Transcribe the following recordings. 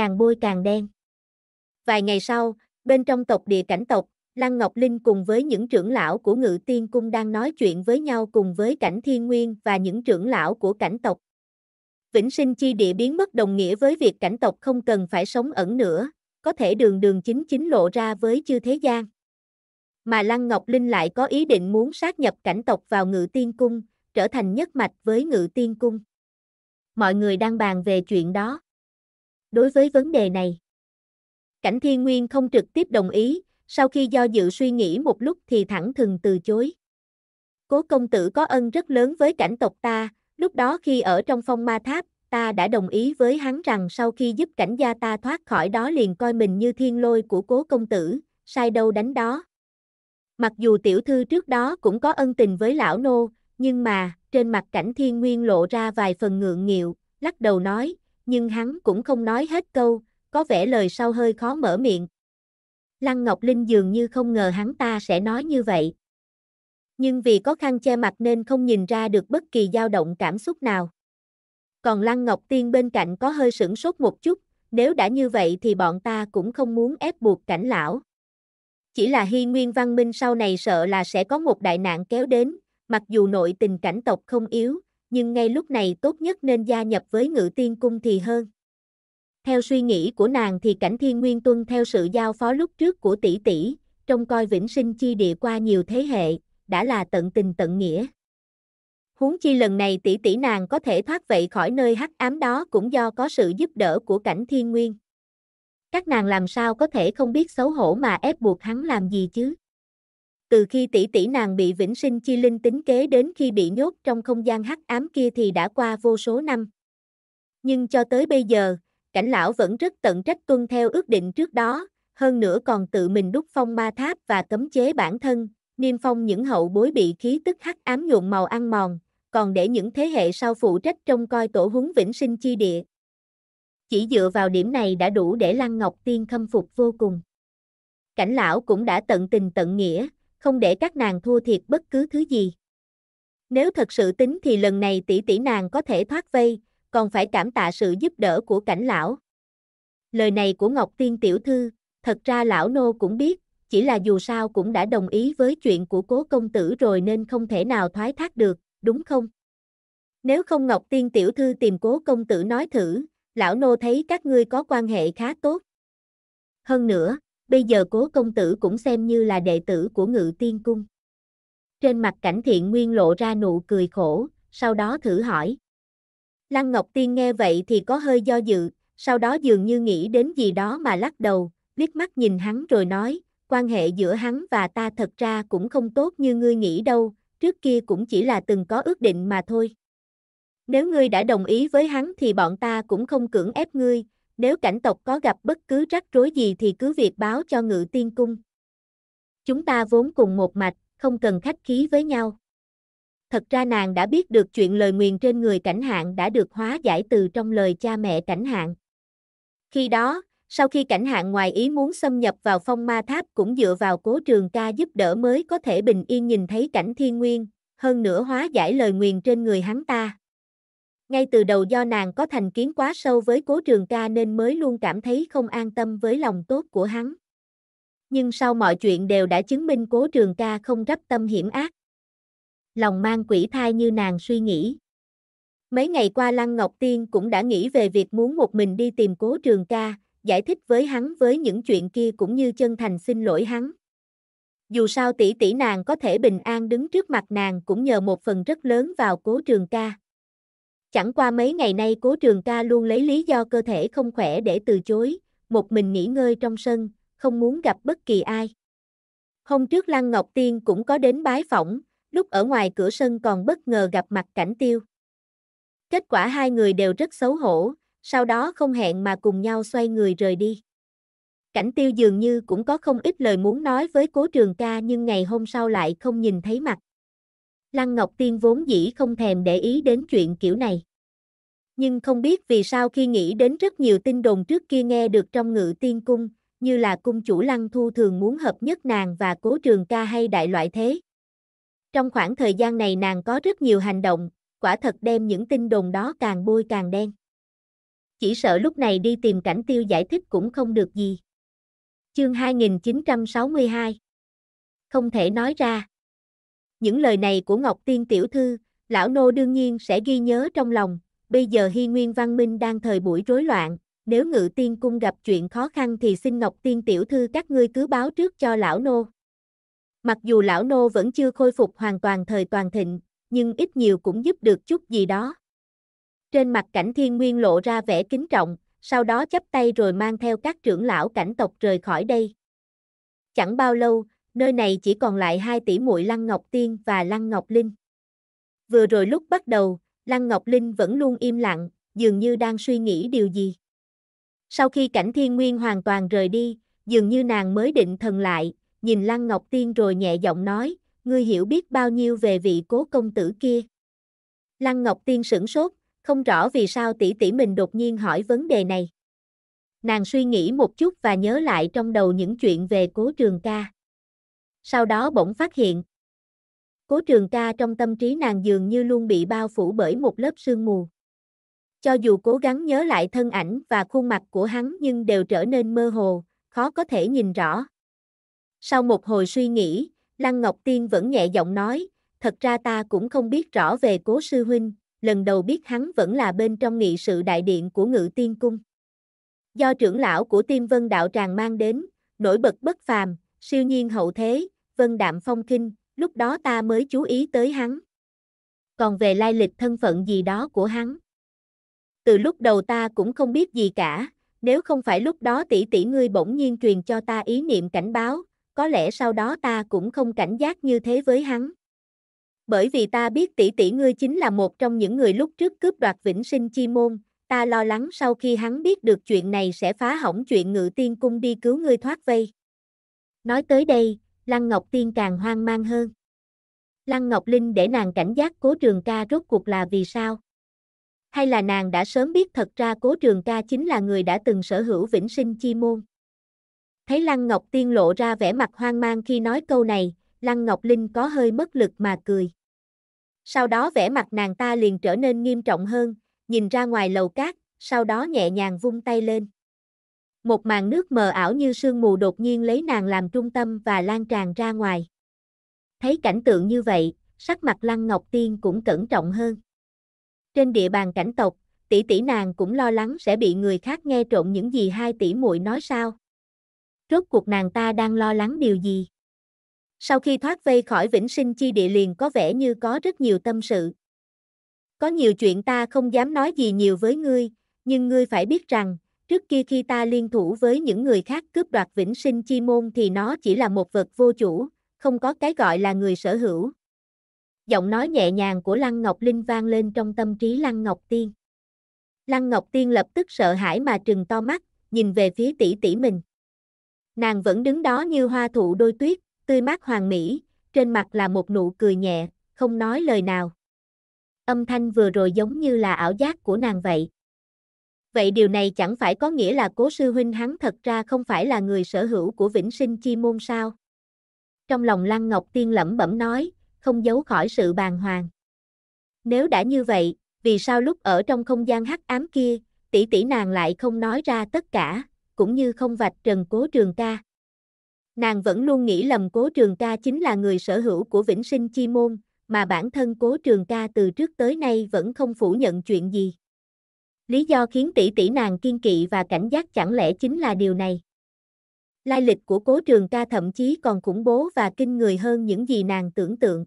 càng bôi càng đen. Vài ngày sau, bên trong tộc địa cảnh tộc, Lăng Ngọc Linh cùng với những trưởng lão của Ngự Tiên Cung đang nói chuyện với nhau cùng với cảnh thiên nguyên và những trưởng lão của cảnh tộc. Vĩnh sinh chi địa biến mất đồng nghĩa với việc cảnh tộc không cần phải sống ẩn nữa, có thể đường đường chính chính lộ ra với chư thế gian. Mà Lăng Ngọc Linh lại có ý định muốn sát nhập cảnh tộc vào Ngự Tiên Cung, trở thành nhất mạch với Ngự Tiên Cung. Mọi người đang bàn về chuyện đó đối với vấn đề này. Cảnh Thiên Nguyên không trực tiếp đồng ý, sau khi do dự suy nghĩ một lúc thì thẳng thừng từ chối. Cố công tử có ân rất lớn với cảnh tộc ta, lúc đó khi ở trong phong ma tháp, ta đã đồng ý với hắn rằng sau khi giúp cảnh gia ta thoát khỏi đó liền coi mình như thiên lôi của cố công tử, sai đâu đánh đó. Mặc dù tiểu thư trước đó cũng có ân tình với lão nô, nhưng mà, trên mặt cảnh thiên nguyên lộ ra vài phần ngượng nghịu, lắc đầu nói, nhưng hắn cũng không nói hết câu, có vẻ lời sau hơi khó mở miệng. Lăng Ngọc Linh dường như không ngờ hắn ta sẽ nói như vậy. Nhưng vì có khăn che mặt nên không nhìn ra được bất kỳ dao động cảm xúc nào. Còn Lăng Ngọc Tiên bên cạnh có hơi sửng sốt một chút, nếu đã như vậy thì bọn ta cũng không muốn ép buộc cảnh lão. Chỉ là hy nguyên văn minh sau này sợ là sẽ có một đại nạn kéo đến, mặc dù nội tình cảnh tộc không yếu, nhưng ngay lúc này tốt nhất nên gia nhập với ngự tiên cung thì hơn. Theo suy nghĩ của nàng thì cảnh thiên nguyên tuân theo sự giao phó lúc trước của tỷ tỷ, trong coi vĩnh sinh chi địa qua nhiều thế hệ, đã là tận tình tận nghĩa. Huống chi lần này tỷ tỷ nàng có thể thoát vậy khỏi nơi hắc ám đó cũng do có sự giúp đỡ của cảnh thiên nguyên. Các nàng làm sao có thể không biết xấu hổ mà ép buộc hắn làm gì chứ? từ khi tỷ tỷ nàng bị vĩnh sinh chi linh tính kế đến khi bị nhốt trong không gian hắc ám kia thì đã qua vô số năm. Nhưng cho tới bây giờ, cảnh lão vẫn rất tận trách tuân theo ước định trước đó, hơn nữa còn tự mình đúc phong ma tháp và cấm chế bản thân, niêm phong những hậu bối bị khí tức hắc ám nhuộm màu ăn mòn, còn để những thế hệ sau phụ trách trông coi tổ huấn vĩnh sinh chi địa. Chỉ dựa vào điểm này đã đủ để Lăng Ngọc Tiên khâm phục vô cùng. Cảnh lão cũng đã tận tình tận nghĩa, không để các nàng thua thiệt bất cứ thứ gì. Nếu thật sự tính thì lần này tỷ tỷ nàng có thể thoát vây, còn phải cảm tạ sự giúp đỡ của cảnh lão. Lời này của Ngọc Tiên tiểu thư, thật ra lão nô cũng biết, chỉ là dù sao cũng đã đồng ý với chuyện của cố công tử rồi nên không thể nào thoái thác được, đúng không? Nếu không Ngọc Tiên tiểu thư tìm cố công tử nói thử, lão nô thấy các ngươi có quan hệ khá tốt. Hơn nữa, bây giờ cố công tử cũng xem như là đệ tử của ngự tiên cung. Trên mặt cảnh thiện nguyên lộ ra nụ cười khổ, sau đó thử hỏi. Lăng Ngọc Tiên nghe vậy thì có hơi do dự, sau đó dường như nghĩ đến gì đó mà lắc đầu, liếc mắt nhìn hắn rồi nói, quan hệ giữa hắn và ta thật ra cũng không tốt như ngươi nghĩ đâu, trước kia cũng chỉ là từng có ước định mà thôi. Nếu ngươi đã đồng ý với hắn thì bọn ta cũng không cưỡng ép ngươi, nếu cảnh tộc có gặp bất cứ rắc rối gì thì cứ việc báo cho ngự tiên cung. Chúng ta vốn cùng một mạch, không cần khách khí với nhau. Thật ra nàng đã biết được chuyện lời nguyền trên người cảnh hạng đã được hóa giải từ trong lời cha mẹ cảnh hạng. Khi đó, sau khi cảnh hạng ngoài ý muốn xâm nhập vào phong ma tháp cũng dựa vào cố trường ca giúp đỡ mới có thể bình yên nhìn thấy cảnh thiên nguyên, hơn nữa hóa giải lời nguyền trên người hắn ta. Ngay từ đầu do nàng có thành kiến quá sâu với cố trường ca nên mới luôn cảm thấy không an tâm với lòng tốt của hắn. Nhưng sau mọi chuyện đều đã chứng minh cố trường ca không rắp tâm hiểm ác. Lòng mang quỷ thai như nàng suy nghĩ. Mấy ngày qua Lăng Ngọc Tiên cũng đã nghĩ về việc muốn một mình đi tìm cố trường ca, giải thích với hắn với những chuyện kia cũng như chân thành xin lỗi hắn. Dù sao tỷ tỷ nàng có thể bình an đứng trước mặt nàng cũng nhờ một phần rất lớn vào cố trường ca. Chẳng qua mấy ngày nay cố trường ca luôn lấy lý do cơ thể không khỏe để từ chối, một mình nghỉ ngơi trong sân, không muốn gặp bất kỳ ai. Hôm trước Lăng Ngọc Tiên cũng có đến bái phỏng, lúc ở ngoài cửa sân còn bất ngờ gặp mặt cảnh tiêu. Kết quả hai người đều rất xấu hổ, sau đó không hẹn mà cùng nhau xoay người rời đi. Cảnh tiêu dường như cũng có không ít lời muốn nói với cố trường ca nhưng ngày hôm sau lại không nhìn thấy mặt. Lăng Ngọc Tiên vốn dĩ không thèm để ý đến chuyện kiểu này. Nhưng không biết vì sao khi nghĩ đến rất nhiều tin đồn trước kia nghe được trong ngự tiên cung, như là cung chủ Lăng Thu thường muốn hợp nhất nàng và cố trường ca hay đại loại thế. Trong khoảng thời gian này nàng có rất nhiều hành động, quả thật đem những tin đồn đó càng bôi càng đen. Chỉ sợ lúc này đi tìm cảnh tiêu giải thích cũng không được gì. Chương 2962 Không thể nói ra những lời này của Ngọc Tiên Tiểu Thư, lão nô đương nhiên sẽ ghi nhớ trong lòng, bây giờ Hy Nguyên Văn Minh đang thời buổi rối loạn, nếu ngự tiên cung gặp chuyện khó khăn thì xin Ngọc Tiên Tiểu Thư các ngươi cứ báo trước cho lão nô. Mặc dù lão nô vẫn chưa khôi phục hoàn toàn thời toàn thịnh, nhưng ít nhiều cũng giúp được chút gì đó. Trên mặt cảnh thiên nguyên lộ ra vẻ kính trọng, sau đó chấp tay rồi mang theo các trưởng lão cảnh tộc rời khỏi đây. Chẳng bao lâu, nơi này chỉ còn lại hai tỷ muội Lăng Ngọc Tiên và Lăng Ngọc Linh. Vừa rồi lúc bắt đầu, Lăng Ngọc Linh vẫn luôn im lặng, dường như đang suy nghĩ điều gì. Sau khi cảnh thiên nguyên hoàn toàn rời đi, dường như nàng mới định thần lại, nhìn Lăng Ngọc Tiên rồi nhẹ giọng nói, ngươi hiểu biết bao nhiêu về vị cố công tử kia. Lăng Ngọc Tiên sửng sốt, không rõ vì sao tỷ tỷ mình đột nhiên hỏi vấn đề này. Nàng suy nghĩ một chút và nhớ lại trong đầu những chuyện về cố trường ca sau đó bỗng phát hiện. Cố trường ca trong tâm trí nàng dường như luôn bị bao phủ bởi một lớp sương mù. Cho dù cố gắng nhớ lại thân ảnh và khuôn mặt của hắn nhưng đều trở nên mơ hồ, khó có thể nhìn rõ. Sau một hồi suy nghĩ, Lăng Ngọc Tiên vẫn nhẹ giọng nói, thật ra ta cũng không biết rõ về cố sư huynh, lần đầu biết hắn vẫn là bên trong nghị sự đại điện của ngự tiên cung. Do trưởng lão của tiên vân đạo tràng mang đến, nổi bật bất phàm, siêu nhiên hậu thế, vân đạm phong kinh, lúc đó ta mới chú ý tới hắn. Còn về lai lịch thân phận gì đó của hắn. Từ lúc đầu ta cũng không biết gì cả, nếu không phải lúc đó tỷ tỷ ngươi bỗng nhiên truyền cho ta ý niệm cảnh báo, có lẽ sau đó ta cũng không cảnh giác như thế với hắn. Bởi vì ta biết tỷ tỷ ngươi chính là một trong những người lúc trước cướp đoạt vĩnh sinh chi môn, ta lo lắng sau khi hắn biết được chuyện này sẽ phá hỏng chuyện ngự tiên cung đi cứu ngươi thoát vây. Nói tới đây, Lăng Ngọc Tiên càng hoang mang hơn. Lăng Ngọc Linh để nàng cảnh giác cố trường ca rốt cuộc là vì sao? Hay là nàng đã sớm biết thật ra cố trường ca chính là người đã từng sở hữu vĩnh sinh chi môn? Thấy Lăng Ngọc Tiên lộ ra vẻ mặt hoang mang khi nói câu này, Lăng Ngọc Linh có hơi mất lực mà cười. Sau đó vẻ mặt nàng ta liền trở nên nghiêm trọng hơn, nhìn ra ngoài lầu cát, sau đó nhẹ nhàng vung tay lên một màn nước mờ ảo như sương mù đột nhiên lấy nàng làm trung tâm và lan tràn ra ngoài. Thấy cảnh tượng như vậy, sắc mặt Lăng Ngọc Tiên cũng cẩn trọng hơn. Trên địa bàn cảnh tộc, tỷ tỷ nàng cũng lo lắng sẽ bị người khác nghe trộn những gì hai tỷ muội nói sao. Rốt cuộc nàng ta đang lo lắng điều gì? Sau khi thoát vây khỏi vĩnh sinh chi địa liền có vẻ như có rất nhiều tâm sự. Có nhiều chuyện ta không dám nói gì nhiều với ngươi, nhưng ngươi phải biết rằng, Trước kia khi ta liên thủ với những người khác cướp đoạt vĩnh sinh chi môn thì nó chỉ là một vật vô chủ, không có cái gọi là người sở hữu. Giọng nói nhẹ nhàng của Lăng Ngọc Linh vang lên trong tâm trí Lăng Ngọc Tiên. Lăng Ngọc Tiên lập tức sợ hãi mà trừng to mắt, nhìn về phía tỷ tỷ mình. Nàng vẫn đứng đó như hoa thụ đôi tuyết, tươi mát hoàng mỹ, trên mặt là một nụ cười nhẹ, không nói lời nào. Âm thanh vừa rồi giống như là ảo giác của nàng vậy vậy điều này chẳng phải có nghĩa là cố sư huynh hắn thật ra không phải là người sở hữu của vĩnh sinh chi môn sao? Trong lòng Lăng Ngọc Tiên lẩm bẩm nói, không giấu khỏi sự bàng hoàng. Nếu đã như vậy, vì sao lúc ở trong không gian hắc ám kia, tỷ tỷ nàng lại không nói ra tất cả, cũng như không vạch trần cố trường ca. Nàng vẫn luôn nghĩ lầm cố trường ca chính là người sở hữu của vĩnh sinh chi môn, mà bản thân cố trường ca từ trước tới nay vẫn không phủ nhận chuyện gì. Lý do khiến tỷ tỷ nàng kiên kỵ và cảnh giác chẳng lẽ chính là điều này. Lai lịch của cố trường ca thậm chí còn khủng bố và kinh người hơn những gì nàng tưởng tượng.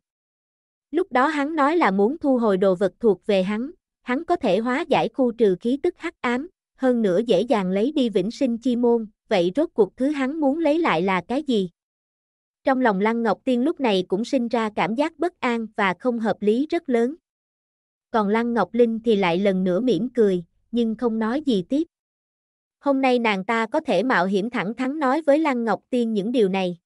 Lúc đó hắn nói là muốn thu hồi đồ vật thuộc về hắn, hắn có thể hóa giải khu trừ khí tức hắc ám, hơn nữa dễ dàng lấy đi vĩnh sinh chi môn, vậy rốt cuộc thứ hắn muốn lấy lại là cái gì? Trong lòng Lăng Ngọc Tiên lúc này cũng sinh ra cảm giác bất an và không hợp lý rất lớn. Còn Lăng Ngọc Linh thì lại lần nữa mỉm cười, nhưng không nói gì tiếp. Hôm nay nàng ta có thể mạo hiểm thẳng thắn nói với Lăng Ngọc Tiên những điều này.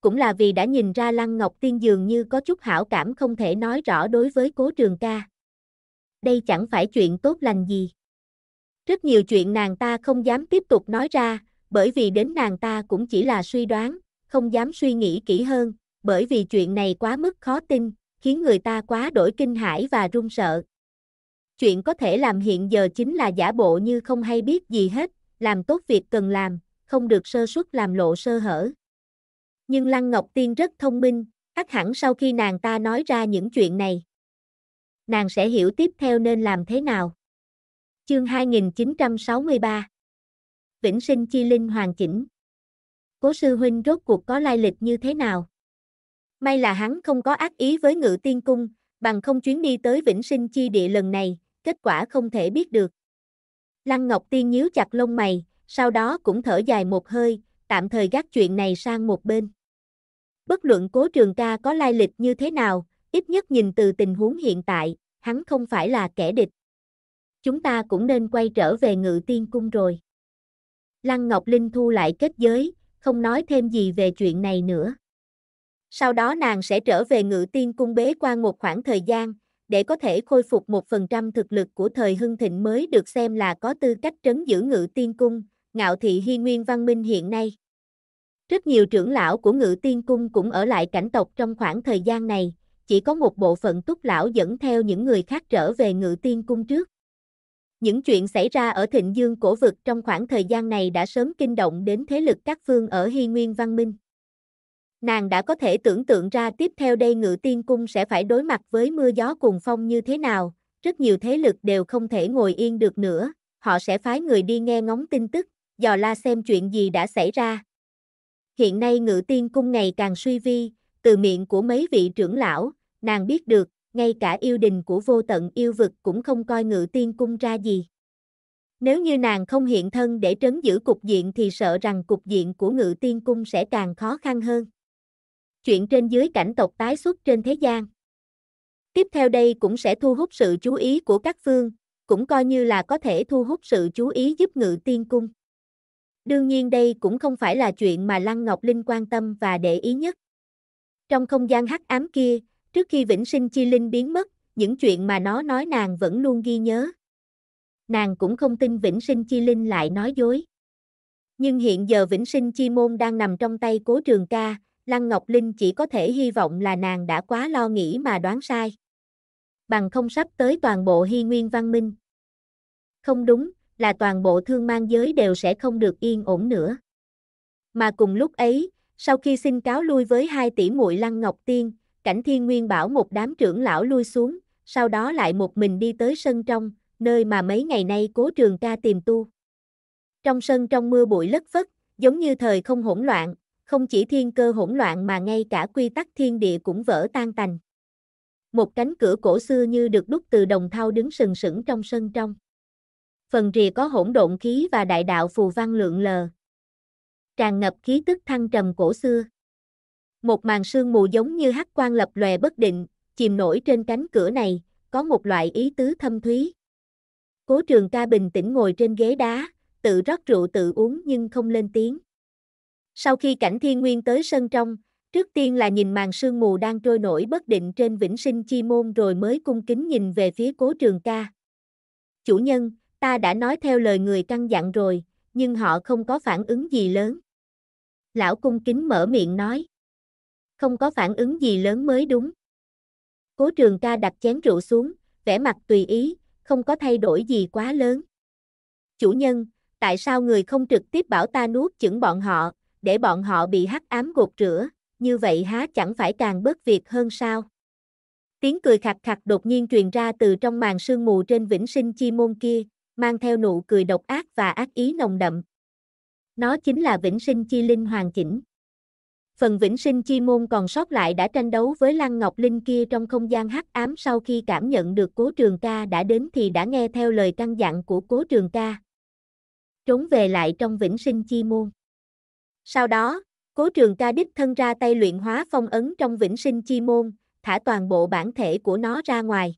Cũng là vì đã nhìn ra Lăng Ngọc Tiên dường như có chút hảo cảm không thể nói rõ đối với cố trường ca. Đây chẳng phải chuyện tốt lành gì. Rất nhiều chuyện nàng ta không dám tiếp tục nói ra, bởi vì đến nàng ta cũng chỉ là suy đoán, không dám suy nghĩ kỹ hơn, bởi vì chuyện này quá mức khó tin, khiến người ta quá đổi kinh hãi và run sợ chuyện có thể làm hiện giờ chính là giả bộ như không hay biết gì hết, làm tốt việc cần làm, không được sơ suất làm lộ sơ hở. Nhưng Lăng Ngọc Tiên rất thông minh, chắc hẳn sau khi nàng ta nói ra những chuyện này. Nàng sẽ hiểu tiếp theo nên làm thế nào. Chương 2963 Vĩnh sinh chi linh hoàn chỉnh Cố sư huynh rốt cuộc có lai lịch như thế nào? May là hắn không có ác ý với ngự tiên cung, bằng không chuyến đi tới vĩnh sinh chi địa lần này, kết quả không thể biết được. Lăng Ngọc Tiên nhíu chặt lông mày, sau đó cũng thở dài một hơi, tạm thời gác chuyện này sang một bên. Bất luận cố trường ca có lai lịch như thế nào, ít nhất nhìn từ tình huống hiện tại, hắn không phải là kẻ địch. Chúng ta cũng nên quay trở về ngự tiên cung rồi. Lăng Ngọc Linh thu lại kết giới, không nói thêm gì về chuyện này nữa. Sau đó nàng sẽ trở về ngự tiên cung bế qua một khoảng thời gian, để có thể khôi phục một phần trăm thực lực của thời hưng thịnh mới được xem là có tư cách trấn giữ ngự tiên cung, ngạo thị hy nguyên văn minh hiện nay. Rất nhiều trưởng lão của ngự tiên cung cũng ở lại cảnh tộc trong khoảng thời gian này, chỉ có một bộ phận túc lão dẫn theo những người khác trở về ngự tiên cung trước. Những chuyện xảy ra ở thịnh dương cổ vực trong khoảng thời gian này đã sớm kinh động đến thế lực các phương ở hy nguyên văn minh nàng đã có thể tưởng tượng ra tiếp theo đây ngự tiên cung sẽ phải đối mặt với mưa gió cùng phong như thế nào, rất nhiều thế lực đều không thể ngồi yên được nữa, họ sẽ phái người đi nghe ngóng tin tức, dò la xem chuyện gì đã xảy ra. Hiện nay ngự tiên cung ngày càng suy vi, từ miệng của mấy vị trưởng lão, nàng biết được, ngay cả yêu đình của vô tận yêu vực cũng không coi ngự tiên cung ra gì. Nếu như nàng không hiện thân để trấn giữ cục diện thì sợ rằng cục diện của ngự tiên cung sẽ càng khó khăn hơn chuyện trên dưới cảnh tộc tái xuất trên thế gian. Tiếp theo đây cũng sẽ thu hút sự chú ý của các phương, cũng coi như là có thể thu hút sự chú ý giúp ngự tiên cung. Đương nhiên đây cũng không phải là chuyện mà Lăng Ngọc Linh quan tâm và để ý nhất. Trong không gian hắc ám kia, trước khi Vĩnh Sinh Chi Linh biến mất, những chuyện mà nó nói nàng vẫn luôn ghi nhớ. Nàng cũng không tin Vĩnh Sinh Chi Linh lại nói dối. Nhưng hiện giờ Vĩnh Sinh Chi Môn đang nằm trong tay cố trường ca, Lăng Ngọc Linh chỉ có thể hy vọng là nàng đã quá lo nghĩ mà đoán sai. Bằng không sắp tới toàn bộ hy nguyên văn minh. Không đúng, là toàn bộ thương mang giới đều sẽ không được yên ổn nữa. Mà cùng lúc ấy, sau khi xin cáo lui với hai tỷ muội Lăng Ngọc Tiên, Cảnh Thiên Nguyên bảo một đám trưởng lão lui xuống, sau đó lại một mình đi tới sân trong, nơi mà mấy ngày nay cố trường ca tìm tu. Trong sân trong mưa bụi lất phất, giống như thời không hỗn loạn, không chỉ thiên cơ hỗn loạn mà ngay cả quy tắc thiên địa cũng vỡ tan tành. Một cánh cửa cổ xưa như được đúc từ đồng thau đứng sừng sững trong sân trong. Phần rìa có hỗn độn khí và đại đạo phù văn lượng lờ. Tràn ngập khí tức thăng trầm cổ xưa. Một màn sương mù giống như hắc quan lập lòe bất định, chìm nổi trên cánh cửa này, có một loại ý tứ thâm thúy. Cố trường ca bình tĩnh ngồi trên ghế đá, tự rót rượu tự uống nhưng không lên tiếng. Sau khi cảnh thiên nguyên tới sân trong, trước tiên là nhìn màn sương mù đang trôi nổi bất định trên vĩnh sinh chi môn rồi mới cung kính nhìn về phía cố trường ca. Chủ nhân, ta đã nói theo lời người căn dặn rồi, nhưng họ không có phản ứng gì lớn. Lão cung kính mở miệng nói. Không có phản ứng gì lớn mới đúng. Cố trường ca đặt chén rượu xuống, vẻ mặt tùy ý, không có thay đổi gì quá lớn. Chủ nhân, tại sao người không trực tiếp bảo ta nuốt chửng bọn họ, để bọn họ bị hắc ám gột rửa, như vậy há chẳng phải càng bớt việc hơn sao? Tiếng cười khặt khạc đột nhiên truyền ra từ trong màn sương mù trên vĩnh sinh chi môn kia, mang theo nụ cười độc ác và ác ý nồng đậm. Nó chính là vĩnh sinh chi linh hoàn chỉnh. Phần vĩnh sinh chi môn còn sót lại đã tranh đấu với Lăng Ngọc Linh kia trong không gian hắc ám sau khi cảm nhận được cố trường ca đã đến thì đã nghe theo lời căn dặn của cố trường ca. Trốn về lại trong vĩnh sinh chi môn. Sau đó, cố trường ca đích thân ra tay luyện hóa phong ấn trong vĩnh sinh chi môn, thả toàn bộ bản thể của nó ra ngoài.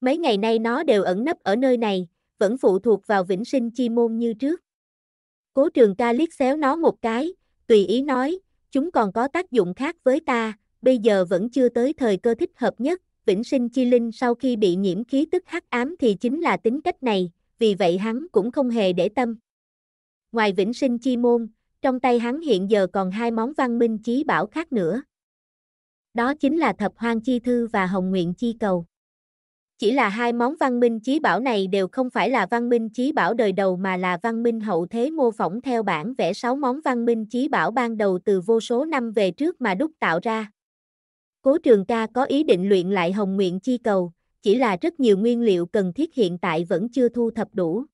Mấy ngày nay nó đều ẩn nấp ở nơi này, vẫn phụ thuộc vào vĩnh sinh chi môn như trước. Cố trường ca liếc xéo nó một cái, tùy ý nói, chúng còn có tác dụng khác với ta, bây giờ vẫn chưa tới thời cơ thích hợp nhất, vĩnh sinh chi linh sau khi bị nhiễm khí tức hắc ám thì chính là tính cách này, vì vậy hắn cũng không hề để tâm. Ngoài vĩnh sinh chi môn, trong tay hắn hiện giờ còn hai món văn minh chí bảo khác nữa. Đó chính là Thập Hoang Chi Thư và Hồng Nguyện Chi Cầu. Chỉ là hai món văn minh chí bảo này đều không phải là văn minh chí bảo đời đầu mà là văn minh hậu thế mô phỏng theo bản vẽ sáu món văn minh chí bảo ban đầu từ vô số năm về trước mà đúc tạo ra. Cố trường ca có ý định luyện lại hồng nguyện chi cầu, chỉ là rất nhiều nguyên liệu cần thiết hiện tại vẫn chưa thu thập đủ.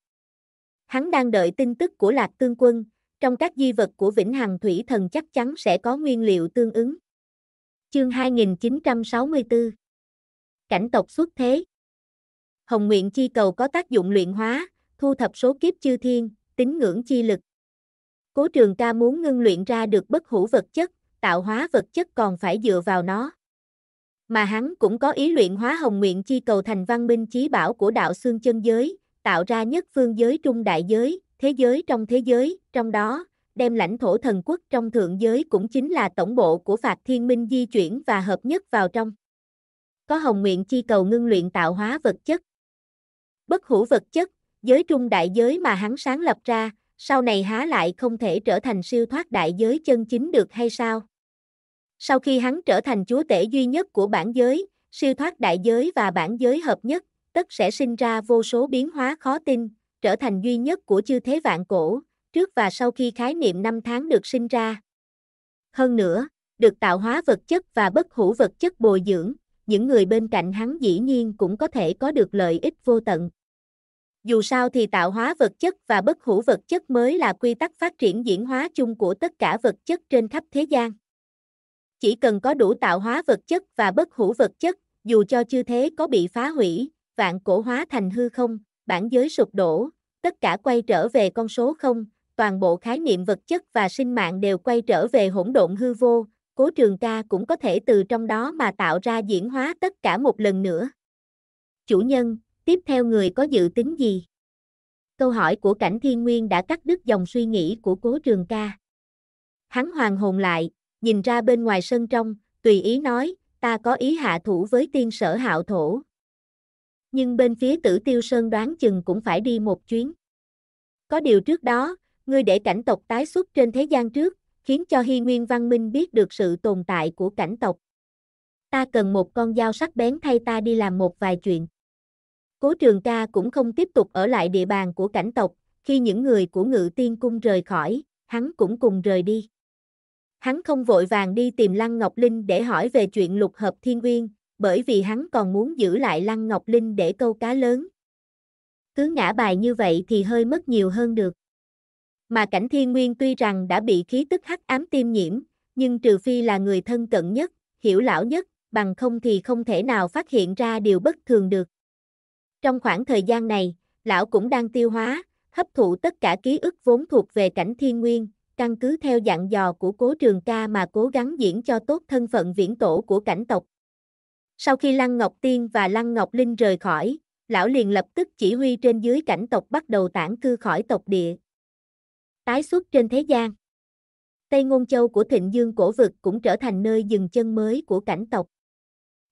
Hắn đang đợi tin tức của Lạc Tương Quân, trong các di vật của Vĩnh Hằng Thủy Thần chắc chắn sẽ có nguyên liệu tương ứng. Chương 2964 Cảnh tộc xuất thế Hồng Nguyện Chi Cầu có tác dụng luyện hóa, thu thập số kiếp chư thiên, tín ngưỡng chi lực. Cố trường ca muốn ngưng luyện ra được bất hủ vật chất, tạo hóa vật chất còn phải dựa vào nó. Mà hắn cũng có ý luyện hóa Hồng Nguyện Chi Cầu thành văn minh chí bảo của đạo xương chân giới, tạo ra nhất phương giới trung đại giới, thế giới trong thế giới, trong đó, đem lãnh thổ thần quốc trong thượng giới cũng chính là tổng bộ của Phạt Thiên Minh di chuyển và hợp nhất vào trong. Có hồng nguyện chi cầu ngưng luyện tạo hóa vật chất. Bất hữu vật chất, giới trung đại giới mà hắn sáng lập ra, sau này há lại không thể trở thành siêu thoát đại giới chân chính được hay sao? Sau khi hắn trở thành chúa tể duy nhất của bản giới, siêu thoát đại giới và bản giới hợp nhất, tất sẽ sinh ra vô số biến hóa khó tin, trở thành duy nhất của chư thế vạn cổ, trước và sau khi khái niệm năm tháng được sinh ra. Hơn nữa, được tạo hóa vật chất và bất hủ vật chất bồi dưỡng, những người bên cạnh hắn dĩ nhiên cũng có thể có được lợi ích vô tận. Dù sao thì tạo hóa vật chất và bất hủ vật chất mới là quy tắc phát triển diễn hóa chung của tất cả vật chất trên khắp thế gian. Chỉ cần có đủ tạo hóa vật chất và bất hủ vật chất, dù cho chư thế có bị phá hủy, vạn cổ hóa thành hư không, bản giới sụp đổ, tất cả quay trở về con số không, toàn bộ khái niệm vật chất và sinh mạng đều quay trở về hỗn độn hư vô, cố trường ca cũng có thể từ trong đó mà tạo ra diễn hóa tất cả một lần nữa. Chủ nhân, tiếp theo người có dự tính gì? Câu hỏi của cảnh thiên nguyên đã cắt đứt dòng suy nghĩ của cố trường ca. Hắn hoàng hồn lại, nhìn ra bên ngoài sân trong, tùy ý nói, ta có ý hạ thủ với tiên sở hạo thổ, nhưng bên phía tử tiêu sơn đoán chừng cũng phải đi một chuyến. Có điều trước đó, ngươi để cảnh tộc tái xuất trên thế gian trước, khiến cho Hy Nguyên Văn Minh biết được sự tồn tại của cảnh tộc. Ta cần một con dao sắc bén thay ta đi làm một vài chuyện. Cố trường ca cũng không tiếp tục ở lại địa bàn của cảnh tộc, khi những người của ngự tiên cung rời khỏi, hắn cũng cùng rời đi. Hắn không vội vàng đi tìm Lăng Ngọc Linh để hỏi về chuyện lục hợp thiên uyên, bởi vì hắn còn muốn giữ lại Lăng Ngọc Linh để câu cá lớn. Cứ ngã bài như vậy thì hơi mất nhiều hơn được. Mà cảnh thiên nguyên tuy rằng đã bị khí tức hắc ám tiêm nhiễm, nhưng trừ phi là người thân cận nhất, hiểu lão nhất, bằng không thì không thể nào phát hiện ra điều bất thường được. Trong khoảng thời gian này, lão cũng đang tiêu hóa, hấp thụ tất cả ký ức vốn thuộc về cảnh thiên nguyên, căn cứ theo dặn dò của cố trường ca mà cố gắng diễn cho tốt thân phận viễn tổ của cảnh tộc, sau khi Lăng Ngọc Tiên và Lăng Ngọc Linh rời khỏi, lão liền lập tức chỉ huy trên dưới cảnh tộc bắt đầu tản cư khỏi tộc địa. Tái xuất trên thế gian. Tây Ngôn Châu của Thịnh Dương cổ vực cũng trở thành nơi dừng chân mới của cảnh tộc.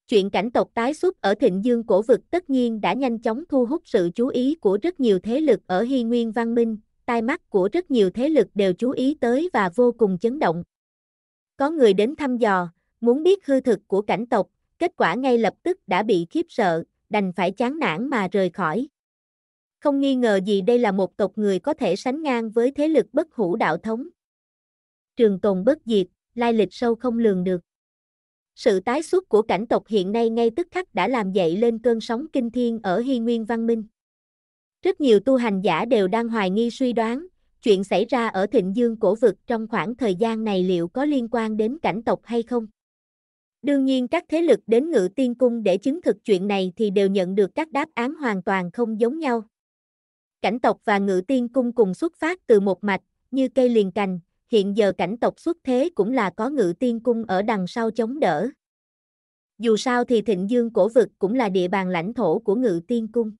Chuyện cảnh tộc tái xuất ở Thịnh Dương cổ vực tất nhiên đã nhanh chóng thu hút sự chú ý của rất nhiều thế lực ở Hy Nguyên Văn Minh, tai mắt của rất nhiều thế lực đều chú ý tới và vô cùng chấn động. Có người đến thăm dò, muốn biết hư thực của cảnh tộc, kết quả ngay lập tức đã bị khiếp sợ, đành phải chán nản mà rời khỏi. Không nghi ngờ gì đây là một tộc người có thể sánh ngang với thế lực bất hủ đạo thống. Trường tồn bất diệt, lai lịch sâu không lường được. Sự tái xuất của cảnh tộc hiện nay ngay tức khắc đã làm dậy lên cơn sóng kinh thiên ở Hy Nguyên Văn Minh. Rất nhiều tu hành giả đều đang hoài nghi suy đoán, chuyện xảy ra ở thịnh dương cổ vực trong khoảng thời gian này liệu có liên quan đến cảnh tộc hay không? Đương nhiên các thế lực đến ngự tiên cung để chứng thực chuyện này thì đều nhận được các đáp án hoàn toàn không giống nhau. Cảnh tộc và ngự tiên cung cùng xuất phát từ một mạch, như cây liền cành, hiện giờ cảnh tộc xuất thế cũng là có ngự tiên cung ở đằng sau chống đỡ. Dù sao thì thịnh dương cổ vực cũng là địa bàn lãnh thổ của ngự tiên cung.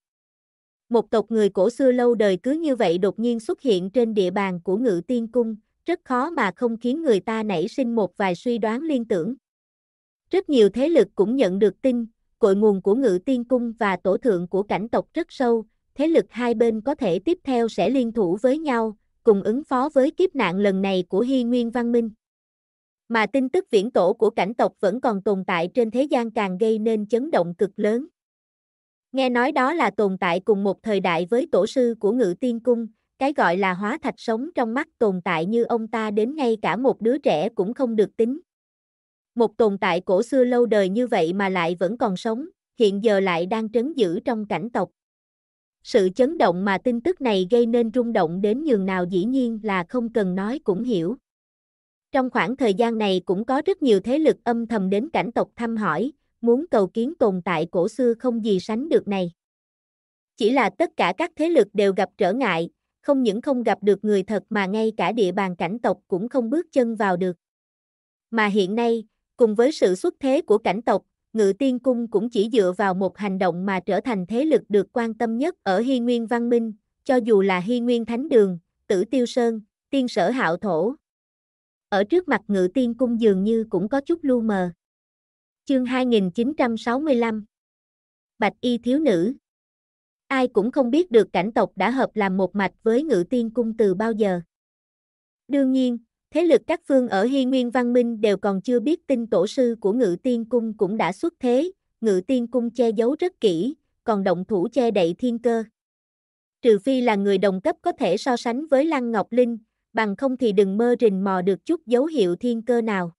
Một tộc người cổ xưa lâu đời cứ như vậy đột nhiên xuất hiện trên địa bàn của ngự tiên cung, rất khó mà không khiến người ta nảy sinh một vài suy đoán liên tưởng. Rất nhiều thế lực cũng nhận được tin, cội nguồn của ngự tiên cung và tổ thượng của cảnh tộc rất sâu, thế lực hai bên có thể tiếp theo sẽ liên thủ với nhau, cùng ứng phó với kiếp nạn lần này của Hy Nguyên Văn Minh. Mà tin tức viễn tổ của cảnh tộc vẫn còn tồn tại trên thế gian càng gây nên chấn động cực lớn. Nghe nói đó là tồn tại cùng một thời đại với tổ sư của ngự tiên cung, cái gọi là hóa thạch sống trong mắt tồn tại như ông ta đến ngay cả một đứa trẻ cũng không được tính, một tồn tại cổ xưa lâu đời như vậy mà lại vẫn còn sống, hiện giờ lại đang trấn giữ trong cảnh tộc. Sự chấn động mà tin tức này gây nên rung động đến nhường nào dĩ nhiên là không cần nói cũng hiểu. Trong khoảng thời gian này cũng có rất nhiều thế lực âm thầm đến cảnh tộc thăm hỏi, muốn cầu kiến tồn tại cổ xưa không gì sánh được này. Chỉ là tất cả các thế lực đều gặp trở ngại, không những không gặp được người thật mà ngay cả địa bàn cảnh tộc cũng không bước chân vào được. Mà hiện nay, Cùng với sự xuất thế của cảnh tộc, Ngự Tiên Cung cũng chỉ dựa vào một hành động mà trở thành thế lực được quan tâm nhất ở Hy Nguyên Văn Minh, cho dù là Hy Nguyên Thánh Đường, Tử Tiêu Sơn, Tiên Sở Hạo Thổ. Ở trước mặt Ngự Tiên Cung dường như cũng có chút lu mờ. Chương 2965 Bạch Y Thiếu Nữ Ai cũng không biết được cảnh tộc đã hợp làm một mạch với Ngự Tiên Cung từ bao giờ. Đương nhiên, Thế lực các phương ở Hy Nguyên Văn Minh đều còn chưa biết tin tổ sư của Ngự Tiên Cung cũng đã xuất thế, Ngự Tiên Cung che giấu rất kỹ, còn động thủ che đậy thiên cơ. Trừ phi là người đồng cấp có thể so sánh với Lăng Ngọc Linh, bằng không thì đừng mơ rình mò được chút dấu hiệu thiên cơ nào.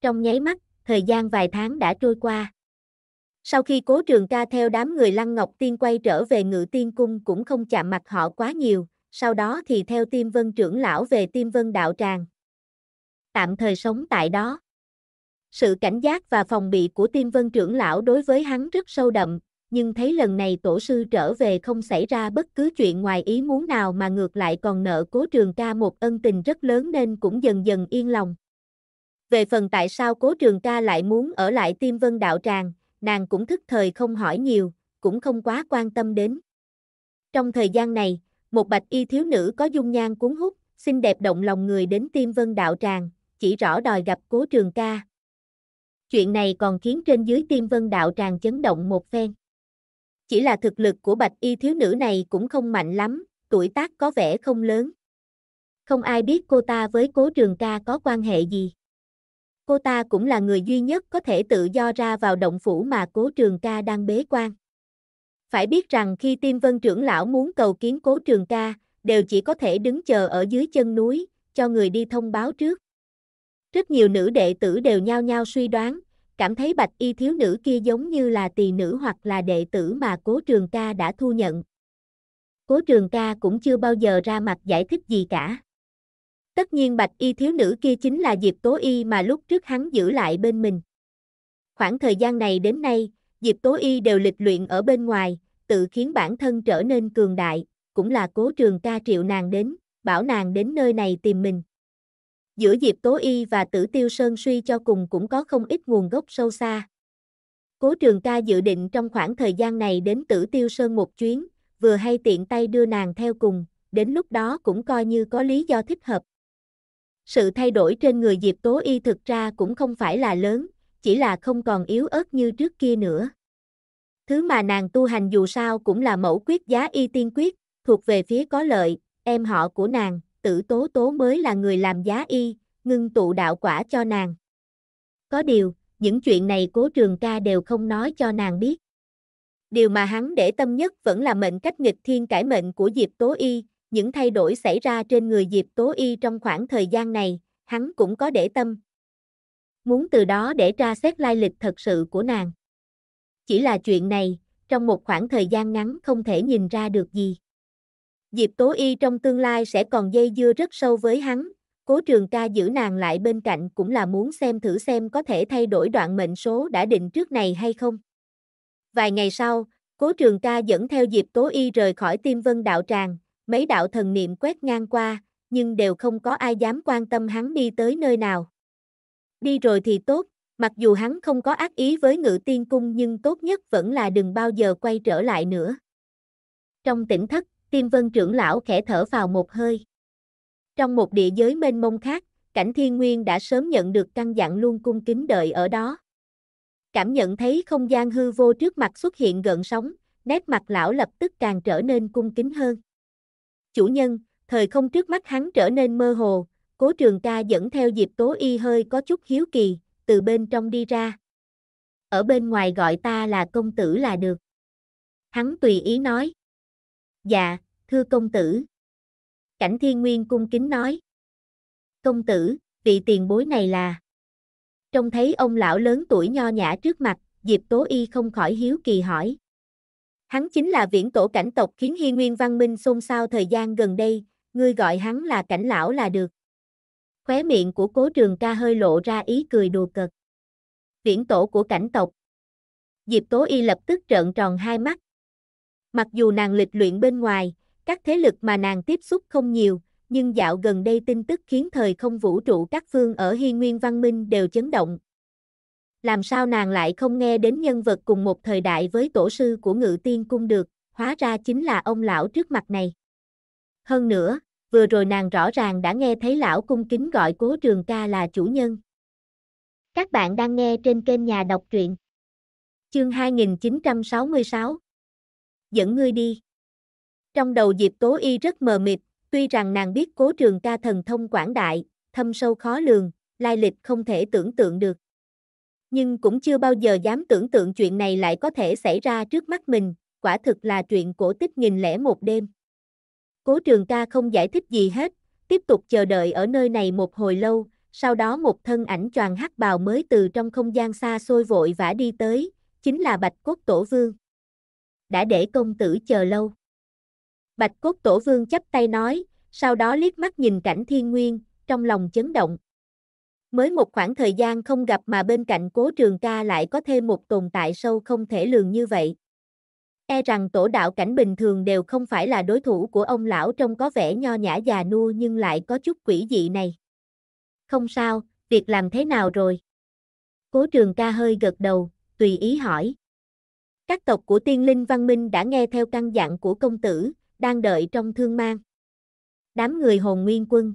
Trong nháy mắt, thời gian vài tháng đã trôi qua. Sau khi cố trường ca theo đám người Lăng Ngọc Tiên quay trở về ngự tiên cung cũng không chạm mặt họ quá nhiều, sau đó thì theo Tiêm Vân trưởng lão về Tiêm Vân đạo tràng. Tạm thời sống tại đó. Sự cảnh giác và phòng bị của Tiêm Vân trưởng lão đối với hắn rất sâu đậm, nhưng thấy lần này tổ sư trở về không xảy ra bất cứ chuyện ngoài ý muốn nào mà ngược lại còn nợ cố trường ca một ân tình rất lớn nên cũng dần dần yên lòng. Về phần tại sao cố trường ca lại muốn ở lại Tiêm Vân đạo tràng, nàng cũng thức thời không hỏi nhiều, cũng không quá quan tâm đến. Trong thời gian này, một bạch y thiếu nữ có dung nhan cuốn hút, xinh đẹp động lòng người đến tiêm vân đạo tràng, chỉ rõ đòi gặp cố trường ca. Chuyện này còn khiến trên dưới tiêm vân đạo tràng chấn động một phen. Chỉ là thực lực của bạch y thiếu nữ này cũng không mạnh lắm, tuổi tác có vẻ không lớn. Không ai biết cô ta với cố trường ca có quan hệ gì. Cô ta cũng là người duy nhất có thể tự do ra vào động phủ mà cố trường ca đang bế quan. Phải biết rằng khi Tiêm Vân trưởng lão muốn cầu kiến cố trường ca, đều chỉ có thể đứng chờ ở dưới chân núi, cho người đi thông báo trước. Rất nhiều nữ đệ tử đều nhao nhao suy đoán, cảm thấy bạch y thiếu nữ kia giống như là tỳ nữ hoặc là đệ tử mà cố trường ca đã thu nhận. Cố trường ca cũng chưa bao giờ ra mặt giải thích gì cả. Tất nhiên bạch y thiếu nữ kia chính là Diệp Tố Y mà lúc trước hắn giữ lại bên mình. Khoảng thời gian này đến nay, Diệp Tố Y đều lịch luyện ở bên ngoài, tự khiến bản thân trở nên cường đại, cũng là cố trường ca triệu nàng đến, bảo nàng đến nơi này tìm mình. Giữa Diệp Tố Y và Tử Tiêu Sơn suy cho cùng cũng có không ít nguồn gốc sâu xa. Cố trường ca dự định trong khoảng thời gian này đến Tử Tiêu Sơn một chuyến, vừa hay tiện tay đưa nàng theo cùng, đến lúc đó cũng coi như có lý do thích hợp. Sự thay đổi trên người Diệp Tố Y thực ra cũng không phải là lớn, chỉ là không còn yếu ớt như trước kia nữa. Thứ mà nàng tu hành dù sao cũng là mẫu quyết giá y tiên quyết, thuộc về phía có lợi, em họ của nàng, tử tố tố mới là người làm giá y, ngưng tụ đạo quả cho nàng. Có điều, những chuyện này cố trường ca đều không nói cho nàng biết. Điều mà hắn để tâm nhất vẫn là mệnh cách nghịch thiên cải mệnh của Diệp Tố Y, những thay đổi xảy ra trên người Diệp Tố Y trong khoảng thời gian này, hắn cũng có để tâm. Muốn từ đó để tra xét lai lịch thật sự của nàng. Chỉ là chuyện này, trong một khoảng thời gian ngắn không thể nhìn ra được gì. Diệp Tố Y trong tương lai sẽ còn dây dưa rất sâu với hắn, cố trường ca giữ nàng lại bên cạnh cũng là muốn xem thử xem có thể thay đổi đoạn mệnh số đã định trước này hay không. Vài ngày sau, cố trường ca dẫn theo Diệp Tố Y rời khỏi tiêm vân đạo tràng, mấy đạo thần niệm quét ngang qua, nhưng đều không có ai dám quan tâm hắn đi tới nơi nào. Đi rồi thì tốt, Mặc dù hắn không có ác ý với ngự tiên cung nhưng tốt nhất vẫn là đừng bao giờ quay trở lại nữa. Trong tỉnh thất, tiêm vân trưởng lão khẽ thở vào một hơi. Trong một địa giới mênh mông khác, cảnh thiên nguyên đã sớm nhận được căn dặn luôn cung kính đợi ở đó. Cảm nhận thấy không gian hư vô trước mặt xuất hiện gần sóng, nét mặt lão lập tức càng trở nên cung kính hơn. Chủ nhân, thời không trước mắt hắn trở nên mơ hồ, cố trường ca dẫn theo dịp tố y hơi có chút hiếu kỳ, từ bên trong đi ra. Ở bên ngoài gọi ta là công tử là được. Hắn tùy ý nói. Dạ, thưa công tử. Cảnh thiên nguyên cung kính nói. Công tử, vị tiền bối này là. Trông thấy ông lão lớn tuổi nho nhã trước mặt, Diệp Tố Y không khỏi hiếu kỳ hỏi. Hắn chính là viễn tổ cảnh tộc khiến Hi Nguyên Văn Minh xôn xao thời gian gần đây, ngươi gọi hắn là cảnh lão là được. Khóe miệng của cố trường ca hơi lộ ra ý cười đùa cợt. Viễn tổ của cảnh tộc. Diệp Tố Y lập tức trợn tròn hai mắt. Mặc dù nàng lịch luyện bên ngoài, các thế lực mà nàng tiếp xúc không nhiều, nhưng dạo gần đây tin tức khiến thời không vũ trụ các phương ở Hy Nguyên Văn Minh đều chấn động. Làm sao nàng lại không nghe đến nhân vật cùng một thời đại với tổ sư của ngự tiên cung được, hóa ra chính là ông lão trước mặt này. Hơn nữa, vừa rồi nàng rõ ràng đã nghe thấy lão cung kính gọi cố trường ca là chủ nhân. Các bạn đang nghe trên kênh nhà đọc truyện. Chương 2966 Dẫn ngươi đi. Trong đầu Diệp Tố Y rất mờ mịt, tuy rằng nàng biết cố trường ca thần thông quảng đại, thâm sâu khó lường, lai lịch không thể tưởng tượng được. Nhưng cũng chưa bao giờ dám tưởng tượng chuyện này lại có thể xảy ra trước mắt mình, quả thực là chuyện cổ tích nghìn lẻ một đêm. Cố trường ca không giải thích gì hết, tiếp tục chờ đợi ở nơi này một hồi lâu, sau đó một thân ảnh tròn hắc bào mới từ trong không gian xa xôi vội vã đi tới, chính là Bạch Cốt Tổ Vương. Đã để công tử chờ lâu. Bạch Cốt Tổ Vương chắp tay nói, sau đó liếc mắt nhìn cảnh thiên nguyên, trong lòng chấn động. Mới một khoảng thời gian không gặp mà bên cạnh cố trường ca lại có thêm một tồn tại sâu không thể lường như vậy. E rằng tổ đạo cảnh bình thường đều không phải là đối thủ của ông lão trông có vẻ nho nhã già nua nhưng lại có chút quỷ dị này. Không sao, việc làm thế nào rồi? Cố trường ca hơi gật đầu, tùy ý hỏi. Các tộc của tiên linh văn minh đã nghe theo căn dặn của công tử, đang đợi trong thương mang. Đám người hồn nguyên quân.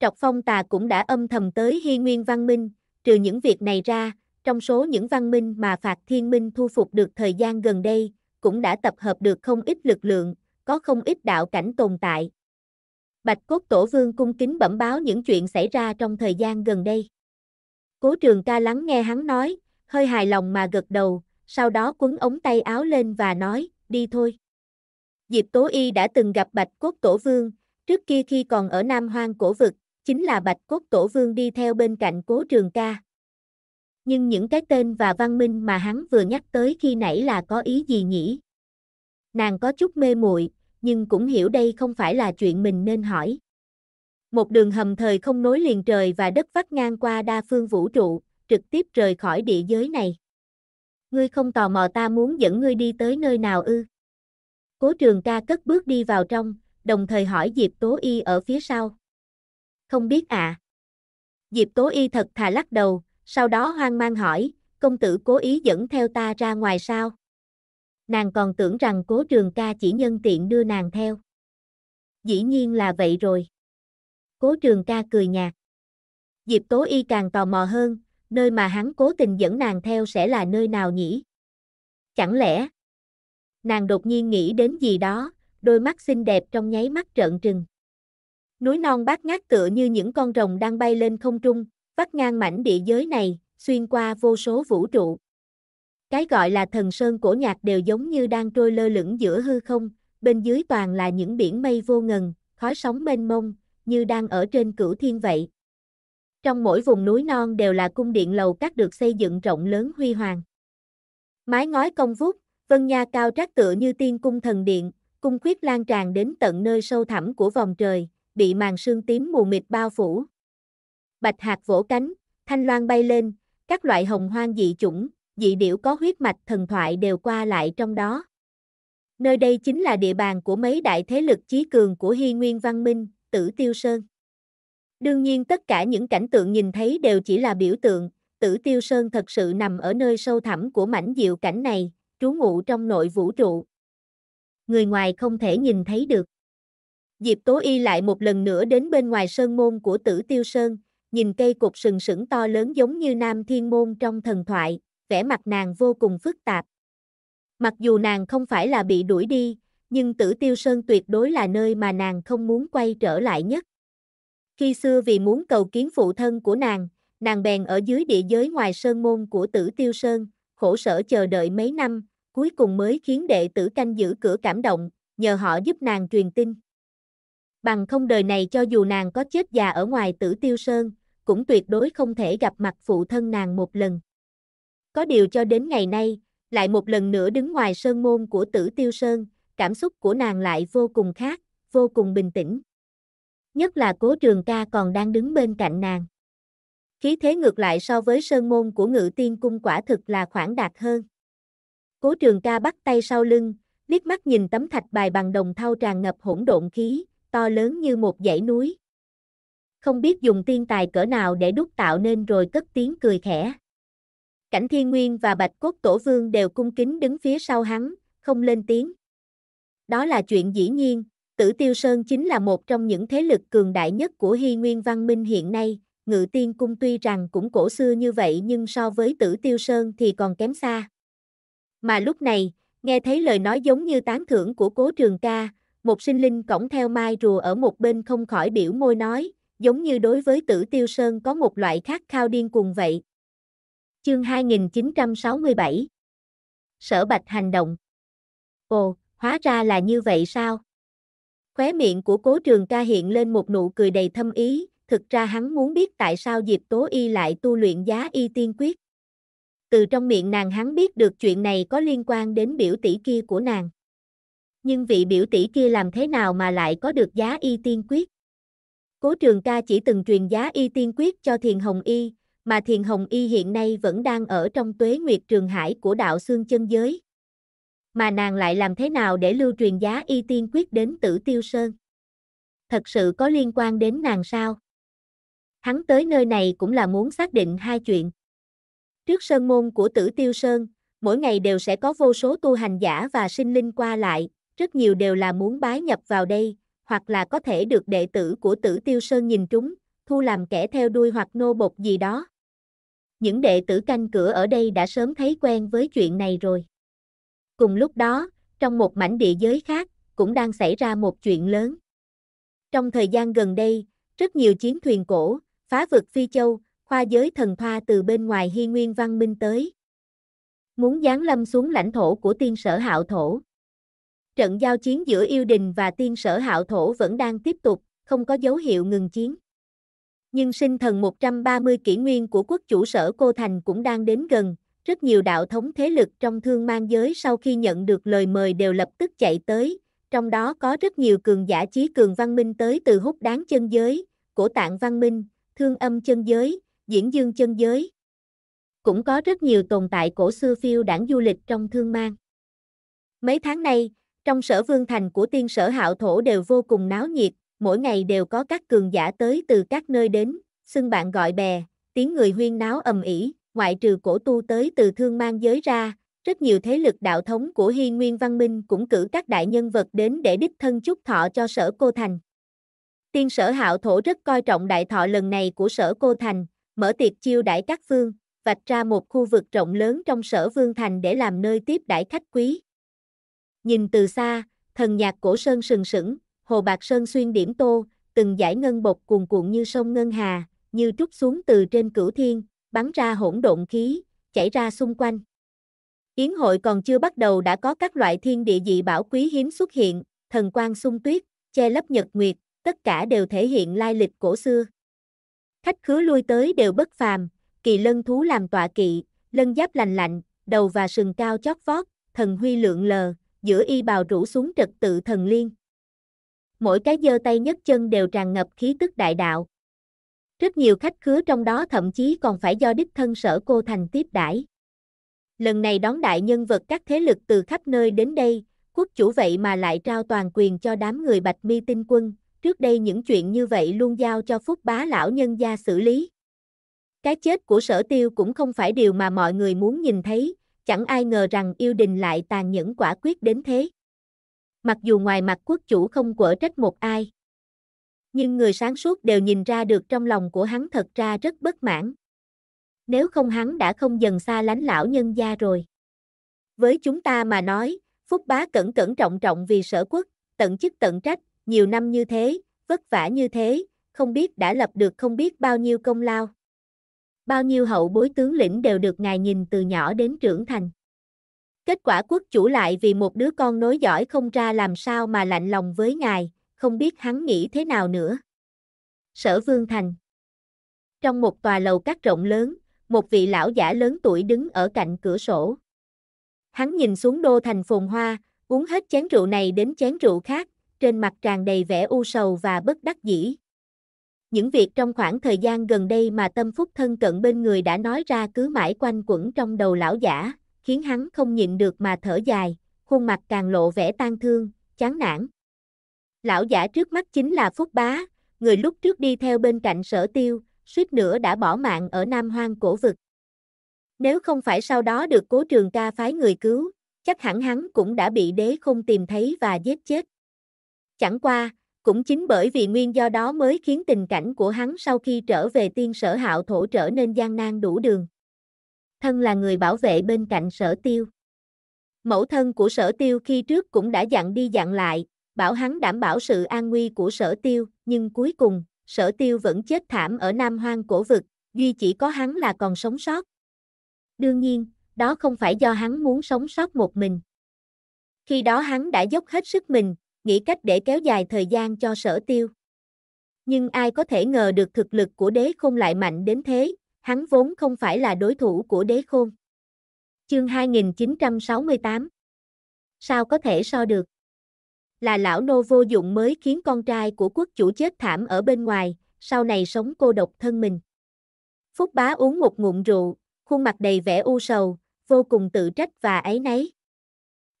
Trọc phong tà cũng đã âm thầm tới hy nguyên văn minh, trừ những việc này ra, trong số những văn minh mà Phạt Thiên Minh thu phục được thời gian gần đây, cũng đã tập hợp được không ít lực lượng, có không ít đạo cảnh tồn tại. Bạch Cốt Tổ Vương cung kính bẩm báo những chuyện xảy ra trong thời gian gần đây. Cố trường ca lắng nghe hắn nói, hơi hài lòng mà gật đầu, sau đó quấn ống tay áo lên và nói, đi thôi. Diệp Tố Y đã từng gặp Bạch Cốt Tổ Vương, trước kia khi còn ở Nam Hoang Cổ Vực, chính là Bạch Cốt Tổ Vương đi theo bên cạnh cố trường ca nhưng những cái tên và văn minh mà hắn vừa nhắc tới khi nãy là có ý gì nhỉ? Nàng có chút mê muội, nhưng cũng hiểu đây không phải là chuyện mình nên hỏi. Một đường hầm thời không nối liền trời và đất vắt ngang qua đa phương vũ trụ, trực tiếp rời khỏi địa giới này. Ngươi không tò mò ta muốn dẫn ngươi đi tới nơi nào ư? Cố trường ca cất bước đi vào trong, đồng thời hỏi Diệp Tố Y ở phía sau. Không biết ạ. À. Diệp Tố Y thật thà lắc đầu, sau đó hoang mang hỏi, công tử cố ý dẫn theo ta ra ngoài sao? Nàng còn tưởng rằng cố trường ca chỉ nhân tiện đưa nàng theo. Dĩ nhiên là vậy rồi. Cố trường ca cười nhạt. Diệp tố y càng tò mò hơn, nơi mà hắn cố tình dẫn nàng theo sẽ là nơi nào nhỉ? Chẳng lẽ? Nàng đột nhiên nghĩ đến gì đó, đôi mắt xinh đẹp trong nháy mắt trợn trừng. Núi non bát ngát tựa như những con rồng đang bay lên không trung, vắt ngang mảnh địa giới này, xuyên qua vô số vũ trụ. Cái gọi là thần sơn cổ nhạc đều giống như đang trôi lơ lửng giữa hư không, bên dưới toàn là những biển mây vô ngần, khói sóng mênh mông, như đang ở trên cửu thiên vậy. Trong mỗi vùng núi non đều là cung điện lầu các được xây dựng rộng lớn huy hoàng. Mái ngói cong vút, vân nha cao trác tựa như tiên cung thần điện, cung khuyết lan tràn đến tận nơi sâu thẳm của vòng trời, bị màn sương tím mù mịt bao phủ, bạch hạt vỗ cánh, thanh loan bay lên, các loại hồng hoang dị chủng, dị điểu có huyết mạch thần thoại đều qua lại trong đó. Nơi đây chính là địa bàn của mấy đại thế lực chí cường của Hy Nguyên Văn Minh, Tử Tiêu Sơn. Đương nhiên tất cả những cảnh tượng nhìn thấy đều chỉ là biểu tượng, Tử Tiêu Sơn thật sự nằm ở nơi sâu thẳm của mảnh diệu cảnh này, trú ngụ trong nội vũ trụ. Người ngoài không thể nhìn thấy được. Diệp Tố Y lại một lần nữa đến bên ngoài sơn môn của Tử Tiêu Sơn, nhìn cây cột sừng sững to lớn giống như nam thiên môn trong thần thoại, vẻ mặt nàng vô cùng phức tạp. Mặc dù nàng không phải là bị đuổi đi, nhưng tử tiêu sơn tuyệt đối là nơi mà nàng không muốn quay trở lại nhất. Khi xưa vì muốn cầu kiến phụ thân của nàng, nàng bèn ở dưới địa giới ngoài sơn môn của tử tiêu sơn, khổ sở chờ đợi mấy năm, cuối cùng mới khiến đệ tử canh giữ cửa cảm động, nhờ họ giúp nàng truyền tin. Bằng không đời này cho dù nàng có chết già ở ngoài tử tiêu sơn, cũng tuyệt đối không thể gặp mặt phụ thân nàng một lần. Có điều cho đến ngày nay, lại một lần nữa đứng ngoài sơn môn của tử tiêu sơn, cảm xúc của nàng lại vô cùng khác, vô cùng bình tĩnh. Nhất là cố trường ca còn đang đứng bên cạnh nàng. Khí thế ngược lại so với sơn môn của ngự tiên cung quả thực là khoảng đạt hơn. Cố trường ca bắt tay sau lưng, liếc mắt nhìn tấm thạch bài bằng đồng thau tràn ngập hỗn độn khí, to lớn như một dãy núi, không biết dùng tiên tài cỡ nào để đúc tạo nên rồi cất tiếng cười khẽ. Cảnh thiên nguyên và bạch cốt tổ vương đều cung kính đứng phía sau hắn, không lên tiếng. Đó là chuyện dĩ nhiên, tử tiêu sơn chính là một trong những thế lực cường đại nhất của hy nguyên văn minh hiện nay, ngự tiên cung tuy rằng cũng cổ xưa như vậy nhưng so với tử tiêu sơn thì còn kém xa. Mà lúc này, nghe thấy lời nói giống như tán thưởng của cố trường ca, một sinh linh cổng theo mai rùa ở một bên không khỏi biểu môi nói, giống như đối với tử tiêu sơn có một loại khát khao điên cuồng vậy. Chương 2967 Sở Bạch hành động Ồ, hóa ra là như vậy sao? Khóe miệng của cố trường ca hiện lên một nụ cười đầy thâm ý, thực ra hắn muốn biết tại sao Diệp Tố Y lại tu luyện giá y tiên quyết. Từ trong miệng nàng hắn biết được chuyện này có liên quan đến biểu tỷ kia của nàng. Nhưng vị biểu tỷ kia làm thế nào mà lại có được giá y tiên quyết? Cố trường ca chỉ từng truyền giá y tiên quyết cho Thiền Hồng Y, mà Thiền Hồng Y hiện nay vẫn đang ở trong tuế nguyệt trường hải của đạo xương chân giới. Mà nàng lại làm thế nào để lưu truyền giá y tiên quyết đến tử tiêu sơn? Thật sự có liên quan đến nàng sao? Hắn tới nơi này cũng là muốn xác định hai chuyện. Trước sơn môn của tử tiêu sơn, mỗi ngày đều sẽ có vô số tu hành giả và sinh linh qua lại, rất nhiều đều là muốn bái nhập vào đây, hoặc là có thể được đệ tử của tử tiêu sơn nhìn trúng, thu làm kẻ theo đuôi hoặc nô bột gì đó. Những đệ tử canh cửa ở đây đã sớm thấy quen với chuyện này rồi. Cùng lúc đó, trong một mảnh địa giới khác, cũng đang xảy ra một chuyện lớn. Trong thời gian gần đây, rất nhiều chiến thuyền cổ, phá vực phi châu, khoa giới thần thoa từ bên ngoài hy nguyên văn minh tới. Muốn giáng lâm xuống lãnh thổ của tiên sở hạo thổ trận giao chiến giữa yêu đình và tiên sở hạo thổ vẫn đang tiếp tục, không có dấu hiệu ngừng chiến. Nhưng sinh thần 130 kỷ nguyên của quốc chủ sở Cô Thành cũng đang đến gần, rất nhiều đạo thống thế lực trong thương mang giới sau khi nhận được lời mời đều lập tức chạy tới, trong đó có rất nhiều cường giả trí cường văn minh tới từ hút đáng chân giới, cổ tạng văn minh, thương âm chân giới, diễn dương chân giới. Cũng có rất nhiều tồn tại cổ xưa phiêu đảng du lịch trong thương mang. Mấy tháng nay, trong sở vương thành của tiên sở hạo thổ đều vô cùng náo nhiệt, mỗi ngày đều có các cường giả tới từ các nơi đến, xưng bạn gọi bè, tiếng người huyên náo ầm ĩ, ngoại trừ cổ tu tới từ thương mang giới ra, rất nhiều thế lực đạo thống của Hy Nguyên Văn Minh cũng cử các đại nhân vật đến để đích thân chúc thọ cho sở cô thành. Tiên sở hạo thổ rất coi trọng đại thọ lần này của sở cô thành, mở tiệc chiêu đãi các phương, vạch ra một khu vực rộng lớn trong sở vương thành để làm nơi tiếp đãi khách quý. Nhìn từ xa, thần nhạc cổ sơn sừng sững, hồ bạc sơn xuyên điểm tô, từng giải ngân bột cuồn cuộn như sông Ngân Hà, như trút xuống từ trên cửu thiên, bắn ra hỗn độn khí, chảy ra xung quanh. Yến hội còn chưa bắt đầu đã có các loại thiên địa dị bảo quý hiếm xuất hiện, thần quang sung tuyết, che lấp nhật nguyệt, tất cả đều thể hiện lai lịch cổ xưa. Khách khứa lui tới đều bất phàm, kỳ lân thú làm tọa kỵ, lân giáp lành lạnh, đầu và sừng cao chót vót, thần huy lượng lờ, giữa y bào rủ xuống trật tự thần liên. Mỗi cái giơ tay nhất chân đều tràn ngập khí tức đại đạo. Rất nhiều khách khứa trong đó thậm chí còn phải do đích thân sở cô thành tiếp đãi. Lần này đón đại nhân vật các thế lực từ khắp nơi đến đây, quốc chủ vậy mà lại trao toàn quyền cho đám người bạch mi tinh quân, trước đây những chuyện như vậy luôn giao cho phúc bá lão nhân gia xử lý. Cái chết của sở tiêu cũng không phải điều mà mọi người muốn nhìn thấy, chẳng ai ngờ rằng yêu đình lại tàn nhẫn quả quyết đến thế. Mặc dù ngoài mặt quốc chủ không quở trách một ai, nhưng người sáng suốt đều nhìn ra được trong lòng của hắn thật ra rất bất mãn. Nếu không hắn đã không dần xa lánh lão nhân gia rồi. Với chúng ta mà nói, Phúc Bá cẩn cẩn trọng trọng vì sở quốc, tận chức tận trách, nhiều năm như thế, vất vả như thế, không biết đã lập được không biết bao nhiêu công lao bao nhiêu hậu bối tướng lĩnh đều được ngài nhìn từ nhỏ đến trưởng thành. Kết quả quốc chủ lại vì một đứa con nối giỏi không ra làm sao mà lạnh lòng với ngài, không biết hắn nghĩ thế nào nữa. Sở Vương Thành Trong một tòa lầu các rộng lớn, một vị lão giả lớn tuổi đứng ở cạnh cửa sổ. Hắn nhìn xuống đô thành phồn hoa, uống hết chén rượu này đến chén rượu khác, trên mặt tràn đầy vẻ u sầu và bất đắc dĩ, những việc trong khoảng thời gian gần đây mà tâm phúc thân cận bên người đã nói ra cứ mãi quanh quẩn trong đầu lão giả, khiến hắn không nhịn được mà thở dài, khuôn mặt càng lộ vẻ tan thương, chán nản. Lão giả trước mắt chính là Phúc Bá, người lúc trước đi theo bên cạnh sở tiêu, suýt nữa đã bỏ mạng ở Nam Hoang cổ vực. Nếu không phải sau đó được cố trường ca phái người cứu, chắc hẳn hắn cũng đã bị đế không tìm thấy và giết chết. Chẳng qua, cũng chính bởi vì nguyên do đó mới khiến tình cảnh của hắn sau khi trở về tiên sở hạo thổ trở nên gian nan đủ đường. Thân là người bảo vệ bên cạnh sở tiêu. Mẫu thân của sở tiêu khi trước cũng đã dặn đi dặn lại, bảo hắn đảm bảo sự an nguy của sở tiêu, nhưng cuối cùng, sở tiêu vẫn chết thảm ở Nam Hoang cổ vực, duy chỉ có hắn là còn sống sót. Đương nhiên, đó không phải do hắn muốn sống sót một mình. Khi đó hắn đã dốc hết sức mình, nghĩ cách để kéo dài thời gian cho sở tiêu. Nhưng ai có thể ngờ được thực lực của đế khôn lại mạnh đến thế, hắn vốn không phải là đối thủ của đế khôn. Chương 2968 Sao có thể so được? Là lão nô vô dụng mới khiến con trai của quốc chủ chết thảm ở bên ngoài, sau này sống cô độc thân mình. Phúc bá uống một ngụm rượu, khuôn mặt đầy vẻ u sầu, vô cùng tự trách và ấy nấy.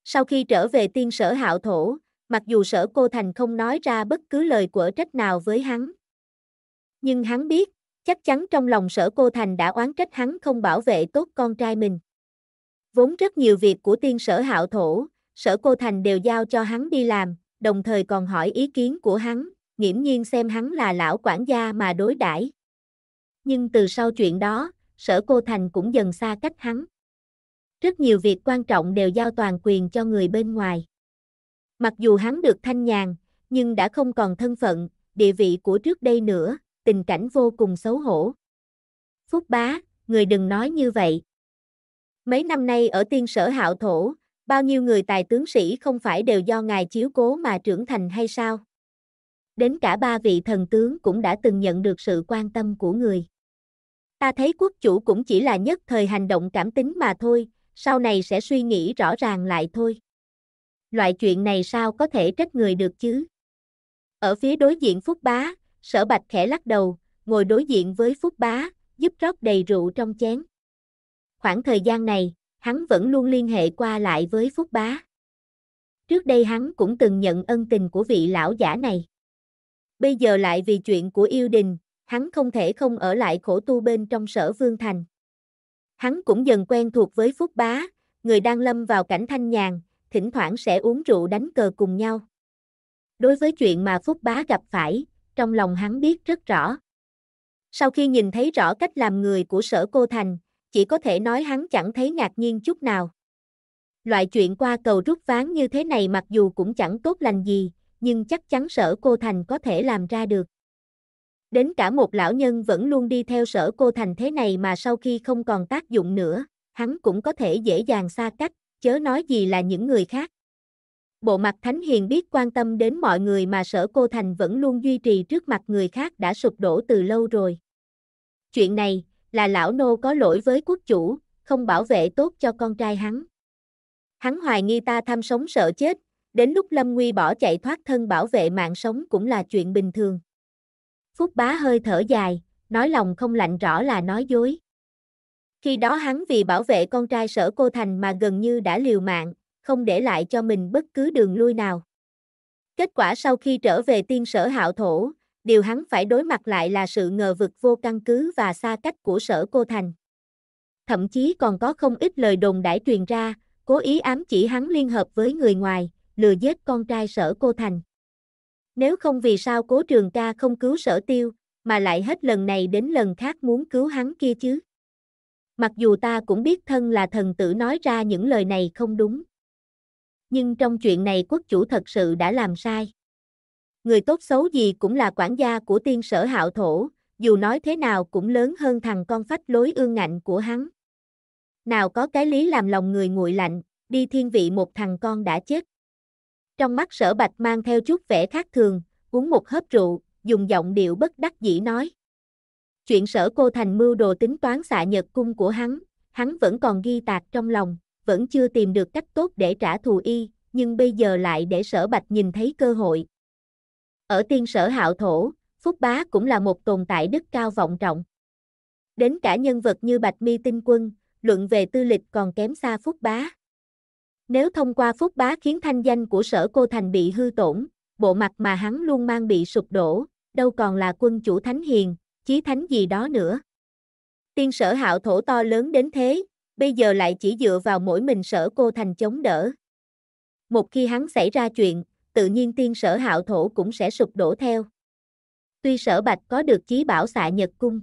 Sau khi trở về tiên sở hạo thổ, mặc dù sở cô thành không nói ra bất cứ lời quở trách nào với hắn. Nhưng hắn biết, chắc chắn trong lòng sở cô thành đã oán trách hắn không bảo vệ tốt con trai mình. Vốn rất nhiều việc của tiên sở hạo thổ, sở cô thành đều giao cho hắn đi làm, đồng thời còn hỏi ý kiến của hắn, nghiễm nhiên xem hắn là lão quản gia mà đối đãi. Nhưng từ sau chuyện đó, sở cô thành cũng dần xa cách hắn. Rất nhiều việc quan trọng đều giao toàn quyền cho người bên ngoài. Mặc dù hắn được thanh nhàn, nhưng đã không còn thân phận, địa vị của trước đây nữa, tình cảnh vô cùng xấu hổ. Phúc bá, người đừng nói như vậy. Mấy năm nay ở tiên sở hạo thổ, bao nhiêu người tài tướng sĩ không phải đều do ngài chiếu cố mà trưởng thành hay sao? Đến cả ba vị thần tướng cũng đã từng nhận được sự quan tâm của người. Ta thấy quốc chủ cũng chỉ là nhất thời hành động cảm tính mà thôi, sau này sẽ suy nghĩ rõ ràng lại thôi loại chuyện này sao có thể trách người được chứ? Ở phía đối diện Phúc Bá, Sở Bạch khẽ lắc đầu, ngồi đối diện với Phúc Bá, giúp rót đầy rượu trong chén. Khoảng thời gian này, hắn vẫn luôn liên hệ qua lại với Phúc Bá. Trước đây hắn cũng từng nhận ân tình của vị lão giả này. Bây giờ lại vì chuyện của yêu đình, hắn không thể không ở lại khổ tu bên trong sở Vương Thành. Hắn cũng dần quen thuộc với Phúc Bá, người đang lâm vào cảnh thanh nhàn, thỉnh thoảng sẽ uống rượu đánh cờ cùng nhau. Đối với chuyện mà Phúc Bá gặp phải, trong lòng hắn biết rất rõ. Sau khi nhìn thấy rõ cách làm người của sở cô Thành, chỉ có thể nói hắn chẳng thấy ngạc nhiên chút nào. Loại chuyện qua cầu rút ván như thế này mặc dù cũng chẳng tốt lành gì, nhưng chắc chắn sở cô Thành có thể làm ra được. Đến cả một lão nhân vẫn luôn đi theo sở cô Thành thế này mà sau khi không còn tác dụng nữa, hắn cũng có thể dễ dàng xa cách chớ nói gì là những người khác. Bộ mặt Thánh Hiền biết quan tâm đến mọi người mà sở cô thành vẫn luôn duy trì trước mặt người khác đã sụp đổ từ lâu rồi. Chuyện này là lão nô có lỗi với quốc chủ, không bảo vệ tốt cho con trai hắn. Hắn hoài nghi ta tham sống sợ chết, đến lúc Lâm Nguy bỏ chạy thoát thân bảo vệ mạng sống cũng là chuyện bình thường. Phúc bá hơi thở dài, nói lòng không lạnh rõ là nói dối. Khi đó hắn vì bảo vệ con trai sở cô thành mà gần như đã liều mạng, không để lại cho mình bất cứ đường lui nào. Kết quả sau khi trở về tiên sở hạo thổ, điều hắn phải đối mặt lại là sự ngờ vực vô căn cứ và xa cách của sở cô thành. Thậm chí còn có không ít lời đồn đãi truyền ra, cố ý ám chỉ hắn liên hợp với người ngoài, lừa giết con trai sở cô thành. Nếu không vì sao cố trường ca không cứu sở tiêu, mà lại hết lần này đến lần khác muốn cứu hắn kia chứ mặc dù ta cũng biết thân là thần tử nói ra những lời này không đúng. Nhưng trong chuyện này quốc chủ thật sự đã làm sai. Người tốt xấu gì cũng là quản gia của tiên sở hạo thổ, dù nói thế nào cũng lớn hơn thằng con phách lối ương ngạnh của hắn. Nào có cái lý làm lòng người nguội lạnh, đi thiên vị một thằng con đã chết. Trong mắt sở bạch mang theo chút vẻ khác thường, uống một hớp rượu, dùng giọng điệu bất đắc dĩ nói. Chuyện sở cô thành mưu đồ tính toán xạ nhật cung của hắn, hắn vẫn còn ghi tạc trong lòng, vẫn chưa tìm được cách tốt để trả thù y, nhưng bây giờ lại để sở bạch nhìn thấy cơ hội. Ở tiên sở hạo thổ, Phúc Bá cũng là một tồn tại đức cao vọng trọng. Đến cả nhân vật như Bạch Mi Tinh Quân, luận về tư lịch còn kém xa Phúc Bá. Nếu thông qua Phúc Bá khiến thanh danh của sở cô thành bị hư tổn, bộ mặt mà hắn luôn mang bị sụp đổ, đâu còn là quân chủ thánh hiền, chí thánh gì đó nữa. Tiên sở hạo thổ to lớn đến thế, bây giờ lại chỉ dựa vào mỗi mình sở cô thành chống đỡ. Một khi hắn xảy ra chuyện, tự nhiên tiên sở hạo thổ cũng sẽ sụp đổ theo. Tuy sở bạch có được chí bảo xạ nhật cung,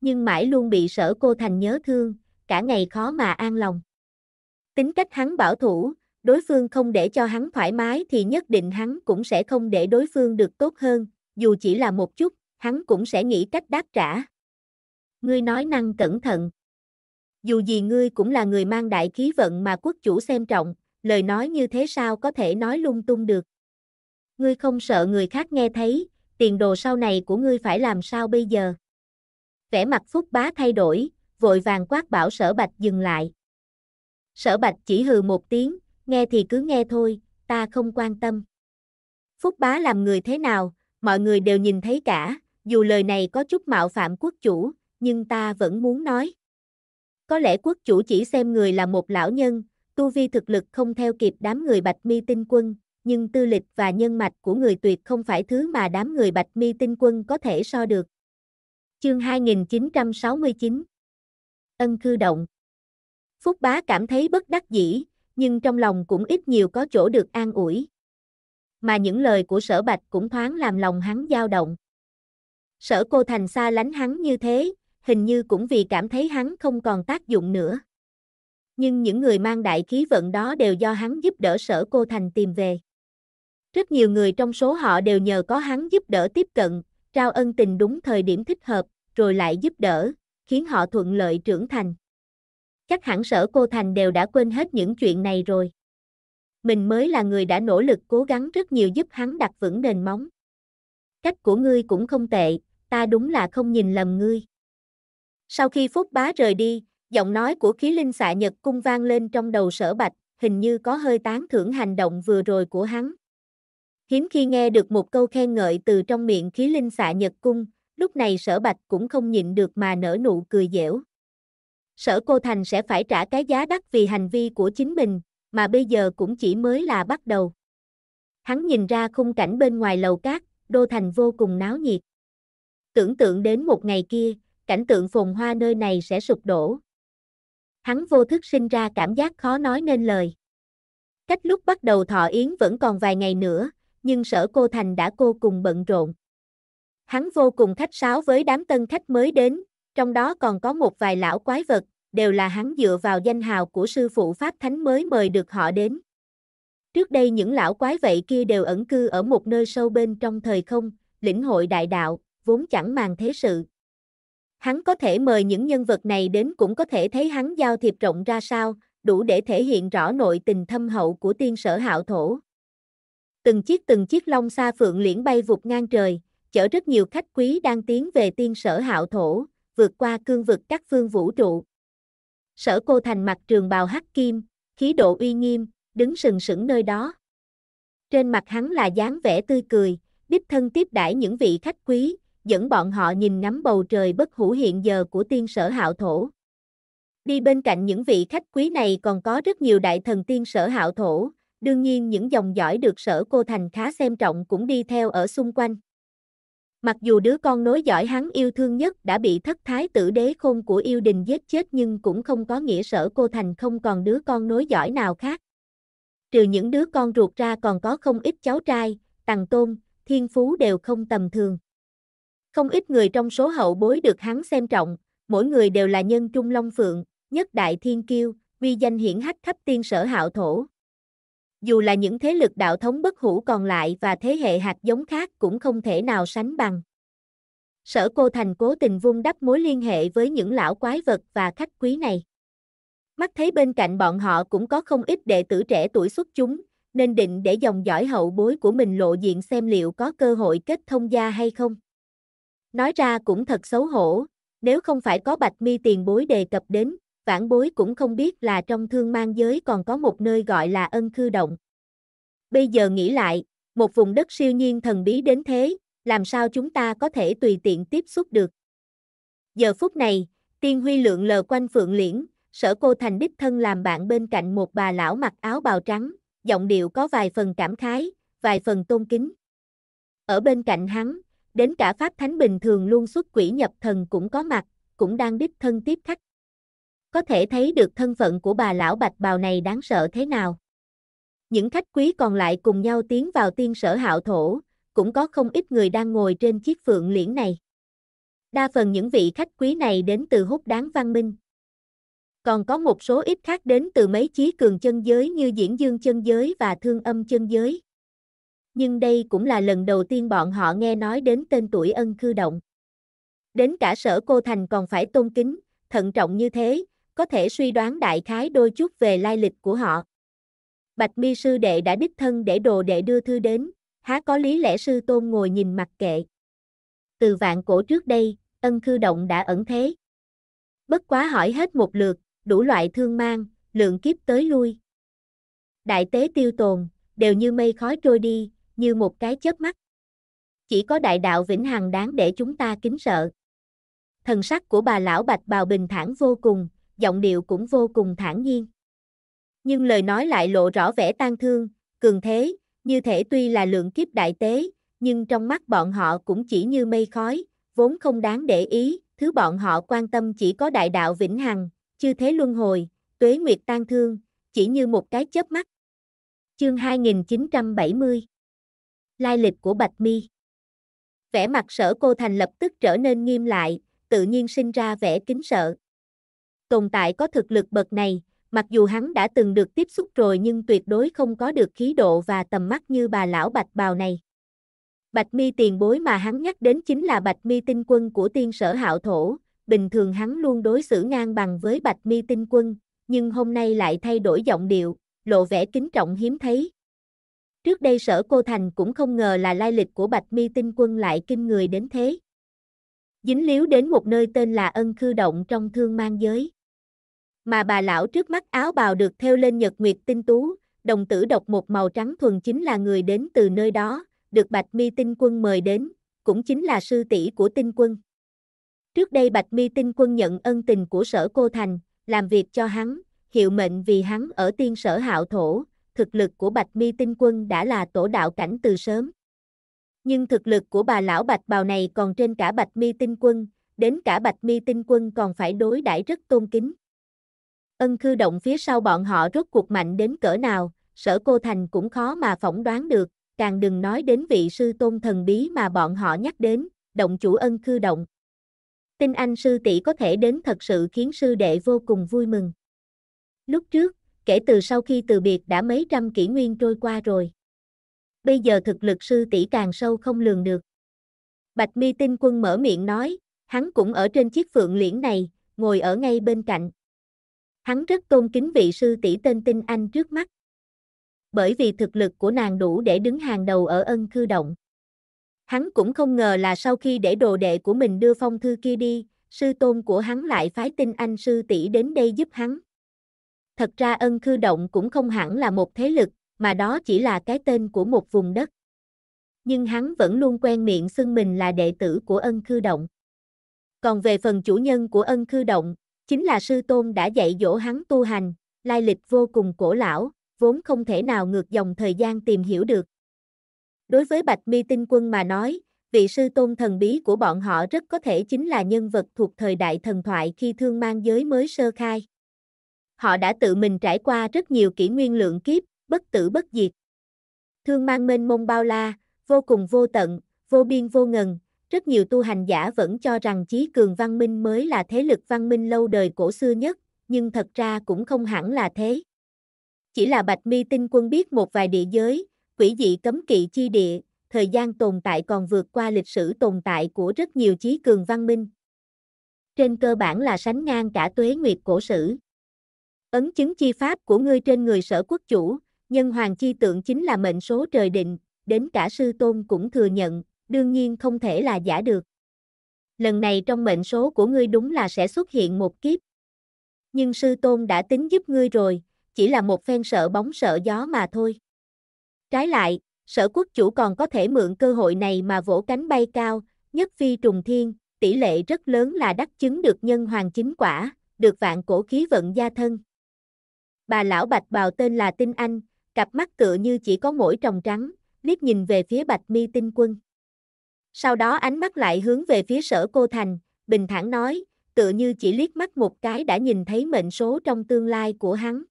nhưng mãi luôn bị sở cô thành nhớ thương, cả ngày khó mà an lòng. Tính cách hắn bảo thủ, đối phương không để cho hắn thoải mái thì nhất định hắn cũng sẽ không để đối phương được tốt hơn, dù chỉ là một chút hắn cũng sẽ nghĩ cách đáp trả. Ngươi nói năng cẩn thận. Dù gì ngươi cũng là người mang đại khí vận mà quốc chủ xem trọng, lời nói như thế sao có thể nói lung tung được. Ngươi không sợ người khác nghe thấy, tiền đồ sau này của ngươi phải làm sao bây giờ? Vẻ mặt Phúc Bá thay đổi, vội vàng quát bảo Sở Bạch dừng lại. Sở Bạch chỉ hừ một tiếng, nghe thì cứ nghe thôi, ta không quan tâm. Phúc Bá làm người thế nào, mọi người đều nhìn thấy cả, dù lời này có chút mạo phạm quốc chủ, nhưng ta vẫn muốn nói. Có lẽ quốc chủ chỉ xem người là một lão nhân, tu vi thực lực không theo kịp đám người bạch mi tinh quân, nhưng tư lịch và nhân mạch của người tuyệt không phải thứ mà đám người bạch mi tinh quân có thể so được. Chương 2969 Ân cư động Phúc bá cảm thấy bất đắc dĩ, nhưng trong lòng cũng ít nhiều có chỗ được an ủi. Mà những lời của sở bạch cũng thoáng làm lòng hắn dao động. Sở cô thành xa lánh hắn như thế, hình như cũng vì cảm thấy hắn không còn tác dụng nữa. Nhưng những người mang đại khí vận đó đều do hắn giúp đỡ sở cô thành tìm về. Rất nhiều người trong số họ đều nhờ có hắn giúp đỡ tiếp cận, trao ân tình đúng thời điểm thích hợp, rồi lại giúp đỡ, khiến họ thuận lợi trưởng thành. Chắc hẳn sở cô Thành đều đã quên hết những chuyện này rồi. Mình mới là người đã nỗ lực cố gắng rất nhiều giúp hắn đặt vững nền móng. Cách của ngươi cũng không tệ, ta đúng là không nhìn lầm ngươi. Sau khi Phúc Bá rời đi, giọng nói của khí linh xạ nhật cung vang lên trong đầu sở bạch, hình như có hơi tán thưởng hành động vừa rồi của hắn. Hiếm khi nghe được một câu khen ngợi từ trong miệng khí linh xạ nhật cung, lúc này sở bạch cũng không nhịn được mà nở nụ cười dẻo. Sở cô thành sẽ phải trả cái giá đắt vì hành vi của chính mình, mà bây giờ cũng chỉ mới là bắt đầu. Hắn nhìn ra khung cảnh bên ngoài lầu cát, đô thành vô cùng náo nhiệt. Tưởng tượng đến một ngày kia, cảnh tượng phồn hoa nơi này sẽ sụp đổ. Hắn vô thức sinh ra cảm giác khó nói nên lời. Cách lúc bắt đầu thọ yến vẫn còn vài ngày nữa, nhưng sở cô Thành đã cô cùng bận rộn. Hắn vô cùng khách sáo với đám tân khách mới đến, trong đó còn có một vài lão quái vật, đều là hắn dựa vào danh hào của sư phụ Pháp Thánh mới mời được họ đến. Trước đây những lão quái vậy kia đều ẩn cư ở một nơi sâu bên trong thời không, lĩnh hội đại đạo, vốn chẳng màng thế sự. Hắn có thể mời những nhân vật này đến cũng có thể thấy hắn giao thiệp rộng ra sao, đủ để thể hiện rõ nội tình thâm hậu của tiên sở hạo thổ. Từng chiếc từng chiếc long xa phượng liễn bay vụt ngang trời, chở rất nhiều khách quý đang tiến về tiên sở hạo thổ, vượt qua cương vực các phương vũ trụ. Sở cô thành mặt trường bào hắc kim, khí độ uy nghiêm, đứng sừng sững nơi đó. Trên mặt hắn là dáng vẻ tươi cười, đích thân tiếp đãi những vị khách quý, dẫn bọn họ nhìn ngắm bầu trời bất hủ hiện giờ của tiên sở hạo thổ. Đi bên cạnh những vị khách quý này còn có rất nhiều đại thần tiên sở hạo thổ, đương nhiên những dòng dõi được sở cô thành khá xem trọng cũng đi theo ở xung quanh. Mặc dù đứa con nối dõi hắn yêu thương nhất đã bị thất thái tử đế khôn của yêu đình giết chết nhưng cũng không có nghĩa sở cô thành không còn đứa con nối dõi nào khác. Trừ những đứa con ruột ra còn có không ít cháu trai, tàng tôn, thiên phú đều không tầm thường. Không ít người trong số hậu bối được hắn xem trọng, mỗi người đều là nhân trung long phượng, nhất đại thiên kiêu, uy danh hiển hách khắp tiên sở hạo thổ. Dù là những thế lực đạo thống bất hủ còn lại và thế hệ hạt giống khác cũng không thể nào sánh bằng. Sở cô thành cố tình vung đắp mối liên hệ với những lão quái vật và khách quý này. Mắt thấy bên cạnh bọn họ cũng có không ít đệ tử trẻ tuổi xuất chúng, nên định để dòng dõi hậu bối của mình lộ diện xem liệu có cơ hội kết thông gia hay không. Nói ra cũng thật xấu hổ, nếu không phải có bạch mi tiền bối đề cập đến, vãn bối cũng không biết là trong thương mang giới còn có một nơi gọi là ân khư động. Bây giờ nghĩ lại, một vùng đất siêu nhiên thần bí đến thế, làm sao chúng ta có thể tùy tiện tiếp xúc được. Giờ phút này, tiên huy lượng lờ quanh phượng liễn, sở cô thành đích thân làm bạn bên cạnh một bà lão mặc áo bào trắng, giọng điệu có vài phần cảm khái, vài phần tôn kính. Ở bên cạnh hắn, đến cả pháp thánh bình thường luôn xuất quỷ nhập thần cũng có mặt, cũng đang đích thân tiếp khách. Có thể thấy được thân phận của bà lão bạch bào này đáng sợ thế nào. Những khách quý còn lại cùng nhau tiến vào tiên sở hạo thổ, cũng có không ít người đang ngồi trên chiếc phượng liễn này. Đa phần những vị khách quý này đến từ hút đáng văn minh. Còn có một số ít khác đến từ mấy chí cường chân giới như Diễn Dương chân giới và Thương Âm chân giới nhưng đây cũng là lần đầu tiên bọn họ nghe nói đến tên tuổi ân cư động. Đến cả sở cô thành còn phải tôn kính, thận trọng như thế, có thể suy đoán đại khái đôi chút về lai lịch của họ. Bạch mi sư đệ đã đích thân để đồ đệ đưa thư đến, há có lý lẽ sư tôn ngồi nhìn mặt kệ. Từ vạn cổ trước đây, ân cư động đã ẩn thế. Bất quá hỏi hết một lượt, đủ loại thương mang, lượng kiếp tới lui. Đại tế tiêu tồn, đều như mây khói trôi đi, như một cái chớp mắt. Chỉ có đại đạo vĩnh hằng đáng để chúng ta kính sợ. Thần sắc của bà lão Bạch Bào bình thản vô cùng, giọng điệu cũng vô cùng thản nhiên. Nhưng lời nói lại lộ rõ vẻ tang thương, cường thế, như thể tuy là lượng kiếp đại tế, nhưng trong mắt bọn họ cũng chỉ như mây khói, vốn không đáng để ý, thứ bọn họ quan tâm chỉ có đại đạo vĩnh hằng, chư thế luân hồi, tuế nguyệt tan thương, chỉ như một cái chớp mắt. Chương 2970 lai lịch của Bạch Mi. Vẻ mặt sở cô thành lập tức trở nên nghiêm lại, tự nhiên sinh ra vẻ kính sợ. Tồn tại có thực lực bậc này, mặc dù hắn đã từng được tiếp xúc rồi nhưng tuyệt đối không có được khí độ và tầm mắt như bà lão Bạch bào này. Bạch Mi tiền bối mà hắn nhắc đến chính là Bạch Mi tinh quân của tiên sở hạo thổ, bình thường hắn luôn đối xử ngang bằng với Bạch Mi tinh quân, nhưng hôm nay lại thay đổi giọng điệu, lộ vẻ kính trọng hiếm thấy, Trước đây sở cô thành cũng không ngờ là lai lịch của bạch mi tinh quân lại kinh người đến thế. Dính líu đến một nơi tên là ân khư động trong thương mang giới. Mà bà lão trước mắt áo bào được theo lên nhật nguyệt tinh tú, đồng tử độc một màu trắng thuần chính là người đến từ nơi đó, được bạch mi tinh quân mời đến, cũng chính là sư tỷ của tinh quân. Trước đây bạch mi tinh quân nhận ân tình của sở cô thành, làm việc cho hắn, hiệu mệnh vì hắn ở tiên sở hạo thổ, thực lực của Bạch Mi Tinh Quân đã là tổ đạo cảnh từ sớm. Nhưng thực lực của bà lão Bạch Bào này còn trên cả Bạch Mi Tinh Quân, đến cả Bạch Mi Tinh Quân còn phải đối đãi rất tôn kính. Ân khư động phía sau bọn họ rốt cuộc mạnh đến cỡ nào, sở cô thành cũng khó mà phỏng đoán được, càng đừng nói đến vị sư tôn thần bí mà bọn họ nhắc đến, động chủ ân khư động. Tin anh sư tỷ có thể đến thật sự khiến sư đệ vô cùng vui mừng. Lúc trước, kể từ sau khi từ biệt đã mấy trăm kỷ nguyên trôi qua rồi. Bây giờ thực lực sư tỷ càng sâu không lường được. Bạch mi tinh quân mở miệng nói, hắn cũng ở trên chiếc phượng liễn này, ngồi ở ngay bên cạnh. Hắn rất tôn kính vị sư tỷ tên Tinh Anh trước mắt. Bởi vì thực lực của nàng đủ để đứng hàng đầu ở ân cư động. Hắn cũng không ngờ là sau khi để đồ đệ của mình đưa phong thư kia đi, sư tôn của hắn lại phái Tinh Anh sư tỷ đến đây giúp hắn thật ra ân khư động cũng không hẳn là một thế lực, mà đó chỉ là cái tên của một vùng đất. Nhưng hắn vẫn luôn quen miệng xưng mình là đệ tử của ân khư động. Còn về phần chủ nhân của ân khư động, chính là sư tôn đã dạy dỗ hắn tu hành, lai lịch vô cùng cổ lão, vốn không thể nào ngược dòng thời gian tìm hiểu được. Đối với Bạch Mi Tinh Quân mà nói, vị sư tôn thần bí của bọn họ rất có thể chính là nhân vật thuộc thời đại thần thoại khi thương mang giới mới sơ khai họ đã tự mình trải qua rất nhiều kỷ nguyên lượng kiếp, bất tử bất diệt. Thương mang mênh mông bao la, vô cùng vô tận, vô biên vô ngần, rất nhiều tu hành giả vẫn cho rằng trí cường văn minh mới là thế lực văn minh lâu đời cổ xưa nhất, nhưng thật ra cũng không hẳn là thế. Chỉ là Bạch Mi Tinh Quân biết một vài địa giới, quỷ dị cấm kỵ chi địa, thời gian tồn tại còn vượt qua lịch sử tồn tại của rất nhiều trí cường văn minh. Trên cơ bản là sánh ngang cả tuế nguyệt cổ sử. Ấn chứng chi pháp của ngươi trên người sở quốc chủ, nhân hoàng chi tượng chính là mệnh số trời định, đến cả sư tôn cũng thừa nhận, đương nhiên không thể là giả được. Lần này trong mệnh số của ngươi đúng là sẽ xuất hiện một kiếp. Nhưng sư tôn đã tính giúp ngươi rồi, chỉ là một phen sợ bóng sợ gió mà thôi. Trái lại, sở quốc chủ còn có thể mượn cơ hội này mà vỗ cánh bay cao, nhất phi trùng thiên, tỷ lệ rất lớn là đắc chứng được nhân hoàng chính quả, được vạn cổ khí vận gia thân bà lão bạch bào tên là Tinh Anh, cặp mắt tựa như chỉ có mỗi tròng trắng, liếc nhìn về phía bạch mi tinh quân. Sau đó ánh mắt lại hướng về phía sở cô thành, bình thản nói, tựa như chỉ liếc mắt một cái đã nhìn thấy mệnh số trong tương lai của hắn.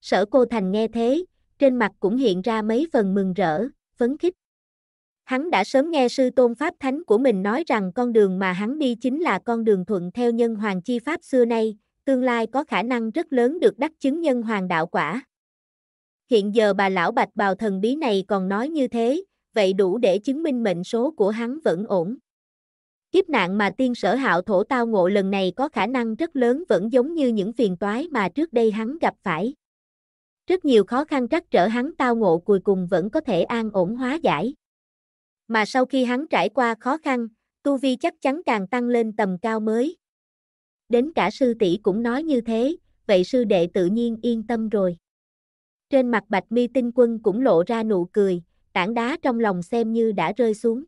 Sở cô thành nghe thế, trên mặt cũng hiện ra mấy phần mừng rỡ, phấn khích. Hắn đã sớm nghe sư tôn pháp thánh của mình nói rằng con đường mà hắn đi chính là con đường thuận theo nhân hoàng chi pháp xưa nay, tương lai có khả năng rất lớn được đắc chứng nhân hoàng đạo quả. Hiện giờ bà lão bạch bào thần bí này còn nói như thế, vậy đủ để chứng minh mệnh số của hắn vẫn ổn. Kiếp nạn mà tiên sở hạo thổ tao ngộ lần này có khả năng rất lớn vẫn giống như những phiền toái mà trước đây hắn gặp phải. Rất nhiều khó khăn trắc trở hắn tao ngộ cuối cùng vẫn có thể an ổn hóa giải. Mà sau khi hắn trải qua khó khăn, tu vi chắc chắn càng tăng lên tầm cao mới đến cả sư tỷ cũng nói như thế, vậy sư đệ tự nhiên yên tâm rồi. Trên mặt bạch mi tinh quân cũng lộ ra nụ cười, tảng đá trong lòng xem như đã rơi xuống.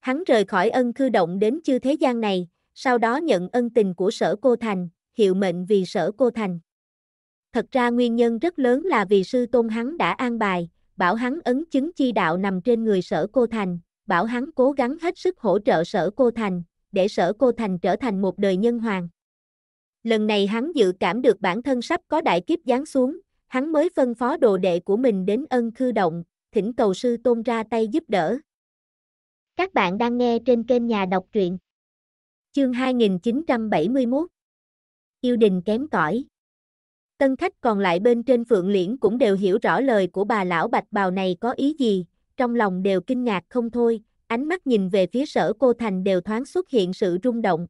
Hắn rời khỏi ân khư động đến chư thế gian này, sau đó nhận ân tình của sở cô thành, hiệu mệnh vì sở cô thành. Thật ra nguyên nhân rất lớn là vì sư tôn hắn đã an bài, bảo hắn ấn chứng chi đạo nằm trên người sở cô thành, bảo hắn cố gắng hết sức hỗ trợ sở cô thành, để sở cô thành trở thành một đời nhân hoàng. Lần này hắn dự cảm được bản thân sắp có đại kiếp giáng xuống, hắn mới phân phó đồ đệ của mình đến ân khư động, thỉnh cầu sư tôn ra tay giúp đỡ. Các bạn đang nghe trên kênh nhà đọc truyện. Chương 2971 Yêu đình kém cỏi Tân khách còn lại bên trên phượng liễn cũng đều hiểu rõ lời của bà lão bạch bào này có ý gì, trong lòng đều kinh ngạc không thôi, ánh mắt nhìn về phía sở cô thành đều thoáng xuất hiện sự rung động.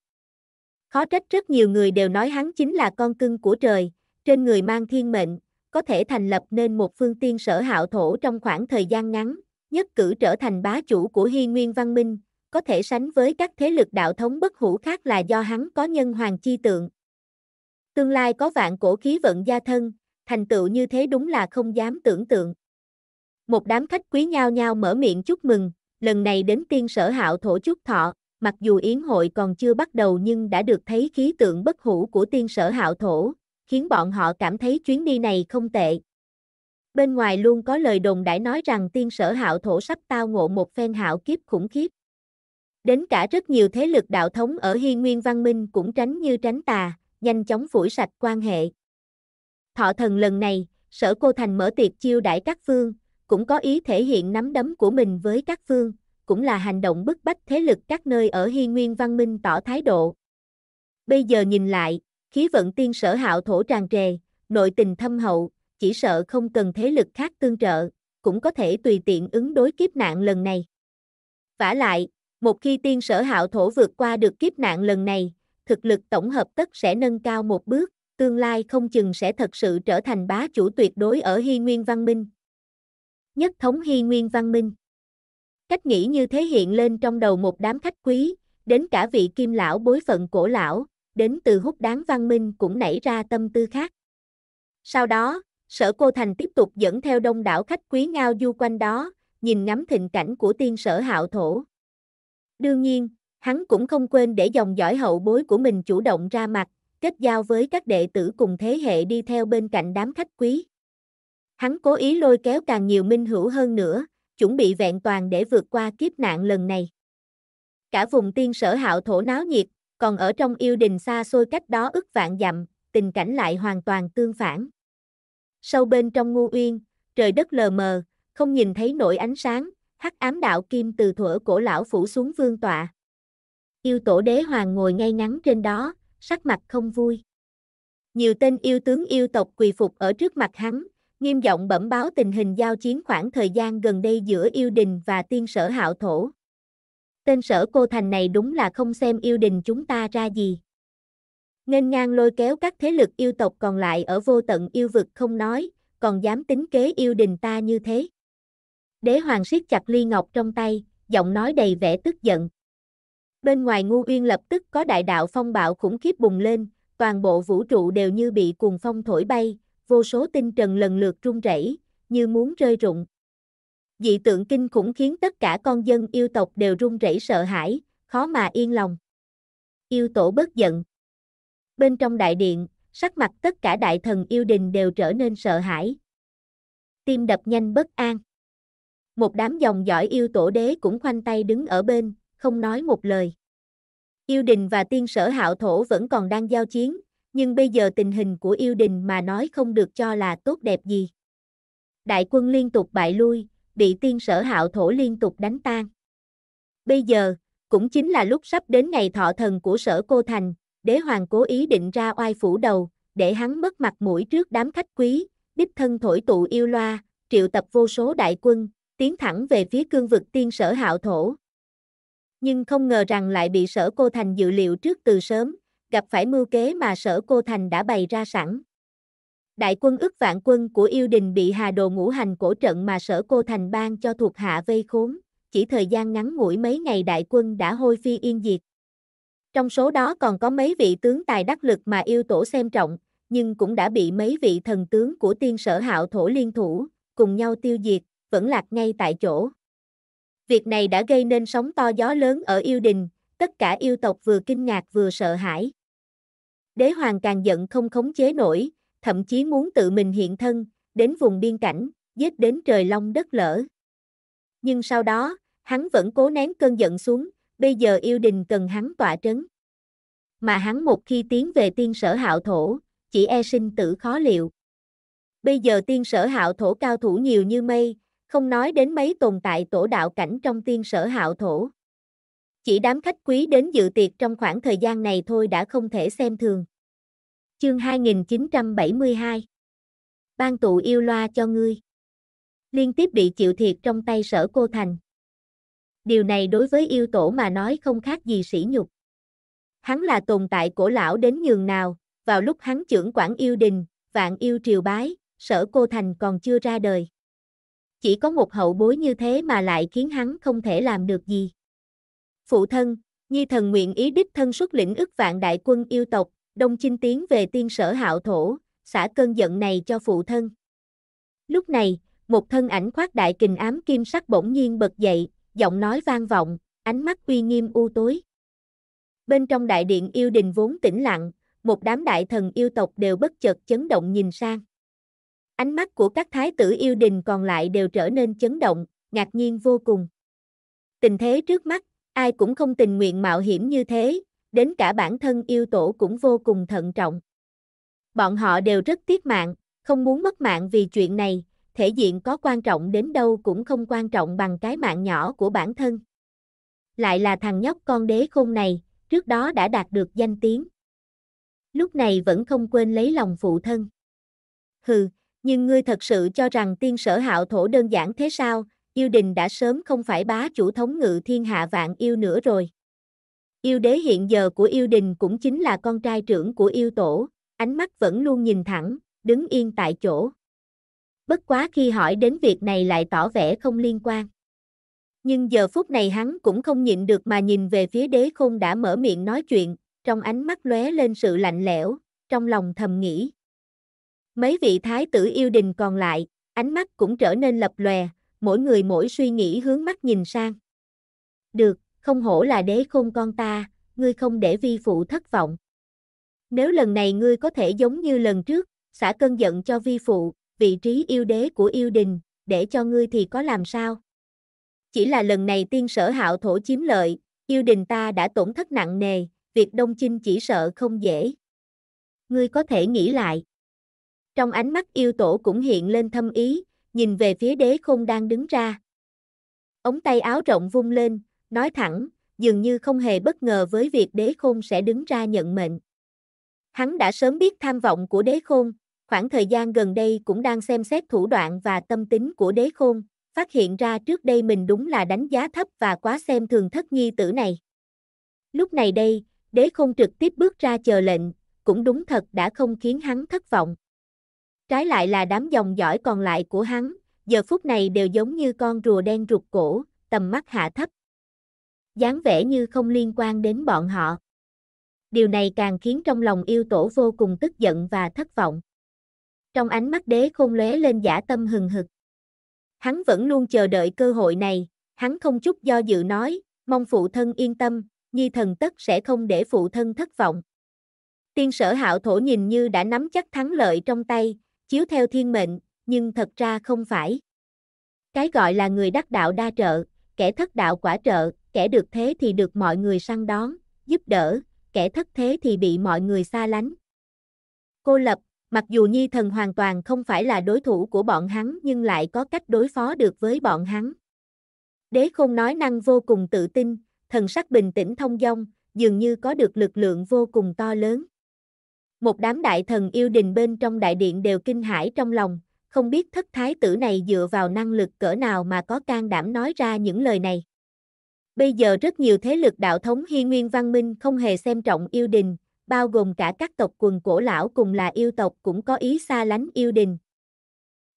Khó trách rất nhiều người đều nói hắn chính là con cưng của trời, trên người mang thiên mệnh, có thể thành lập nên một phương tiên sở hạo thổ trong khoảng thời gian ngắn, nhất cử trở thành bá chủ của hy nguyên văn minh, có thể sánh với các thế lực đạo thống bất hủ khác là do hắn có nhân hoàng chi tượng. Tương lai có vạn cổ khí vận gia thân, thành tựu như thế đúng là không dám tưởng tượng. Một đám khách quý nhao nhao mở miệng chúc mừng, lần này đến tiên sở hạo thổ chúc thọ, mặc dù yến hội còn chưa bắt đầu nhưng đã được thấy khí tượng bất hủ của tiên sở hạo thổ, khiến bọn họ cảm thấy chuyến đi này không tệ. Bên ngoài luôn có lời đồn đãi nói rằng tiên sở hạo thổ sắp tao ngộ một phen hạo kiếp khủng khiếp. Đến cả rất nhiều thế lực đạo thống ở hiên nguyên văn minh cũng tránh như tránh tà, nhanh chóng phủi sạch quan hệ. Thọ thần lần này, sở cô thành mở tiệc chiêu đãi các phương, cũng có ý thể hiện nắm đấm của mình với các phương, cũng là hành động bức bách thế lực các nơi ở Hy Nguyên Văn Minh tỏ thái độ. Bây giờ nhìn lại, khí vận tiên sở hạo thổ tràn trề, nội tình thâm hậu, chỉ sợ không cần thế lực khác tương trợ, cũng có thể tùy tiện ứng đối kiếp nạn lần này. Vả lại, một khi tiên sở hạo thổ vượt qua được kiếp nạn lần này, thực lực tổng hợp tất sẽ nâng cao một bước, tương lai không chừng sẽ thật sự trở thành bá chủ tuyệt đối ở Hy Nguyên Văn Minh, nhất thống hy nguyên văn minh. Cách nghĩ như thế hiện lên trong đầu một đám khách quý, đến cả vị kim lão bối phận cổ lão, đến từ hút đáng văn minh cũng nảy ra tâm tư khác. Sau đó, sở cô thành tiếp tục dẫn theo đông đảo khách quý ngao du quanh đó, nhìn ngắm thịnh cảnh của tiên sở hạo thổ. Đương nhiên, hắn cũng không quên để dòng dõi hậu bối của mình chủ động ra mặt, kết giao với các đệ tử cùng thế hệ đi theo bên cạnh đám khách quý. Hắn cố ý lôi kéo càng nhiều minh hữu hơn nữa, chuẩn bị vẹn toàn để vượt qua kiếp nạn lần này. Cả vùng tiên sở hạo thổ náo nhiệt, còn ở trong yêu đình xa xôi cách đó ức vạn dặm, tình cảnh lại hoàn toàn tương phản. Sâu bên trong ngu uyên, trời đất lờ mờ, không nhìn thấy nổi ánh sáng, hắc ám đạo kim từ thuở cổ lão phủ xuống vương tọa. Yêu tổ đế hoàng ngồi ngay ngắn trên đó, sắc mặt không vui. Nhiều tên yêu tướng yêu tộc quỳ phục ở trước mặt hắn, nghiêm giọng bẩm báo tình hình giao chiến khoảng thời gian gần đây giữa yêu đình và tiên sở hạo thổ. Tên sở cô thành này đúng là không xem yêu đình chúng ta ra gì. Nên ngang lôi kéo các thế lực yêu tộc còn lại ở vô tận yêu vực không nói, còn dám tính kế yêu đình ta như thế. Đế hoàng siết chặt ly ngọc trong tay, giọng nói đầy vẻ tức giận. Bên ngoài ngu uyên lập tức có đại đạo phong bạo khủng khiếp bùng lên, toàn bộ vũ trụ đều như bị cuồng phong thổi bay, vô số tinh trần lần lượt rung rẩy, như muốn rơi rụng. Dị tượng kinh khủng khiến tất cả con dân yêu tộc đều run rẩy sợ hãi, khó mà yên lòng. Yêu tổ bất giận. Bên trong đại điện, sắc mặt tất cả đại thần yêu đình đều trở nên sợ hãi. Tim đập nhanh bất an. Một đám dòng dõi yêu tổ đế cũng khoanh tay đứng ở bên, không nói một lời. Yêu đình và tiên sở hạo thổ vẫn còn đang giao chiến, nhưng bây giờ tình hình của yêu đình mà nói không được cho là tốt đẹp gì. Đại quân liên tục bại lui, bị tiên sở hạo thổ liên tục đánh tan. Bây giờ, cũng chính là lúc sắp đến ngày thọ thần của sở cô thành, đế hoàng cố ý định ra oai phủ đầu, để hắn mất mặt mũi trước đám khách quý, đích thân thổi tụ yêu loa, triệu tập vô số đại quân, tiến thẳng về phía cương vực tiên sở hạo thổ. Nhưng không ngờ rằng lại bị sở cô thành dự liệu trước từ sớm, gặp phải mưu kế mà sở cô thành đã bày ra sẵn. Đại quân ức vạn quân của yêu đình bị hà đồ ngũ hành cổ trận mà sở cô thành ban cho thuộc hạ vây khốn, chỉ thời gian ngắn ngủi mấy ngày đại quân đã hôi phi yên diệt. Trong số đó còn có mấy vị tướng tài đắc lực mà yêu tổ xem trọng, nhưng cũng đã bị mấy vị thần tướng của tiên sở hạo thổ liên thủ, cùng nhau tiêu diệt, vẫn lạc ngay tại chỗ. Việc này đã gây nên sóng to gió lớn ở yêu đình, tất cả yêu tộc vừa kinh ngạc vừa sợ hãi. Đế hoàng càng giận không khống chế nổi, thậm chí muốn tự mình hiện thân, đến vùng biên cảnh, giết đến trời long đất lở. Nhưng sau đó, hắn vẫn cố nén cơn giận xuống, bây giờ yêu đình cần hắn tỏa trấn. Mà hắn một khi tiến về tiên sở hạo thổ, chỉ e sinh tử khó liệu. Bây giờ tiên sở hạo thổ cao thủ nhiều như mây, không nói đến mấy tồn tại tổ đạo cảnh trong tiên sở hạo thổ. Chỉ đám khách quý đến dự tiệc trong khoảng thời gian này thôi đã không thể xem thường. Chương 2972 Ban tụ yêu loa cho ngươi Liên tiếp bị chịu thiệt trong tay sở cô thành. Điều này đối với yêu tổ mà nói không khác gì sỉ nhục. Hắn là tồn tại cổ lão đến nhường nào, vào lúc hắn trưởng quản yêu đình, vạn yêu triều bái, sở cô thành còn chưa ra đời. Chỉ có một hậu bối như thế mà lại khiến hắn không thể làm được gì phụ thân, nhi thần nguyện ý đích thân xuất lĩnh ức vạn đại quân yêu tộc, đông chinh tiến về tiên sở hạo thổ, xả cơn giận này cho phụ thân. Lúc này, một thân ảnh khoác đại kình ám kim sắc bỗng nhiên bật dậy, giọng nói vang vọng, ánh mắt uy nghiêm u tối. Bên trong đại điện yêu đình vốn tĩnh lặng, một đám đại thần yêu tộc đều bất chợt chấn động nhìn sang. Ánh mắt của các thái tử yêu đình còn lại đều trở nên chấn động, ngạc nhiên vô cùng. Tình thế trước mắt, ai cũng không tình nguyện mạo hiểm như thế, đến cả bản thân yêu tổ cũng vô cùng thận trọng. Bọn họ đều rất tiếc mạng, không muốn mất mạng vì chuyện này, thể diện có quan trọng đến đâu cũng không quan trọng bằng cái mạng nhỏ của bản thân. Lại là thằng nhóc con đế khôn này, trước đó đã đạt được danh tiếng. Lúc này vẫn không quên lấy lòng phụ thân. Hừ, nhưng ngươi thật sự cho rằng tiên sở hạo thổ đơn giản thế sao, yêu đình đã sớm không phải bá chủ thống ngự thiên hạ vạn yêu nữa rồi. Yêu đế hiện giờ của yêu đình cũng chính là con trai trưởng của yêu tổ, ánh mắt vẫn luôn nhìn thẳng, đứng yên tại chỗ. Bất quá khi hỏi đến việc này lại tỏ vẻ không liên quan. Nhưng giờ phút này hắn cũng không nhịn được mà nhìn về phía đế khôn đã mở miệng nói chuyện, trong ánh mắt lóe lên sự lạnh lẽo, trong lòng thầm nghĩ. Mấy vị thái tử yêu đình còn lại, ánh mắt cũng trở nên lập lòe, mỗi người mỗi suy nghĩ hướng mắt nhìn sang. Được, không hổ là đế khôn con ta, ngươi không để vi phụ thất vọng. Nếu lần này ngươi có thể giống như lần trước, xả cơn giận cho vi phụ, vị trí yêu đế của yêu đình, để cho ngươi thì có làm sao? Chỉ là lần này tiên sở hạo thổ chiếm lợi, yêu đình ta đã tổn thất nặng nề, việc đông chinh chỉ sợ không dễ. Ngươi có thể nghĩ lại. Trong ánh mắt yêu tổ cũng hiện lên thâm ý, nhìn về phía đế không đang đứng ra. Ống tay áo rộng vung lên, nói thẳng, dường như không hề bất ngờ với việc đế khôn sẽ đứng ra nhận mệnh. Hắn đã sớm biết tham vọng của đế khôn, khoảng thời gian gần đây cũng đang xem xét thủ đoạn và tâm tính của đế khôn, phát hiện ra trước đây mình đúng là đánh giá thấp và quá xem thường thất nhi tử này. Lúc này đây, đế khôn trực tiếp bước ra chờ lệnh, cũng đúng thật đã không khiến hắn thất vọng. Trái lại là đám dòng dõi còn lại của hắn, giờ phút này đều giống như con rùa đen rụt cổ, tầm mắt hạ thấp. dáng vẻ như không liên quan đến bọn họ. Điều này càng khiến trong lòng yêu tổ vô cùng tức giận và thất vọng. Trong ánh mắt đế khôn lóe lên giả tâm hừng hực. Hắn vẫn luôn chờ đợi cơ hội này, hắn không chút do dự nói, mong phụ thân yên tâm, nhi thần tất sẽ không để phụ thân thất vọng. Tiên sở hạo thổ nhìn như đã nắm chắc thắng lợi trong tay, chiếu theo thiên mệnh, nhưng thật ra không phải. Cái gọi là người đắc đạo đa trợ, kẻ thất đạo quả trợ, kẻ được thế thì được mọi người săn đón, giúp đỡ, kẻ thất thế thì bị mọi người xa lánh. Cô lập, mặc dù Nhi Thần hoàn toàn không phải là đối thủ của bọn hắn nhưng lại có cách đối phó được với bọn hắn. Đế không nói năng vô cùng tự tin, thần sắc bình tĩnh thông dong, dường như có được lực lượng vô cùng to lớn. Một đám đại thần yêu đình bên trong đại điện đều kinh hãi trong lòng, không biết thất thái tử này dựa vào năng lực cỡ nào mà có can đảm nói ra những lời này. Bây giờ rất nhiều thế lực đạo thống hiên nguyên văn minh không hề xem trọng yêu đình, bao gồm cả các tộc quần cổ lão cùng là yêu tộc cũng có ý xa lánh yêu đình.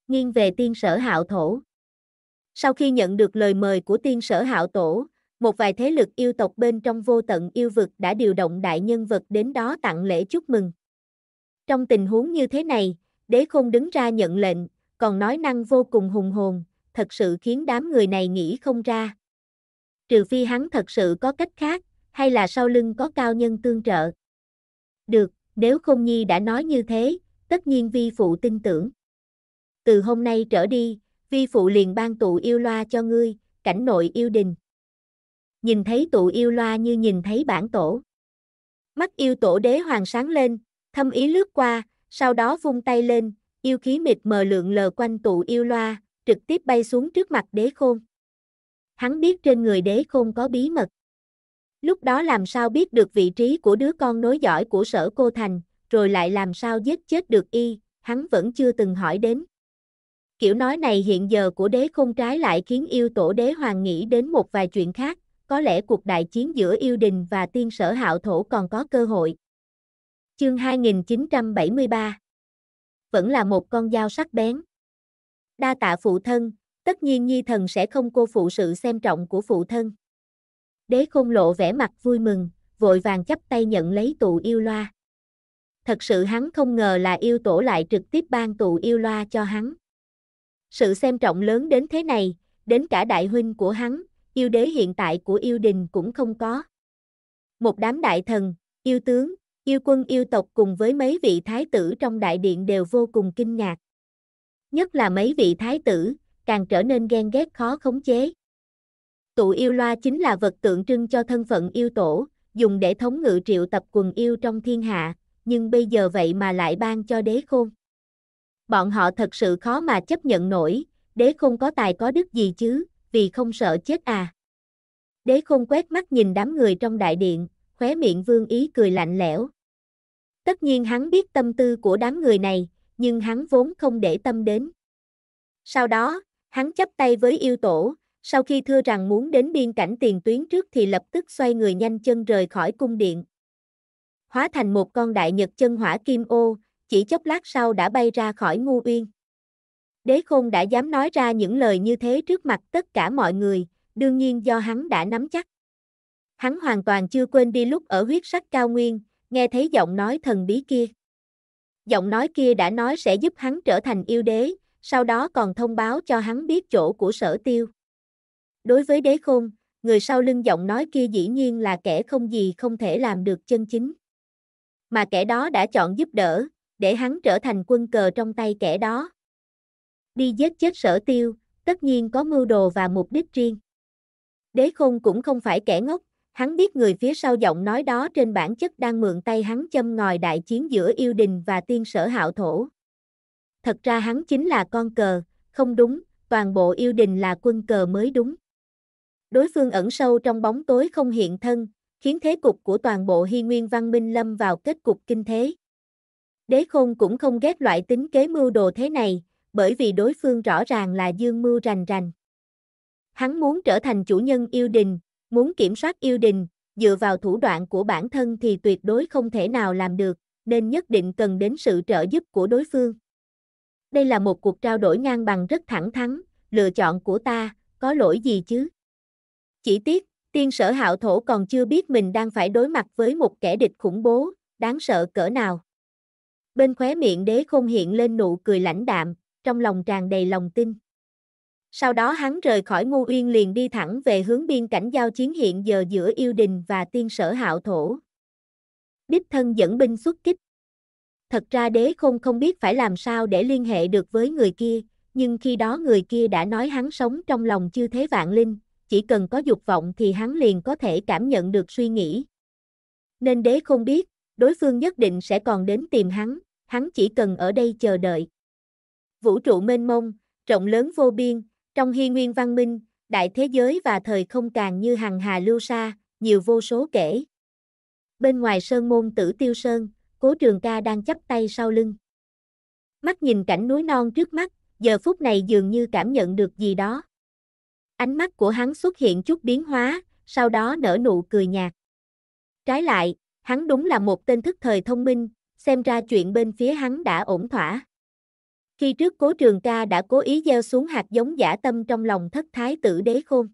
Nghiêng về tiên sở hạo thổ. Sau khi nhận được lời mời của tiên sở hạo tổ, một vài thế lực yêu tộc bên trong vô tận yêu vực đã điều động đại nhân vật đến đó tặng lễ chúc mừng. Trong tình huống như thế này, đế không đứng ra nhận lệnh, còn nói năng vô cùng hùng hồn, thật sự khiến đám người này nghĩ không ra. Trừ phi hắn thật sự có cách khác, hay là sau lưng có cao nhân tương trợ. Được, nếu không Nhi đã nói như thế, tất nhiên vi phụ tin tưởng. Từ hôm nay trở đi, vi phụ liền ban tụ yêu loa cho ngươi, cảnh nội yêu đình. Nhìn thấy tụ yêu loa như nhìn thấy bản tổ. Mắt yêu tổ đế hoàng sáng lên, Thâm ý lướt qua, sau đó vung tay lên, yêu khí mịt mờ lượn lờ quanh tụ yêu loa, trực tiếp bay xuống trước mặt đế khôn. Hắn biết trên người đế khôn có bí mật. Lúc đó làm sao biết được vị trí của đứa con nối giỏi của sở cô thành, rồi lại làm sao giết chết được y, hắn vẫn chưa từng hỏi đến. Kiểu nói này hiện giờ của đế khôn trái lại khiến yêu tổ đế hoàng nghĩ đến một vài chuyện khác, có lẽ cuộc đại chiến giữa yêu đình và tiên sở hạo thổ còn có cơ hội, Chương 2973 Vẫn là một con dao sắc bén. Đa tạ phụ thân, tất nhiên nhi thần sẽ không cô phụ sự xem trọng của phụ thân. Đế khôn lộ vẻ mặt vui mừng, vội vàng chắp tay nhận lấy tụ yêu loa. Thật sự hắn không ngờ là yêu tổ lại trực tiếp ban tụ yêu loa cho hắn. Sự xem trọng lớn đến thế này, đến cả đại huynh của hắn, yêu đế hiện tại của yêu đình cũng không có. Một đám đại thần, yêu tướng, Yêu quân yêu tộc cùng với mấy vị thái tử trong đại điện đều vô cùng kinh ngạc. Nhất là mấy vị thái tử, càng trở nên ghen ghét khó khống chế. Tụ yêu loa chính là vật tượng trưng cho thân phận yêu tổ, dùng để thống ngự triệu tập quần yêu trong thiên hạ, nhưng bây giờ vậy mà lại ban cho đế khôn. Bọn họ thật sự khó mà chấp nhận nổi, đế khôn có tài có đức gì chứ, vì không sợ chết à. Đế khôn quét mắt nhìn đám người trong đại điện, khóe miệng vương ý cười lạnh lẽo. Tất nhiên hắn biết tâm tư của đám người này, nhưng hắn vốn không để tâm đến. Sau đó, hắn chấp tay với yêu tổ, sau khi thưa rằng muốn đến biên cảnh tiền tuyến trước thì lập tức xoay người nhanh chân rời khỏi cung điện. Hóa thành một con đại nhật chân hỏa kim ô, chỉ chốc lát sau đã bay ra khỏi ngu uyên. Đế khôn đã dám nói ra những lời như thế trước mặt tất cả mọi người, đương nhiên do hắn đã nắm chắc. Hắn hoàn toàn chưa quên đi lúc ở huyết sắc cao nguyên, nghe thấy giọng nói thần bí kia. Giọng nói kia đã nói sẽ giúp hắn trở thành yêu đế, sau đó còn thông báo cho hắn biết chỗ của sở tiêu. Đối với đế khôn, người sau lưng giọng nói kia dĩ nhiên là kẻ không gì không thể làm được chân chính. Mà kẻ đó đã chọn giúp đỡ, để hắn trở thành quân cờ trong tay kẻ đó. Đi giết chết sở tiêu, tất nhiên có mưu đồ và mục đích riêng. Đế khôn cũng không phải kẻ ngốc, Hắn biết người phía sau giọng nói đó trên bản chất đang mượn tay hắn châm ngòi đại chiến giữa yêu đình và tiên sở hạo thổ. Thật ra hắn chính là con cờ, không đúng, toàn bộ yêu đình là quân cờ mới đúng. Đối phương ẩn sâu trong bóng tối không hiện thân, khiến thế cục của toàn bộ hy nguyên văn minh lâm vào kết cục kinh thế. Đế khôn cũng không ghét loại tính kế mưu đồ thế này, bởi vì đối phương rõ ràng là dương mưu rành rành. Hắn muốn trở thành chủ nhân yêu đình, Muốn kiểm soát yêu đình, dựa vào thủ đoạn của bản thân thì tuyệt đối không thể nào làm được, nên nhất định cần đến sự trợ giúp của đối phương. Đây là một cuộc trao đổi ngang bằng rất thẳng thắn, lựa chọn của ta, có lỗi gì chứ? Chỉ tiếc, tiên sở hạo thổ còn chưa biết mình đang phải đối mặt với một kẻ địch khủng bố, đáng sợ cỡ nào. Bên khóe miệng đế không hiện lên nụ cười lãnh đạm, trong lòng tràn đầy lòng tin. Sau đó hắn rời khỏi ngô uyên liền đi thẳng về hướng biên cảnh giao chiến hiện giờ giữa yêu đình và tiên sở hạo thổ. Đích thân dẫn binh xuất kích. Thật ra đế không không biết phải làm sao để liên hệ được với người kia, nhưng khi đó người kia đã nói hắn sống trong lòng chư thế vạn linh, chỉ cần có dục vọng thì hắn liền có thể cảm nhận được suy nghĩ. Nên đế không biết, đối phương nhất định sẽ còn đến tìm hắn, hắn chỉ cần ở đây chờ đợi. Vũ trụ mênh mông, rộng lớn vô biên, trong hy nguyên văn minh, đại thế giới và thời không càng như hằng hà lưu xa, nhiều vô số kể. Bên ngoài sơn môn tử tiêu sơn, cố trường ca đang chắp tay sau lưng. Mắt nhìn cảnh núi non trước mắt, giờ phút này dường như cảm nhận được gì đó. Ánh mắt của hắn xuất hiện chút biến hóa, sau đó nở nụ cười nhạt. Trái lại, hắn đúng là một tên thức thời thông minh, xem ra chuyện bên phía hắn đã ổn thỏa. Khi trước cố trường ca đã cố ý gieo xuống hạt giống giả tâm trong lòng thất thái tử đế khôn.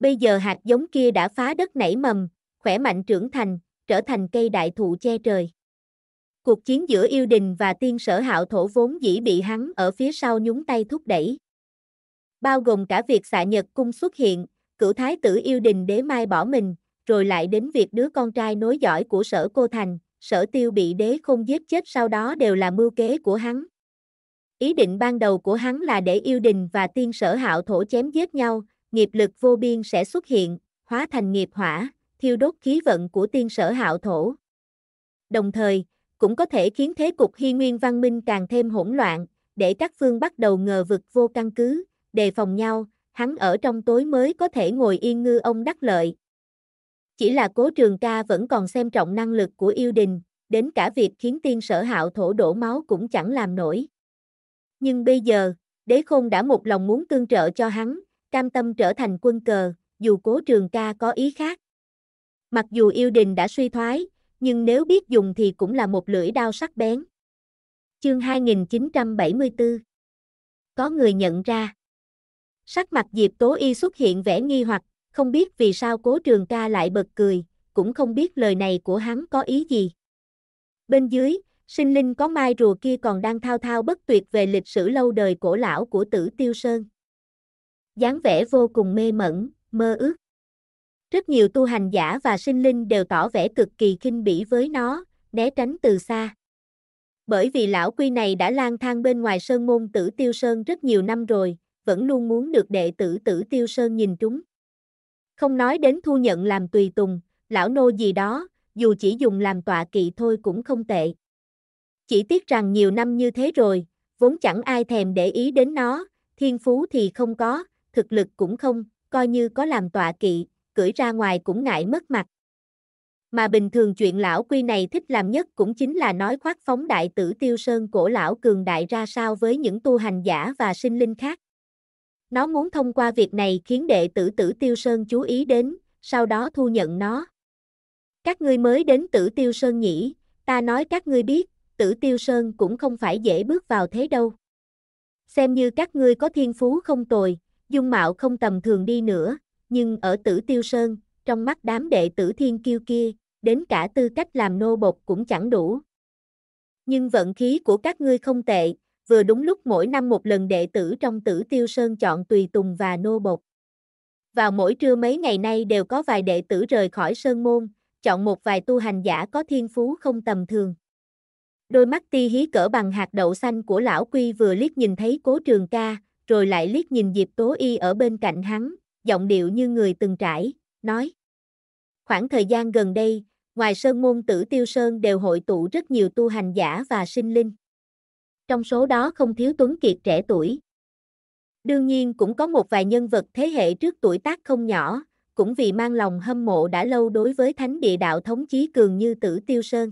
Bây giờ hạt giống kia đã phá đất nảy mầm, khỏe mạnh trưởng thành, trở thành cây đại thụ che trời. Cuộc chiến giữa yêu đình và tiên sở hạo thổ vốn dĩ bị hắn ở phía sau nhúng tay thúc đẩy. Bao gồm cả việc xạ nhật cung xuất hiện, cửu thái tử yêu đình đế mai bỏ mình, rồi lại đến việc đứa con trai nối dõi của sở cô thành, sở tiêu bị đế không giết chết sau đó đều là mưu kế của hắn. Ý định ban đầu của hắn là để yêu đình và tiên sở hạo thổ chém giết nhau, nghiệp lực vô biên sẽ xuất hiện, hóa thành nghiệp hỏa, thiêu đốt khí vận của tiên sở hạo thổ. Đồng thời, cũng có thể khiến thế cục hy nguyên văn minh càng thêm hỗn loạn, để các phương bắt đầu ngờ vực vô căn cứ, đề phòng nhau, hắn ở trong tối mới có thể ngồi yên ngư ông đắc lợi. Chỉ là cố trường ca vẫn còn xem trọng năng lực của yêu đình, đến cả việc khiến tiên sở hạo thổ đổ máu cũng chẳng làm nổi. Nhưng bây giờ, đế khôn đã một lòng muốn tương trợ cho hắn, cam tâm trở thành quân cờ, dù cố trường ca có ý khác. Mặc dù yêu đình đã suy thoái, nhưng nếu biết dùng thì cũng là một lưỡi đao sắc bén. Chương 2974 Có người nhận ra Sắc mặt Diệp Tố Y xuất hiện vẻ nghi hoặc, không biết vì sao cố trường ca lại bật cười, cũng không biết lời này của hắn có ý gì. Bên dưới, sinh linh có mai rùa kia còn đang thao thao bất tuyệt về lịch sử lâu đời cổ lão của tử tiêu sơn. dáng vẻ vô cùng mê mẩn, mơ ước. Rất nhiều tu hành giả và sinh linh đều tỏ vẻ cực kỳ kinh bỉ với nó, né tránh từ xa. Bởi vì lão quy này đã lang thang bên ngoài sơn môn tử tiêu sơn rất nhiều năm rồi, vẫn luôn muốn được đệ tử tử tiêu sơn nhìn chúng. Không nói đến thu nhận làm tùy tùng, lão nô gì đó, dù chỉ dùng làm tọa kỵ thôi cũng không tệ. Chỉ tiếc rằng nhiều năm như thế rồi, vốn chẳng ai thèm để ý đến nó, thiên phú thì không có, thực lực cũng không, coi như có làm tọa kỵ, cưỡi ra ngoài cũng ngại mất mặt. Mà bình thường chuyện lão quy này thích làm nhất cũng chính là nói khoác phóng đại tử tiêu sơn cổ lão cường đại ra sao với những tu hành giả và sinh linh khác. Nó muốn thông qua việc này khiến đệ tử tử tiêu sơn chú ý đến, sau đó thu nhận nó. Các ngươi mới đến tử tiêu sơn nhỉ, ta nói các ngươi biết, tử tiêu sơn cũng không phải dễ bước vào thế đâu. Xem như các ngươi có thiên phú không tồi, dung mạo không tầm thường đi nữa, nhưng ở tử tiêu sơn, trong mắt đám đệ tử thiên kiêu kia, đến cả tư cách làm nô bộc cũng chẳng đủ. Nhưng vận khí của các ngươi không tệ, vừa đúng lúc mỗi năm một lần đệ tử trong tử tiêu sơn chọn tùy tùng và nô bộc. Vào mỗi trưa mấy ngày nay đều có vài đệ tử rời khỏi sơn môn, chọn một vài tu hành giả có thiên phú không tầm thường. Đôi mắt ti hí cỡ bằng hạt đậu xanh của lão quy vừa liếc nhìn thấy cố trường ca, rồi lại liếc nhìn Diệp Tố Y ở bên cạnh hắn, giọng điệu như người từng trải, nói. Khoảng thời gian gần đây, ngoài sơn môn tử tiêu sơn đều hội tụ rất nhiều tu hành giả và sinh linh. Trong số đó không thiếu tuấn kiệt trẻ tuổi. Đương nhiên cũng có một vài nhân vật thế hệ trước tuổi tác không nhỏ, cũng vì mang lòng hâm mộ đã lâu đối với thánh địa đạo thống chí cường như tử tiêu sơn.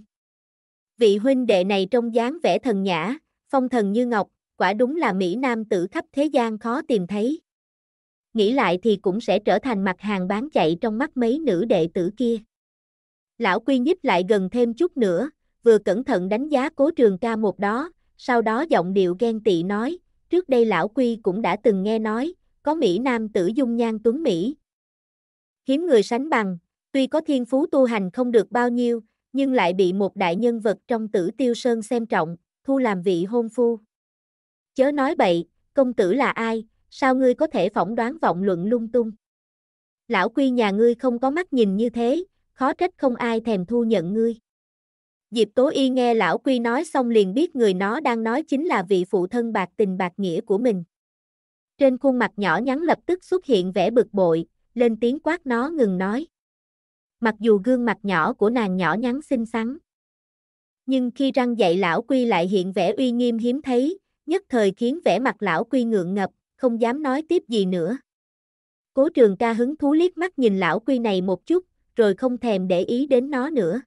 Vị huynh đệ này trông dáng vẻ thần nhã, phong thần như ngọc, quả đúng là Mỹ Nam tử khắp thế gian khó tìm thấy. Nghĩ lại thì cũng sẽ trở thành mặt hàng bán chạy trong mắt mấy nữ đệ tử kia. Lão Quy nhích lại gần thêm chút nữa, vừa cẩn thận đánh giá cố trường ca một đó, sau đó giọng điệu ghen tị nói, trước đây lão Quy cũng đã từng nghe nói, có Mỹ Nam tử dung nhan tuấn Mỹ. Hiếm người sánh bằng, tuy có thiên phú tu hành không được bao nhiêu, nhưng lại bị một đại nhân vật trong tử tiêu sơn xem trọng, thu làm vị hôn phu. Chớ nói bậy, công tử là ai, sao ngươi có thể phỏng đoán vọng luận lung tung. Lão quy nhà ngươi không có mắt nhìn như thế, khó trách không ai thèm thu nhận ngươi. Diệp Tố Y nghe lão quy nói xong liền biết người nó đang nói chính là vị phụ thân bạc tình bạc nghĩa của mình. Trên khuôn mặt nhỏ nhắn lập tức xuất hiện vẻ bực bội, lên tiếng quát nó ngừng nói mặc dù gương mặt nhỏ của nàng nhỏ nhắn xinh xắn. Nhưng khi răng dạy lão quy lại hiện vẻ uy nghiêm hiếm thấy, nhất thời khiến vẻ mặt lão quy ngượng ngập, không dám nói tiếp gì nữa. Cố trường ca hứng thú liếc mắt nhìn lão quy này một chút, rồi không thèm để ý đến nó nữa.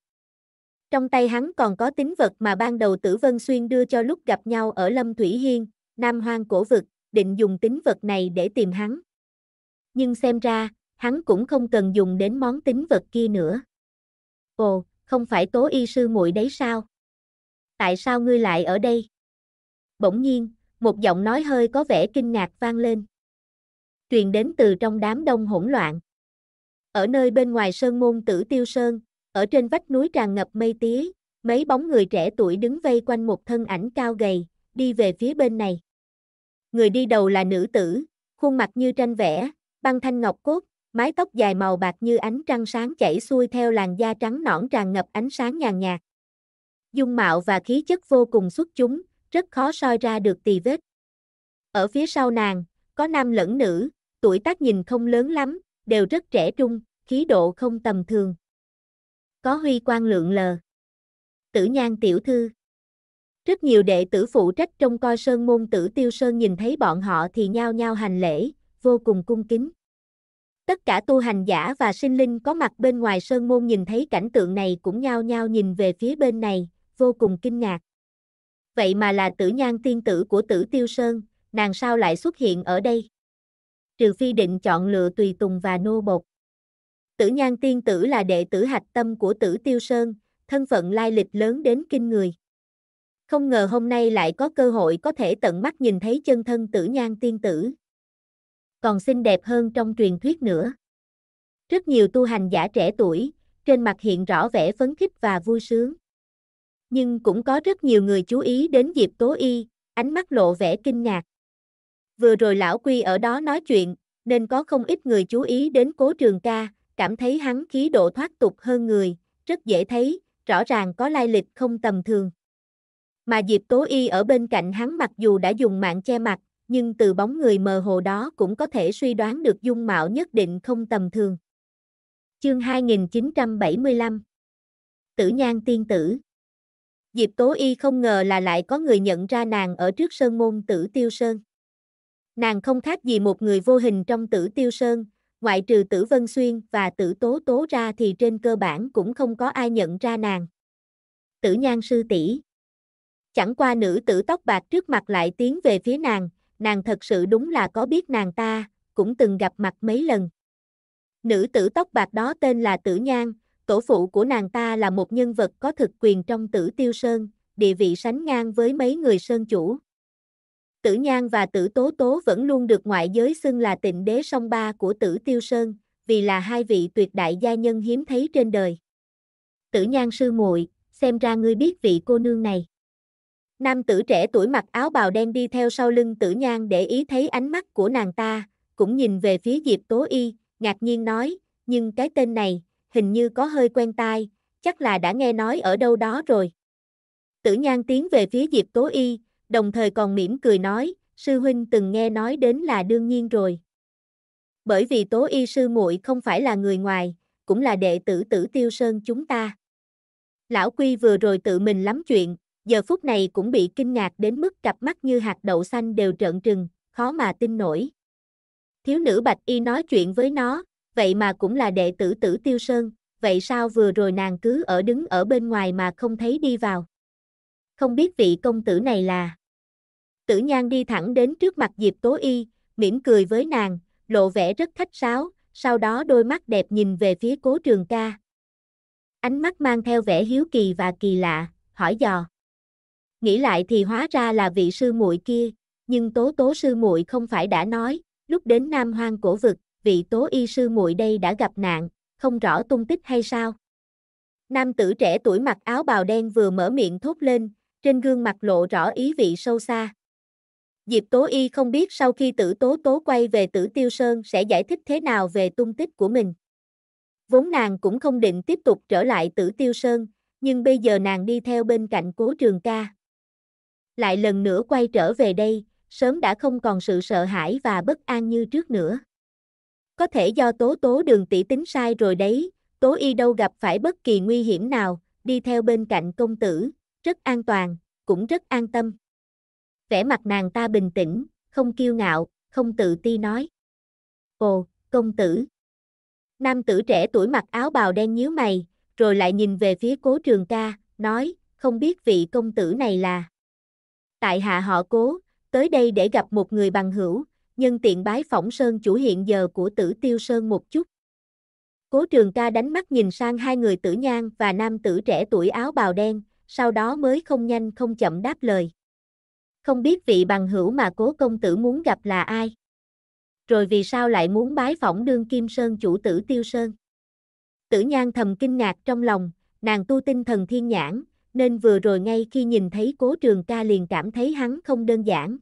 Trong tay hắn còn có tính vật mà ban đầu tử Vân Xuyên đưa cho lúc gặp nhau ở Lâm Thủy Hiên, Nam Hoang Cổ Vực, định dùng tính vật này để tìm hắn. Nhưng xem ra, hắn cũng không cần dùng đến món tính vật kia nữa. Ồ, không phải tố y sư muội đấy sao? Tại sao ngươi lại ở đây? Bỗng nhiên, một giọng nói hơi có vẻ kinh ngạc vang lên. Truyền đến từ trong đám đông hỗn loạn. Ở nơi bên ngoài sơn môn tử tiêu sơn, ở trên vách núi tràn ngập mây tía, mấy bóng người trẻ tuổi đứng vây quanh một thân ảnh cao gầy, đi về phía bên này. Người đi đầu là nữ tử, khuôn mặt như tranh vẽ, băng thanh ngọc cốt, mái tóc dài màu bạc như ánh trăng sáng chảy xuôi theo làn da trắng nõn tràn ngập ánh sáng nhàn nhạt. Dung mạo và khí chất vô cùng xuất chúng, rất khó soi ra được tì vết. Ở phía sau nàng, có nam lẫn nữ, tuổi tác nhìn không lớn lắm, đều rất trẻ trung, khí độ không tầm thường. Có huy quan lượng lờ. Tử nhan tiểu thư. Rất nhiều đệ tử phụ trách trong coi sơn môn tử tiêu sơn nhìn thấy bọn họ thì nhao nhao hành lễ, vô cùng cung kính. Tất cả tu hành giả và sinh linh có mặt bên ngoài sơn môn nhìn thấy cảnh tượng này cũng nhao nhao nhìn về phía bên này, vô cùng kinh ngạc. Vậy mà là tử nhan tiên tử của tử tiêu sơn, nàng sao lại xuất hiện ở đây? Trừ phi định chọn lựa tùy tùng và nô bột. Tử nhan tiên tử là đệ tử hạch tâm của tử tiêu sơn, thân phận lai lịch lớn đến kinh người. Không ngờ hôm nay lại có cơ hội có thể tận mắt nhìn thấy chân thân tử nhan tiên tử, còn xinh đẹp hơn trong truyền thuyết nữa. Rất nhiều tu hành giả trẻ tuổi, trên mặt hiện rõ vẻ phấn khích và vui sướng. Nhưng cũng có rất nhiều người chú ý đến Diệp Tố Y, ánh mắt lộ vẻ kinh ngạc. Vừa rồi lão quy ở đó nói chuyện, nên có không ít người chú ý đến cố trường ca, cảm thấy hắn khí độ thoát tục hơn người, rất dễ thấy, rõ ràng có lai lịch không tầm thường. Mà Diệp Tố Y ở bên cạnh hắn mặc dù đã dùng mạng che mặt, nhưng từ bóng người mờ hồ đó cũng có thể suy đoán được dung mạo nhất định không tầm thường. Chương 2975 Tử Nhan Tiên Tử Diệp Tố Y không ngờ là lại có người nhận ra nàng ở trước sơn môn tử Tiêu Sơn. Nàng không khác gì một người vô hình trong tử Tiêu Sơn, ngoại trừ tử Vân Xuyên và tử Tố Tố ra thì trên cơ bản cũng không có ai nhận ra nàng. Tử Nhan Sư tỷ Chẳng qua nữ tử tóc bạc trước mặt lại tiến về phía nàng, nàng thật sự đúng là có biết nàng ta, cũng từng gặp mặt mấy lần. Nữ tử tóc bạc đó tên là Tử Nhan, tổ phụ của nàng ta là một nhân vật có thực quyền trong tử tiêu sơn, địa vị sánh ngang với mấy người sơn chủ. Tử Nhan và Tử Tố Tố vẫn luôn được ngoại giới xưng là tịnh đế song ba của Tử Tiêu Sơn, vì là hai vị tuyệt đại gia nhân hiếm thấy trên đời. Tử Nhan sư muội, xem ra ngươi biết vị cô nương này. Nam tử trẻ tuổi mặc áo bào đen đi theo sau lưng tử nhan để ý thấy ánh mắt của nàng ta, cũng nhìn về phía Diệp Tố Y, ngạc nhiên nói, nhưng cái tên này, hình như có hơi quen tai, chắc là đã nghe nói ở đâu đó rồi. Tử nhan tiến về phía Diệp Tố Y, đồng thời còn mỉm cười nói, sư huynh từng nghe nói đến là đương nhiên rồi. Bởi vì Tố Y sư muội không phải là người ngoài, cũng là đệ tử tử Tiêu Sơn chúng ta. Lão Quy vừa rồi tự mình lắm chuyện, giờ phút này cũng bị kinh ngạc đến mức cặp mắt như hạt đậu xanh đều trợn trừng, khó mà tin nổi. Thiếu nữ Bạch Y nói chuyện với nó, vậy mà cũng là đệ tử tử Tiêu Sơn, vậy sao vừa rồi nàng cứ ở đứng ở bên ngoài mà không thấy đi vào. Không biết vị công tử này là... Tử Nhan đi thẳng đến trước mặt Diệp Tố Y, mỉm cười với nàng, lộ vẻ rất khách sáo, sau đó đôi mắt đẹp nhìn về phía cố trường ca. Ánh mắt mang theo vẻ hiếu kỳ và kỳ lạ, hỏi dò. Nghĩ lại thì hóa ra là vị sư muội kia, nhưng Tố Tố sư muội không phải đã nói, lúc đến Nam Hoang cổ vực, vị Tố y sư muội đây đã gặp nạn, không rõ tung tích hay sao? Nam tử trẻ tuổi mặc áo bào đen vừa mở miệng thốt lên, trên gương mặt lộ rõ ý vị sâu xa. Diệp Tố Y không biết sau khi tử Tố Tố quay về tử Tiêu Sơn sẽ giải thích thế nào về tung tích của mình. Vốn nàng cũng không định tiếp tục trở lại tử Tiêu Sơn, nhưng bây giờ nàng đi theo bên cạnh cố trường ca, lại lần nữa quay trở về đây, sớm đã không còn sự sợ hãi và bất an như trước nữa. Có thể do tố tố đường tỷ tính sai rồi đấy, tố y đâu gặp phải bất kỳ nguy hiểm nào, đi theo bên cạnh công tử, rất an toàn, cũng rất an tâm. Vẻ mặt nàng ta bình tĩnh, không kiêu ngạo, không tự ti nói. Ồ, công tử. Nam tử trẻ tuổi mặc áo bào đen nhíu mày, rồi lại nhìn về phía cố trường ca, nói, không biết vị công tử này là. Tại hạ họ cố, tới đây để gặp một người bằng hữu, nhân tiện bái phỏng Sơn chủ hiện giờ của tử tiêu Sơn một chút. Cố trường ca đánh mắt nhìn sang hai người tử nhang và nam tử trẻ tuổi áo bào đen, sau đó mới không nhanh không chậm đáp lời. Không biết vị bằng hữu mà cố công tử muốn gặp là ai? Rồi vì sao lại muốn bái phỏng đương kim sơn chủ tử tiêu sơn? Tử nhang thầm kinh ngạc trong lòng, nàng tu tinh thần thiên nhãn, nên vừa rồi ngay khi nhìn thấy cố trường ca liền cảm thấy hắn không đơn giản.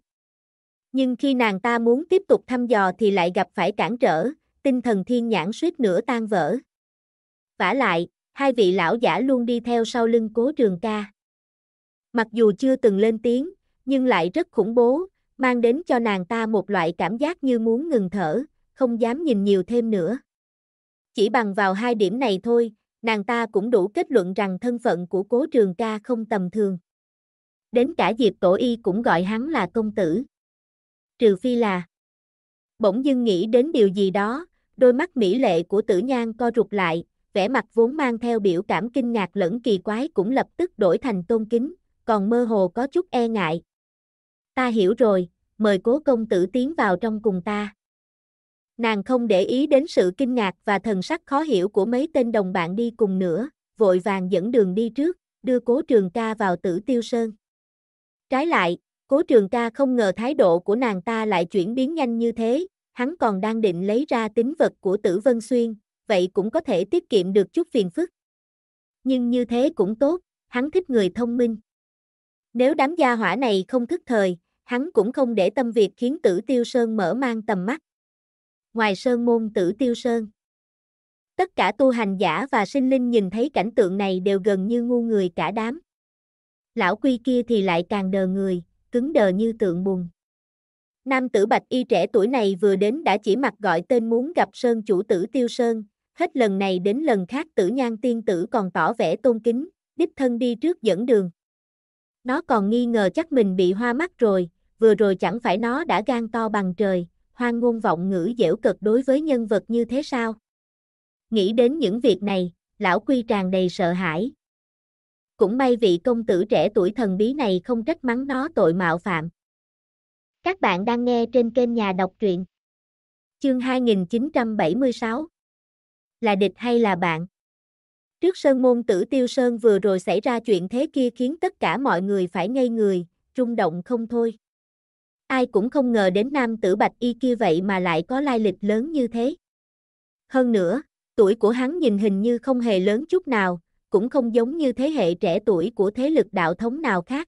Nhưng khi nàng ta muốn tiếp tục thăm dò thì lại gặp phải cản trở, tinh thần thiên nhãn suýt nữa tan vỡ. vả lại, hai vị lão giả luôn đi theo sau lưng cố trường ca. Mặc dù chưa từng lên tiếng, nhưng lại rất khủng bố, mang đến cho nàng ta một loại cảm giác như muốn ngừng thở, không dám nhìn nhiều thêm nữa. Chỉ bằng vào hai điểm này thôi, nàng ta cũng đủ kết luận rằng thân phận của cố trường ca không tầm thường. Đến cả Diệp Tổ Y cũng gọi hắn là công tử. Trừ phi là... Bỗng dưng nghĩ đến điều gì đó, đôi mắt mỹ lệ của tử nhan co rụt lại, vẻ mặt vốn mang theo biểu cảm kinh ngạc lẫn kỳ quái cũng lập tức đổi thành tôn kính, còn mơ hồ có chút e ngại. Ta hiểu rồi, mời cố công tử tiến vào trong cùng ta. Nàng không để ý đến sự kinh ngạc và thần sắc khó hiểu của mấy tên đồng bạn đi cùng nữa, vội vàng dẫn đường đi trước, đưa cố trường ca vào tử tiêu sơn. Trái lại, cố trường ca không ngờ thái độ của nàng ta lại chuyển biến nhanh như thế, hắn còn đang định lấy ra tính vật của tử vân xuyên, vậy cũng có thể tiết kiệm được chút phiền phức. Nhưng như thế cũng tốt, hắn thích người thông minh. Nếu đám gia hỏa này không thức thời, hắn cũng không để tâm việc khiến tử tiêu sơn mở mang tầm mắt ngoài sơn môn tử tiêu sơn. Tất cả tu hành giả và sinh linh nhìn thấy cảnh tượng này đều gần như ngu người cả đám. Lão quy kia thì lại càng đờ người, cứng đờ như tượng bùn. Nam tử bạch y trẻ tuổi này vừa đến đã chỉ mặt gọi tên muốn gặp sơn chủ tử tiêu sơn, hết lần này đến lần khác tử nhan tiên tử còn tỏ vẻ tôn kính, đích thân đi trước dẫn đường. Nó còn nghi ngờ chắc mình bị hoa mắt rồi, vừa rồi chẳng phải nó đã gan to bằng trời, hoang ngôn vọng ngữ dẻo cực đối với nhân vật như thế sao? Nghĩ đến những việc này, lão quy tràn đầy sợ hãi. Cũng may vị công tử trẻ tuổi thần bí này không trách mắng nó tội mạo phạm. Các bạn đang nghe trên kênh nhà đọc truyện. Chương 2976 Là địch hay là bạn? Trước Sơn Môn Tử Tiêu Sơn vừa rồi xảy ra chuyện thế kia khiến tất cả mọi người phải ngây người, rung động không thôi ai cũng không ngờ đến nam tử bạch y kia vậy mà lại có lai lịch lớn như thế. Hơn nữa, tuổi của hắn nhìn hình như không hề lớn chút nào, cũng không giống như thế hệ trẻ tuổi của thế lực đạo thống nào khác.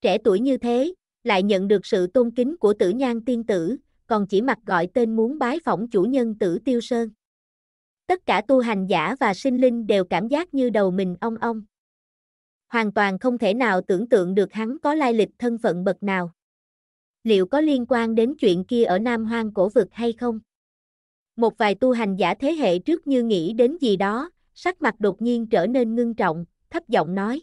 Trẻ tuổi như thế, lại nhận được sự tôn kính của tử nhan tiên tử, còn chỉ mặt gọi tên muốn bái phỏng chủ nhân tử tiêu sơn. Tất cả tu hành giả và sinh linh đều cảm giác như đầu mình ong ong. Hoàn toàn không thể nào tưởng tượng được hắn có lai lịch thân phận bậc nào liệu có liên quan đến chuyện kia ở Nam Hoang cổ vực hay không? Một vài tu hành giả thế hệ trước như nghĩ đến gì đó, sắc mặt đột nhiên trở nên ngưng trọng, thấp giọng nói.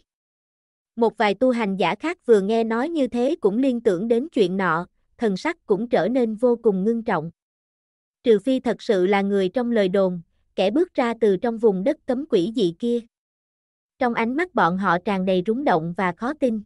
Một vài tu hành giả khác vừa nghe nói như thế cũng liên tưởng đến chuyện nọ, thần sắc cũng trở nên vô cùng ngưng trọng. Trừ phi thật sự là người trong lời đồn, kẻ bước ra từ trong vùng đất cấm quỷ dị kia. Trong ánh mắt bọn họ tràn đầy rúng động và khó tin.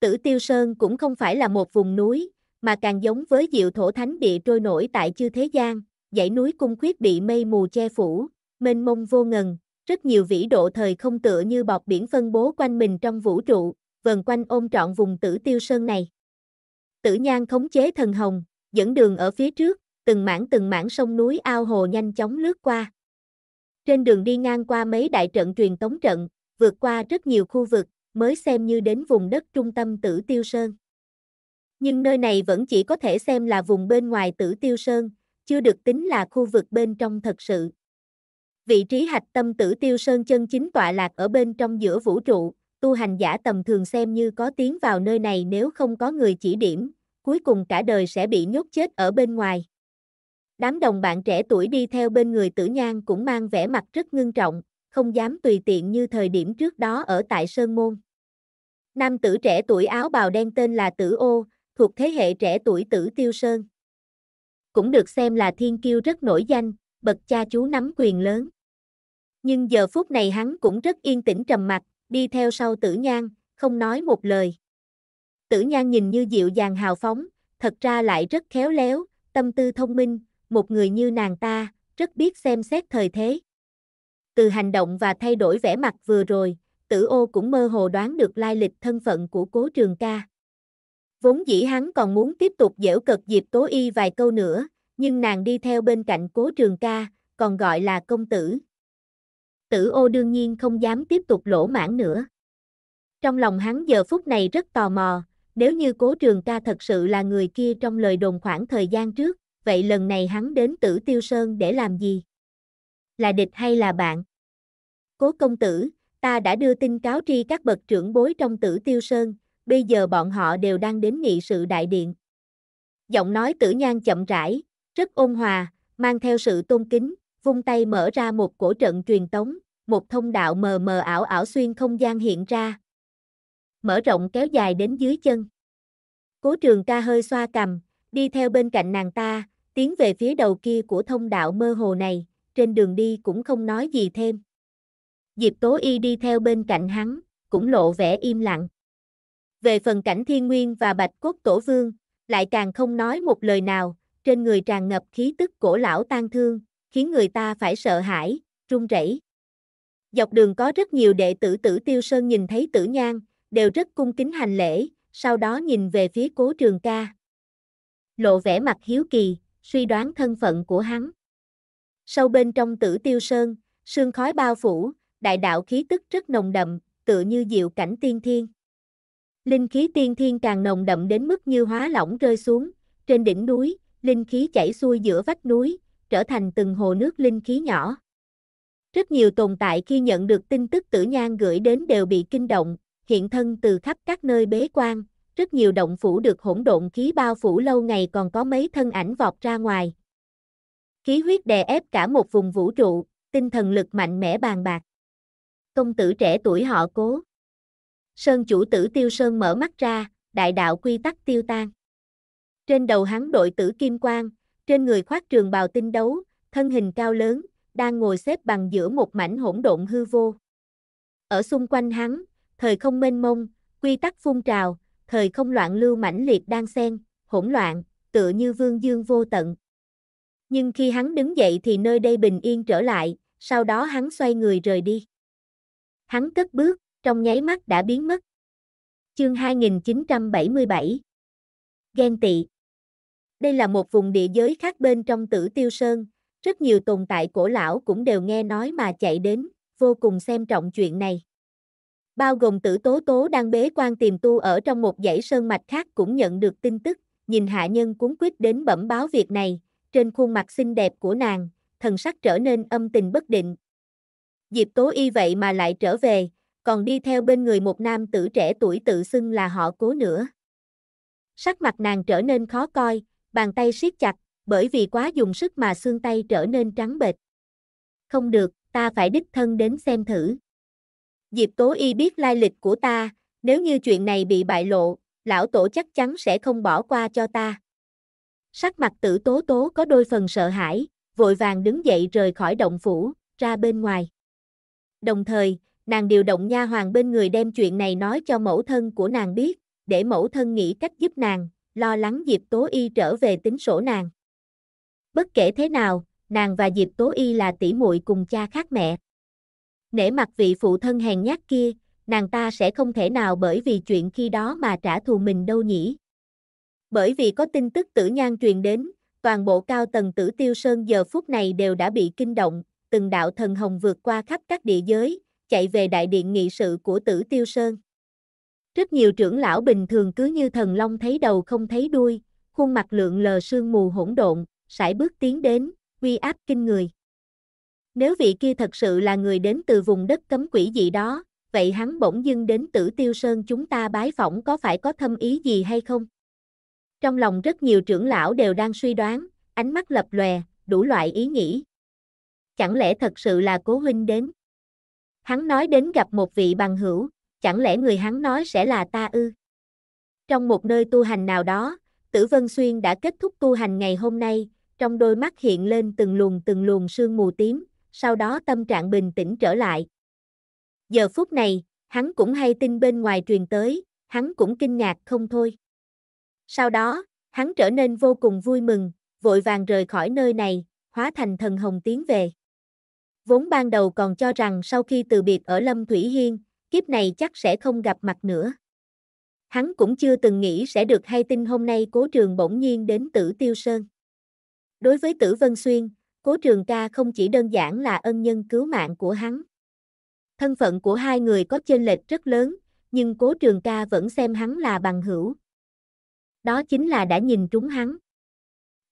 Tử Tiêu Sơn cũng không phải là một vùng núi, mà càng giống với diệu thổ thánh địa trôi nổi tại chư thế gian, dãy núi cung khuyết bị mây mù che phủ, mênh mông vô ngần, rất nhiều vĩ độ thời không tựa như bọc biển phân bố quanh mình trong vũ trụ, vần quanh ôm trọn vùng Tử Tiêu Sơn này. Tử Nhan khống chế thần hồng, dẫn đường ở phía trước, từng mảng từng mảng sông núi ao hồ nhanh chóng lướt qua. Trên đường đi ngang qua mấy đại trận truyền tống trận, vượt qua rất nhiều khu vực, mới xem như đến vùng đất trung tâm Tử Tiêu Sơn. Nhưng nơi này vẫn chỉ có thể xem là vùng bên ngoài Tử Tiêu Sơn, chưa được tính là khu vực bên trong thật sự. Vị trí hạch tâm Tử Tiêu Sơn chân chính tọa lạc ở bên trong giữa vũ trụ, tu hành giả tầm thường xem như có tiến vào nơi này nếu không có người chỉ điểm, cuối cùng cả đời sẽ bị nhốt chết ở bên ngoài. Đám đồng bạn trẻ tuổi đi theo bên người tử nhang cũng mang vẻ mặt rất ngưng trọng, không dám tùy tiện như thời điểm trước đó ở tại Sơn Môn. Nam tử trẻ tuổi áo bào đen tên là Tử Ô, thuộc thế hệ trẻ tuổi Tử Tiêu Sơn. Cũng được xem là thiên kiêu rất nổi danh, bậc cha chú nắm quyền lớn. Nhưng giờ phút này hắn cũng rất yên tĩnh trầm mặc, đi theo sau Tử Nhan, không nói một lời. Tử Nhan nhìn như dịu dàng hào phóng, thật ra lại rất khéo léo, tâm tư thông minh, một người như nàng ta, rất biết xem xét thời thế. Từ hành động và thay đổi vẻ mặt vừa rồi, tử ô cũng mơ hồ đoán được lai lịch thân phận của cố trường ca. Vốn dĩ hắn còn muốn tiếp tục dễu cợt Diệp Tố Y vài câu nữa, nhưng nàng đi theo bên cạnh cố trường ca, còn gọi là công tử. Tử ô đương nhiên không dám tiếp tục lỗ mãn nữa. Trong lòng hắn giờ phút này rất tò mò, nếu như cố trường ca thật sự là người kia trong lời đồn khoảng thời gian trước, vậy lần này hắn đến tử tiêu sơn để làm gì? Là địch hay là bạn? Cố công tử, ta đã đưa tin cáo tri các bậc trưởng bối trong tử tiêu sơn, bây giờ bọn họ đều đang đến nghị sự đại điện. Giọng nói tử nhan chậm rãi, rất ôn hòa, mang theo sự tôn kính, vung tay mở ra một cổ trận truyền tống, một thông đạo mờ mờ ảo ảo xuyên không gian hiện ra. Mở rộng kéo dài đến dưới chân. Cố trường ca hơi xoa cầm, đi theo bên cạnh nàng ta, tiến về phía đầu kia của thông đạo mơ hồ này, trên đường đi cũng không nói gì thêm. Diệp Tố Y đi theo bên cạnh hắn, cũng lộ vẻ im lặng. Về phần cảnh thiên nguyên và bạch cốt tổ vương, lại càng không nói một lời nào, trên người tràn ngập khí tức cổ lão tan thương, khiến người ta phải sợ hãi, run rẩy. Dọc đường có rất nhiều đệ tử tử tiêu sơn nhìn thấy tử nhang, đều rất cung kính hành lễ, sau đó nhìn về phía cố trường ca. Lộ vẻ mặt hiếu kỳ, suy đoán thân phận của hắn. Sâu bên trong tử tiêu sơn, sương khói bao phủ, đại đạo khí tức rất nồng đậm, tựa như diệu cảnh tiên thiên. Linh khí tiên thiên càng nồng đậm đến mức như hóa lỏng rơi xuống, trên đỉnh núi, linh khí chảy xuôi giữa vách núi, trở thành từng hồ nước linh khí nhỏ. Rất nhiều tồn tại khi nhận được tin tức tử Nhan gửi đến đều bị kinh động, hiện thân từ khắp các nơi bế quan, rất nhiều động phủ được hỗn độn khí bao phủ lâu ngày còn có mấy thân ảnh vọt ra ngoài. Khí huyết đè ép cả một vùng vũ trụ, tinh thần lực mạnh mẽ bàn bạc công tử trẻ tuổi họ cố. Sơn chủ tử tiêu sơn mở mắt ra, đại đạo quy tắc tiêu tan. Trên đầu hắn đội tử kim quang, trên người khoác trường bào tinh đấu, thân hình cao lớn, đang ngồi xếp bằng giữa một mảnh hỗn độn hư vô. Ở xung quanh hắn, thời không mênh mông, quy tắc phun trào, thời không loạn lưu mãnh liệt đang xen, hỗn loạn, tựa như vương dương vô tận. Nhưng khi hắn đứng dậy thì nơi đây bình yên trở lại, sau đó hắn xoay người rời đi. Hắn cất bước, trong nháy mắt đã biến mất. Chương 2977 Ghen tị Đây là một vùng địa giới khác bên trong tử tiêu sơn, rất nhiều tồn tại cổ lão cũng đều nghe nói mà chạy đến, vô cùng xem trọng chuyện này. Bao gồm tử tố tố đang bế quan tìm tu ở trong một dãy sơn mạch khác cũng nhận được tin tức, nhìn hạ nhân cuốn quyết đến bẩm báo việc này, trên khuôn mặt xinh đẹp của nàng, thần sắc trở nên âm tình bất định, Diệp Tố Y vậy mà lại trở về, còn đi theo bên người một nam tử trẻ tuổi tự xưng là họ cố nữa. Sắc mặt nàng trở nên khó coi, bàn tay siết chặt, bởi vì quá dùng sức mà xương tay trở nên trắng bệch. Không được, ta phải đích thân đến xem thử. Diệp Tố Y biết lai lịch của ta, nếu như chuyện này bị bại lộ, lão tổ chắc chắn sẽ không bỏ qua cho ta. Sắc mặt tử tố tố có đôi phần sợ hãi, vội vàng đứng dậy rời khỏi động phủ, ra bên ngoài đồng thời, nàng điều động nha hoàng bên người đem chuyện này nói cho mẫu thân của nàng biết, để mẫu thân nghĩ cách giúp nàng, lo lắng Diệp Tố Y trở về tính sổ nàng. Bất kể thế nào, nàng và Diệp Tố Y là tỷ muội cùng cha khác mẹ. Nể mặt vị phụ thân hèn nhát kia, nàng ta sẽ không thể nào bởi vì chuyện khi đó mà trả thù mình đâu nhỉ. Bởi vì có tin tức tử nhan truyền đến, toàn bộ cao tầng tử tiêu sơn giờ phút này đều đã bị kinh động, từng đạo thần hồng vượt qua khắp các địa giới, chạy về đại điện nghị sự của tử tiêu sơn. Rất nhiều trưởng lão bình thường cứ như thần long thấy đầu không thấy đuôi, khuôn mặt lượng lờ sương mù hỗn độn, sải bước tiến đến, uy áp kinh người. Nếu vị kia thật sự là người đến từ vùng đất cấm quỷ gì đó, vậy hắn bỗng dưng đến tử tiêu sơn chúng ta bái phỏng có phải có thâm ý gì hay không? Trong lòng rất nhiều trưởng lão đều đang suy đoán, ánh mắt lập lòe, đủ loại ý nghĩ, chẳng lẽ thật sự là cố huynh đến? Hắn nói đến gặp một vị bằng hữu, chẳng lẽ người hắn nói sẽ là ta ư? Trong một nơi tu hành nào đó, Tử Vân Xuyên đã kết thúc tu hành ngày hôm nay, trong đôi mắt hiện lên từng luồng từng luồng sương mù tím, sau đó tâm trạng bình tĩnh trở lại. Giờ phút này, hắn cũng hay tin bên ngoài truyền tới, hắn cũng kinh ngạc không thôi. Sau đó, hắn trở nên vô cùng vui mừng, vội vàng rời khỏi nơi này, hóa thành thần hồng tiến về vốn ban đầu còn cho rằng sau khi từ biệt ở Lâm Thủy Hiên, kiếp này chắc sẽ không gặp mặt nữa. Hắn cũng chưa từng nghĩ sẽ được hay tin hôm nay cố trường bỗng nhiên đến tử Tiêu Sơn. Đối với tử Vân Xuyên, cố trường ca không chỉ đơn giản là ân nhân cứu mạng của hắn. Thân phận của hai người có chênh lệch rất lớn, nhưng cố trường ca vẫn xem hắn là bằng hữu. Đó chính là đã nhìn trúng hắn.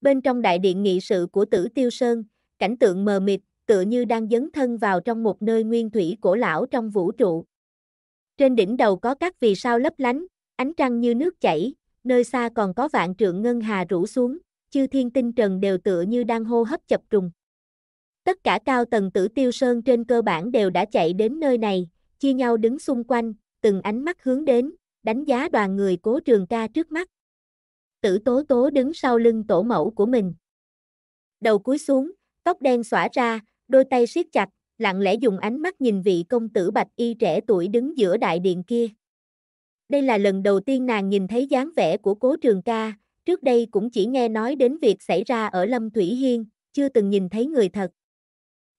Bên trong đại điện nghị sự của tử Tiêu Sơn, cảnh tượng mờ mịt, tựa như đang dấn thân vào trong một nơi nguyên thủy cổ lão trong vũ trụ. Trên đỉnh đầu có các vì sao lấp lánh, ánh trăng như nước chảy, nơi xa còn có vạn trượng ngân hà rủ xuống, chư thiên tinh trần đều tựa như đang hô hấp chập trùng. Tất cả cao tầng tử tiêu sơn trên cơ bản đều đã chạy đến nơi này, chia nhau đứng xung quanh, từng ánh mắt hướng đến, đánh giá đoàn người cố trường ca trước mắt. Tử tố tố đứng sau lưng tổ mẫu của mình. Đầu cúi xuống, tóc đen xõa ra, đôi tay siết chặt, lặng lẽ dùng ánh mắt nhìn vị công tử bạch y trẻ tuổi đứng giữa đại điện kia. Đây là lần đầu tiên nàng nhìn thấy dáng vẻ của cố trường ca, trước đây cũng chỉ nghe nói đến việc xảy ra ở Lâm Thủy Hiên, chưa từng nhìn thấy người thật.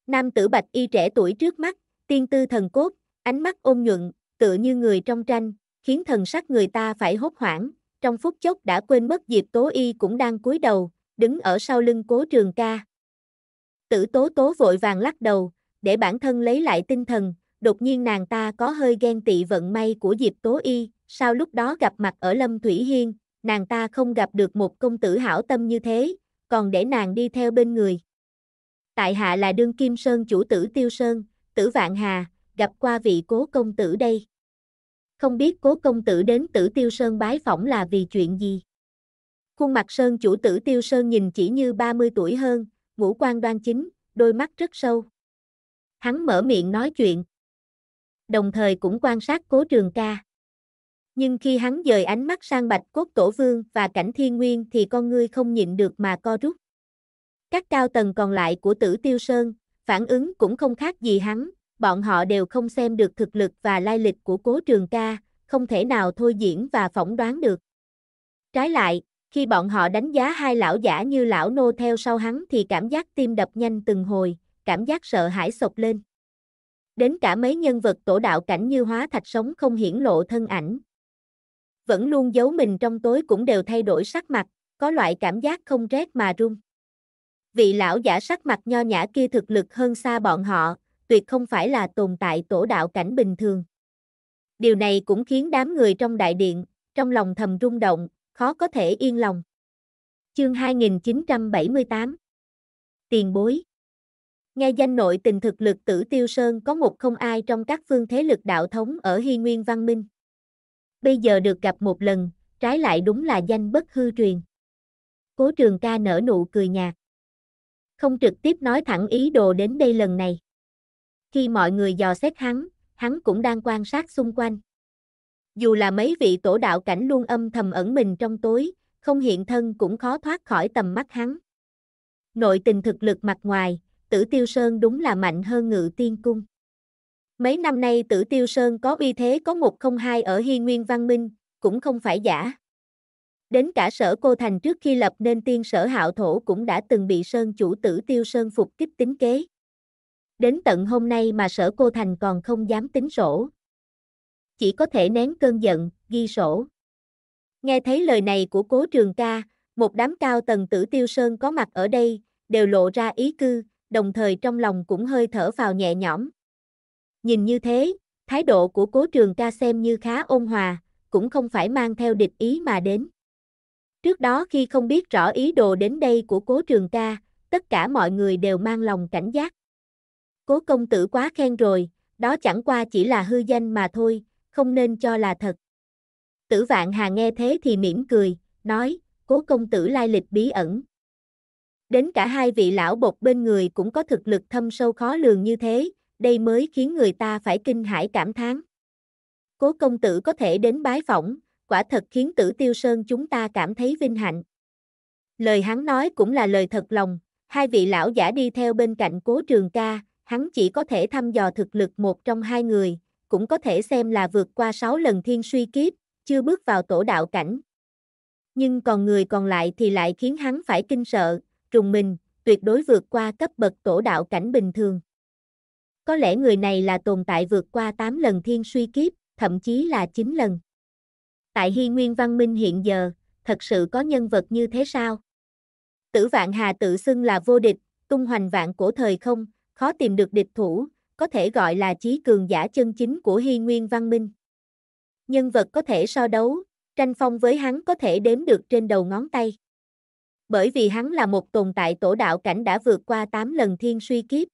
Nam tử bạch y trẻ tuổi trước mắt, tiên tư thần cốt, ánh mắt ôn nhuận, tựa như người trong tranh, khiến thần sắc người ta phải hốt hoảng, trong phút chốc đã quên mất Diệp Tố Y cũng đang cúi đầu, đứng ở sau lưng cố trường ca. Tử tố tố vội vàng lắc đầu, để bản thân lấy lại tinh thần, đột nhiên nàng ta có hơi ghen tị vận may của Diệp Tố Y, Sau lúc đó gặp mặt ở Lâm Thủy Hiên, nàng ta không gặp được một công tử hảo tâm như thế, còn để nàng đi theo bên người. Tại hạ là đương kim sơn chủ tử Tiêu Sơn, tử Vạn Hà, gặp qua vị cố công tử đây. Không biết cố công tử đến tử Tiêu Sơn bái phỏng là vì chuyện gì? Khuôn mặt Sơn chủ tử Tiêu Sơn nhìn chỉ như 30 tuổi hơn, ngũ quan đoan chính, đôi mắt rất sâu. Hắn mở miệng nói chuyện. Đồng thời cũng quan sát cố trường ca. Nhưng khi hắn dời ánh mắt sang bạch cốt tổ vương và cảnh thiên nguyên thì con ngươi không nhịn được mà co rút. Các cao tầng còn lại của tử tiêu sơn, phản ứng cũng không khác gì hắn, bọn họ đều không xem được thực lực và lai lịch của cố trường ca, không thể nào thôi diễn và phỏng đoán được. Trái lại, khi bọn họ đánh giá hai lão giả như lão nô theo sau hắn thì cảm giác tim đập nhanh từng hồi, cảm giác sợ hãi sộc lên. Đến cả mấy nhân vật tổ đạo cảnh như hóa thạch sống không hiển lộ thân ảnh. Vẫn luôn giấu mình trong tối cũng đều thay đổi sắc mặt, có loại cảm giác không rét mà run. Vị lão giả sắc mặt nho nhã kia thực lực hơn xa bọn họ, tuyệt không phải là tồn tại tổ đạo cảnh bình thường. Điều này cũng khiến đám người trong đại điện, trong lòng thầm rung động, khó có thể yên lòng. Chương 2978 Tiền bối Nghe danh nội tình thực lực tử Tiêu Sơn có một không ai trong các phương thế lực đạo thống ở Hy Nguyên Văn Minh. Bây giờ được gặp một lần, trái lại đúng là danh bất hư truyền. Cố trường ca nở nụ cười nhạt. Không trực tiếp nói thẳng ý đồ đến đây lần này. Khi mọi người dò xét hắn, hắn cũng đang quan sát xung quanh dù là mấy vị tổ đạo cảnh luôn âm thầm ẩn mình trong tối, không hiện thân cũng khó thoát khỏi tầm mắt hắn. Nội tình thực lực mặt ngoài, tử tiêu sơn đúng là mạnh hơn ngự tiên cung. Mấy năm nay tử tiêu sơn có uy thế có một không hai ở hy nguyên văn minh, cũng không phải giả. Đến cả sở cô thành trước khi lập nên tiên sở hạo thổ cũng đã từng bị sơn chủ tử tiêu sơn phục kích tính kế. Đến tận hôm nay mà sở cô thành còn không dám tính sổ, chỉ có thể nén cơn giận, ghi sổ. Nghe thấy lời này của cố trường ca, một đám cao tầng tử tiêu sơn có mặt ở đây, đều lộ ra ý cư, đồng thời trong lòng cũng hơi thở vào nhẹ nhõm. Nhìn như thế, thái độ của cố trường ca xem như khá ôn hòa, cũng không phải mang theo địch ý mà đến. Trước đó khi không biết rõ ý đồ đến đây của cố trường ca, tất cả mọi người đều mang lòng cảnh giác. Cố công tử quá khen rồi, đó chẳng qua chỉ là hư danh mà thôi, không nên cho là thật. Tử vạn hà nghe thế thì mỉm cười, nói, cố công tử lai lịch bí ẩn. Đến cả hai vị lão bột bên người cũng có thực lực thâm sâu khó lường như thế, đây mới khiến người ta phải kinh hãi cảm thán. Cố công tử có thể đến bái phỏng, quả thật khiến tử tiêu sơn chúng ta cảm thấy vinh hạnh. Lời hắn nói cũng là lời thật lòng, hai vị lão giả đi theo bên cạnh cố trường ca, hắn chỉ có thể thăm dò thực lực một trong hai người, cũng có thể xem là vượt qua 6 lần thiên suy kiếp, chưa bước vào tổ đạo cảnh. Nhưng còn người còn lại thì lại khiến hắn phải kinh sợ, trùng mình, tuyệt đối vượt qua cấp bậc tổ đạo cảnh bình thường. Có lẽ người này là tồn tại vượt qua 8 lần thiên suy kiếp, thậm chí là 9 lần. Tại Hy Nguyên Văn Minh hiện giờ, thật sự có nhân vật như thế sao? Tử Vạn Hà tự xưng là vô địch, tung hoành vạn cổ thời không, khó tìm được địch thủ, có thể gọi là trí cường giả chân chính của hy nguyên văn minh. Nhân vật có thể so đấu, tranh phong với hắn có thể đếm được trên đầu ngón tay. Bởi vì hắn là một tồn tại tổ đạo cảnh đã vượt qua 8 lần thiên suy kiếp.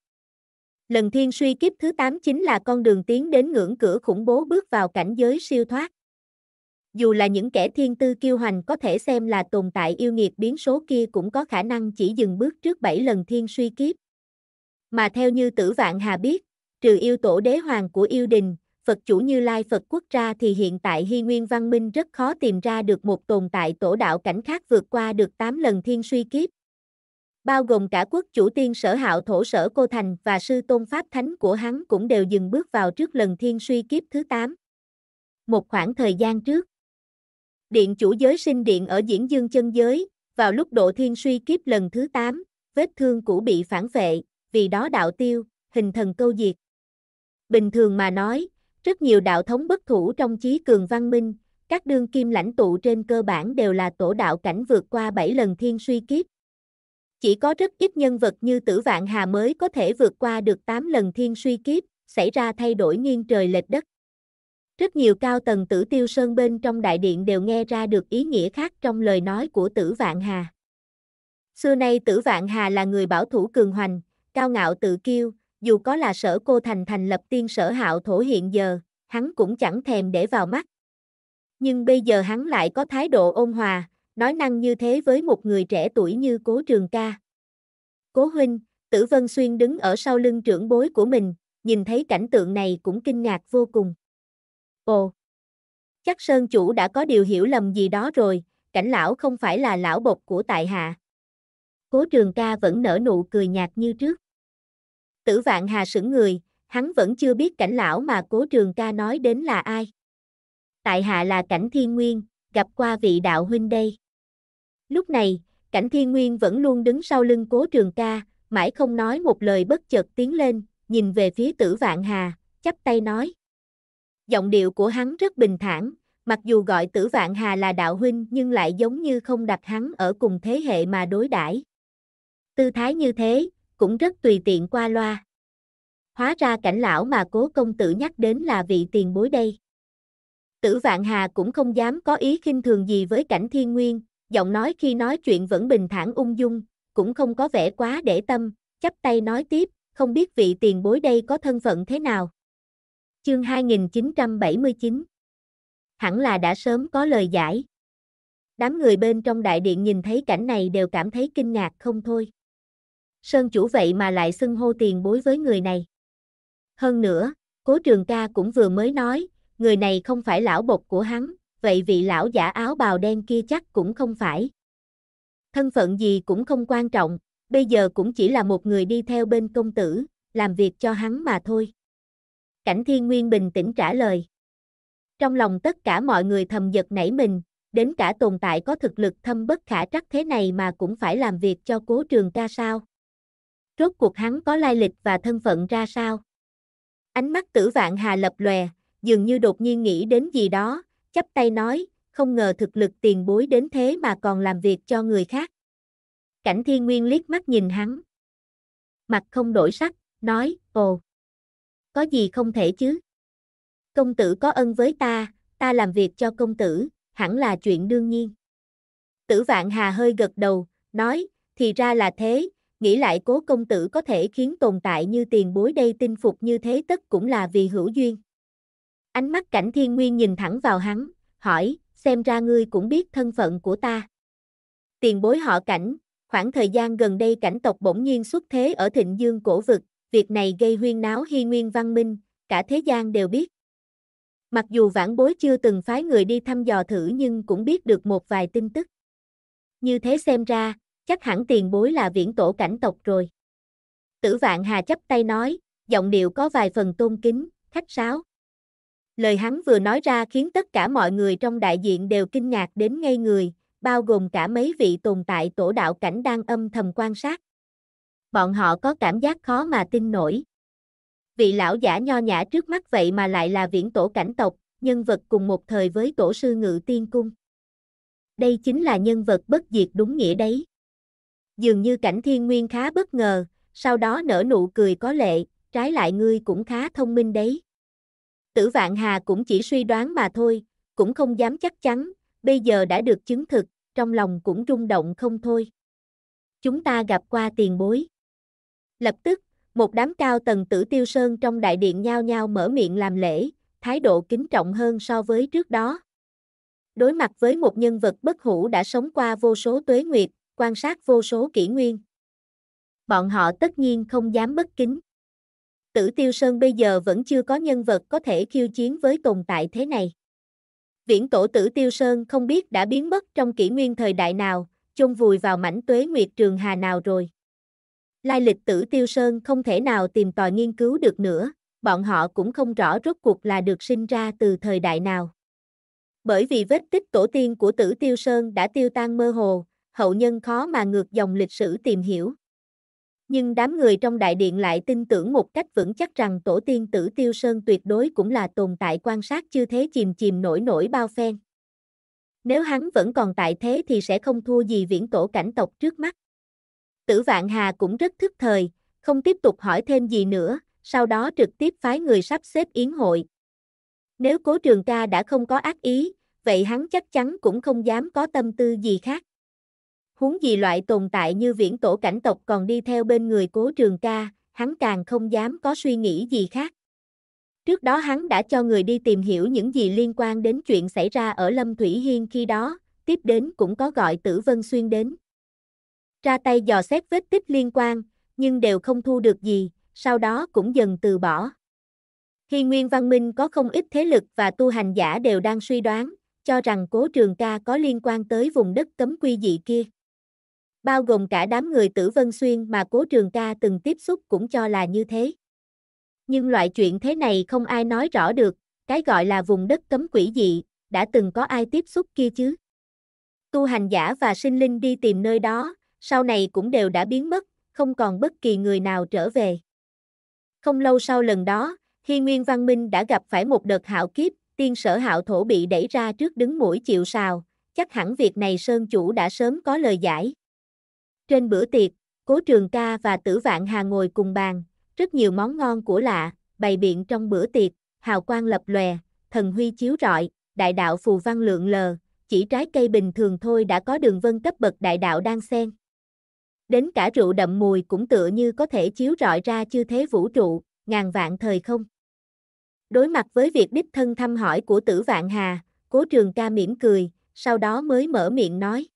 Lần thiên suy kiếp thứ 8 chính là con đường tiến đến ngưỡng cửa khủng bố bước vào cảnh giới siêu thoát. Dù là những kẻ thiên tư kiêu hành có thể xem là tồn tại yêu nghiệt biến số kia cũng có khả năng chỉ dừng bước trước 7 lần thiên suy kiếp. Mà theo như tử vạn hà biết, trừ yêu tổ đế hoàng của yêu đình, Phật chủ Như Lai Phật quốc ra thì hiện tại Hy Nguyên Văn Minh rất khó tìm ra được một tồn tại tổ đạo cảnh khác vượt qua được 8 lần thiên suy kiếp. Bao gồm cả quốc chủ tiên sở hạo thổ sở cô thành và sư tôn pháp thánh của hắn cũng đều dừng bước vào trước lần thiên suy kiếp thứ 8. Một khoảng thời gian trước, điện chủ giới sinh điện ở Diễn Dương chân giới, vào lúc độ thiên suy kiếp lần thứ 8, vết thương cũ bị phản vệ, vì đó đạo tiêu, hình thần câu diệt. Bình thường mà nói, rất nhiều đạo thống bất thủ trong chí cường văn minh, các đương kim lãnh tụ trên cơ bản đều là tổ đạo cảnh vượt qua 7 lần thiên suy kiếp. Chỉ có rất ít nhân vật như tử vạn hà mới có thể vượt qua được 8 lần thiên suy kiếp, xảy ra thay đổi nghiêng trời lệch đất. Rất nhiều cao tầng tử tiêu sơn bên trong đại điện đều nghe ra được ý nghĩa khác trong lời nói của tử vạn hà. Xưa nay tử vạn hà là người bảo thủ cường hoành, cao ngạo tự kiêu, dù có là sở cô thành thành lập tiên sở hạo thổ hiện giờ, hắn cũng chẳng thèm để vào mắt. Nhưng bây giờ hắn lại có thái độ ôn hòa, nói năng như thế với một người trẻ tuổi như cố trường ca. Cố huynh, tử vân xuyên đứng ở sau lưng trưởng bối của mình, nhìn thấy cảnh tượng này cũng kinh ngạc vô cùng. Ồ, chắc sơn chủ đã có điều hiểu lầm gì đó rồi, cảnh lão không phải là lão bột của tại hạ. Cố trường ca vẫn nở nụ cười nhạt như trước. Tử Vạn Hà sững người, hắn vẫn chưa biết cảnh lão mà cố trường ca nói đến là ai. Tại hạ là cảnh thiên nguyên, gặp qua vị đạo huynh đây. Lúc này, cảnh thiên nguyên vẫn luôn đứng sau lưng cố trường ca, mãi không nói một lời bất chợt tiến lên, nhìn về phía tử vạn hà, chắp tay nói. Giọng điệu của hắn rất bình thản, mặc dù gọi tử vạn hà là đạo huynh nhưng lại giống như không đặt hắn ở cùng thế hệ mà đối đãi. Tư thái như thế, cũng rất tùy tiện qua loa. Hóa ra cảnh lão mà cố công tử nhắc đến là vị tiền bối đây. Tử Vạn Hà cũng không dám có ý khinh thường gì với cảnh thiên nguyên, giọng nói khi nói chuyện vẫn bình thản ung dung, cũng không có vẻ quá để tâm, chắp tay nói tiếp, không biết vị tiền bối đây có thân phận thế nào. Chương 2979 Hẳn là đã sớm có lời giải. Đám người bên trong đại điện nhìn thấy cảnh này đều cảm thấy kinh ngạc không thôi. Sơn chủ vậy mà lại xưng hô tiền bối với người này. Hơn nữa, cố trường ca cũng vừa mới nói, người này không phải lão bột của hắn, vậy vị lão giả áo bào đen kia chắc cũng không phải. Thân phận gì cũng không quan trọng, bây giờ cũng chỉ là một người đi theo bên công tử, làm việc cho hắn mà thôi. Cảnh thiên nguyên bình tĩnh trả lời. Trong lòng tất cả mọi người thầm giật nảy mình, đến cả tồn tại có thực lực thâm bất khả trắc thế này mà cũng phải làm việc cho cố trường ca sao rốt cuộc hắn có lai lịch và thân phận ra sao. Ánh mắt tử vạn hà lập lòe, dường như đột nhiên nghĩ đến gì đó, chắp tay nói, không ngờ thực lực tiền bối đến thế mà còn làm việc cho người khác. Cảnh thiên nguyên liếc mắt nhìn hắn. Mặt không đổi sắc, nói, ồ, có gì không thể chứ? Công tử có ân với ta, ta làm việc cho công tử, hẳn là chuyện đương nhiên. Tử vạn hà hơi gật đầu, nói, thì ra là thế, nghĩ lại cố công tử có thể khiến tồn tại như tiền bối đây tin phục như thế tất cũng là vì hữu duyên. Ánh mắt cảnh thiên nguyên nhìn thẳng vào hắn, hỏi, xem ra ngươi cũng biết thân phận của ta. Tiền bối họ cảnh, khoảng thời gian gần đây cảnh tộc bỗng nhiên xuất thế ở thịnh dương cổ vực, việc này gây huyên náo hy nguyên văn minh, cả thế gian đều biết. Mặc dù vãn bối chưa từng phái người đi thăm dò thử nhưng cũng biết được một vài tin tức. Như thế xem ra, chắc hẳn tiền bối là viễn tổ cảnh tộc rồi. Tử vạn hà chấp tay nói, giọng điệu có vài phần tôn kính, khách sáo. Lời hắn vừa nói ra khiến tất cả mọi người trong đại diện đều kinh ngạc đến ngây người, bao gồm cả mấy vị tồn tại tổ đạo cảnh đang âm thầm quan sát. Bọn họ có cảm giác khó mà tin nổi. Vị lão giả nho nhã trước mắt vậy mà lại là viễn tổ cảnh tộc, nhân vật cùng một thời với tổ sư ngự tiên cung. Đây chính là nhân vật bất diệt đúng nghĩa đấy dường như cảnh thiên nguyên khá bất ngờ, sau đó nở nụ cười có lệ, trái lại ngươi cũng khá thông minh đấy. Tử vạn hà cũng chỉ suy đoán mà thôi, cũng không dám chắc chắn, bây giờ đã được chứng thực, trong lòng cũng rung động không thôi. Chúng ta gặp qua tiền bối. Lập tức, một đám cao tầng tử tiêu sơn trong đại điện nhao nhao mở miệng làm lễ, thái độ kính trọng hơn so với trước đó. Đối mặt với một nhân vật bất hủ đã sống qua vô số tuế nguyệt, quan sát vô số kỷ nguyên. Bọn họ tất nhiên không dám bất kính. Tử Tiêu Sơn bây giờ vẫn chưa có nhân vật có thể khiêu chiến với tồn tại thế này. Viễn tổ Tử Tiêu Sơn không biết đã biến mất trong kỷ nguyên thời đại nào, chôn vùi vào mảnh tuế nguyệt trường hà nào rồi. Lai lịch Tử Tiêu Sơn không thể nào tìm tòi nghiên cứu được nữa, bọn họ cũng không rõ rốt cuộc là được sinh ra từ thời đại nào. Bởi vì vết tích tổ tiên của Tử Tiêu Sơn đã tiêu tan mơ hồ, hậu nhân khó mà ngược dòng lịch sử tìm hiểu. Nhưng đám người trong đại điện lại tin tưởng một cách vững chắc rằng tổ tiên tử Tiêu Sơn tuyệt đối cũng là tồn tại quan sát chưa thế chìm chìm nổi nổi bao phen. Nếu hắn vẫn còn tại thế thì sẽ không thua gì viễn tổ cảnh tộc trước mắt. Tử Vạn Hà cũng rất thức thời, không tiếp tục hỏi thêm gì nữa, sau đó trực tiếp phái người sắp xếp yến hội. Nếu cố trường ca đã không có ác ý, vậy hắn chắc chắn cũng không dám có tâm tư gì khác. Huống gì loại tồn tại như viễn tổ cảnh tộc còn đi theo bên người cố trường ca, hắn càng không dám có suy nghĩ gì khác. Trước đó hắn đã cho người đi tìm hiểu những gì liên quan đến chuyện xảy ra ở Lâm Thủy Hiên khi đó, tiếp đến cũng có gọi Tử Vân Xuyên đến. Ra tay dò xét vết tích liên quan, nhưng đều không thu được gì, sau đó cũng dần từ bỏ. Khi Nguyên Văn Minh có không ít thế lực và tu hành giả đều đang suy đoán, cho rằng cố trường ca có liên quan tới vùng đất cấm quy dị kia bao gồm cả đám người tử vân xuyên mà cố trường ca từng tiếp xúc cũng cho là như thế. Nhưng loại chuyện thế này không ai nói rõ được, cái gọi là vùng đất cấm quỷ dị, đã từng có ai tiếp xúc kia chứ. Tu hành giả và sinh linh đi tìm nơi đó, sau này cũng đều đã biến mất, không còn bất kỳ người nào trở về. Không lâu sau lần đó, Hiên Nguyên Văn Minh đã gặp phải một đợt hạo kiếp, tiên sở hạo thổ bị đẩy ra trước đứng mũi chịu sào, chắc hẳn việc này Sơn Chủ đã sớm có lời giải. Trên bữa tiệc, Cố Trường Ca và Tử Vạn Hà ngồi cùng bàn, rất nhiều món ngon của lạ, bày biện trong bữa tiệc, hào quang lập lòe, thần huy chiếu rọi, đại đạo phù văn lượng lờ, chỉ trái cây bình thường thôi đã có đường vân cấp bậc đại đạo đang xen. Đến cả rượu đậm mùi cũng tựa như có thể chiếu rọi ra chư thế vũ trụ, ngàn vạn thời không. Đối mặt với việc đích thân thăm hỏi của tử vạn hà, cố trường ca mỉm cười, sau đó mới mở miệng nói.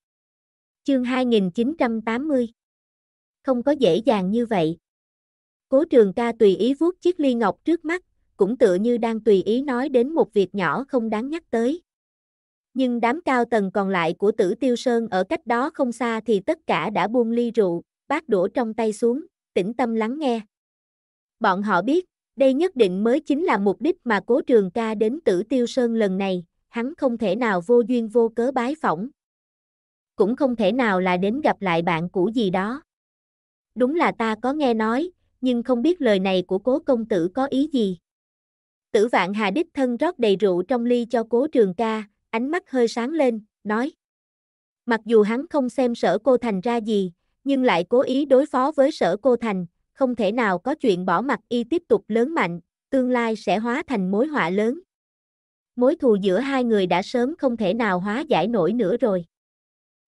Chương 2980 Không có dễ dàng như vậy. Cố trường ca tùy ý vuốt chiếc ly ngọc trước mắt, cũng tựa như đang tùy ý nói đến một việc nhỏ không đáng nhắc tới. Nhưng đám cao tầng còn lại của tử tiêu sơn ở cách đó không xa thì tất cả đã buông ly rượu, bát đổ trong tay xuống, tĩnh tâm lắng nghe. Bọn họ biết, đây nhất định mới chính là mục đích mà cố trường ca đến tử tiêu sơn lần này, hắn không thể nào vô duyên vô cớ bái phỏng, cũng không thể nào là đến gặp lại bạn cũ gì đó. Đúng là ta có nghe nói, nhưng không biết lời này của cố công tử có ý gì. Tử vạn hà đích thân rót đầy rượu trong ly cho cố trường ca, ánh mắt hơi sáng lên, nói. Mặc dù hắn không xem sở cô thành ra gì, nhưng lại cố ý đối phó với sở cô thành, không thể nào có chuyện bỏ mặt y tiếp tục lớn mạnh, tương lai sẽ hóa thành mối họa lớn. Mối thù giữa hai người đã sớm không thể nào hóa giải nổi nữa rồi.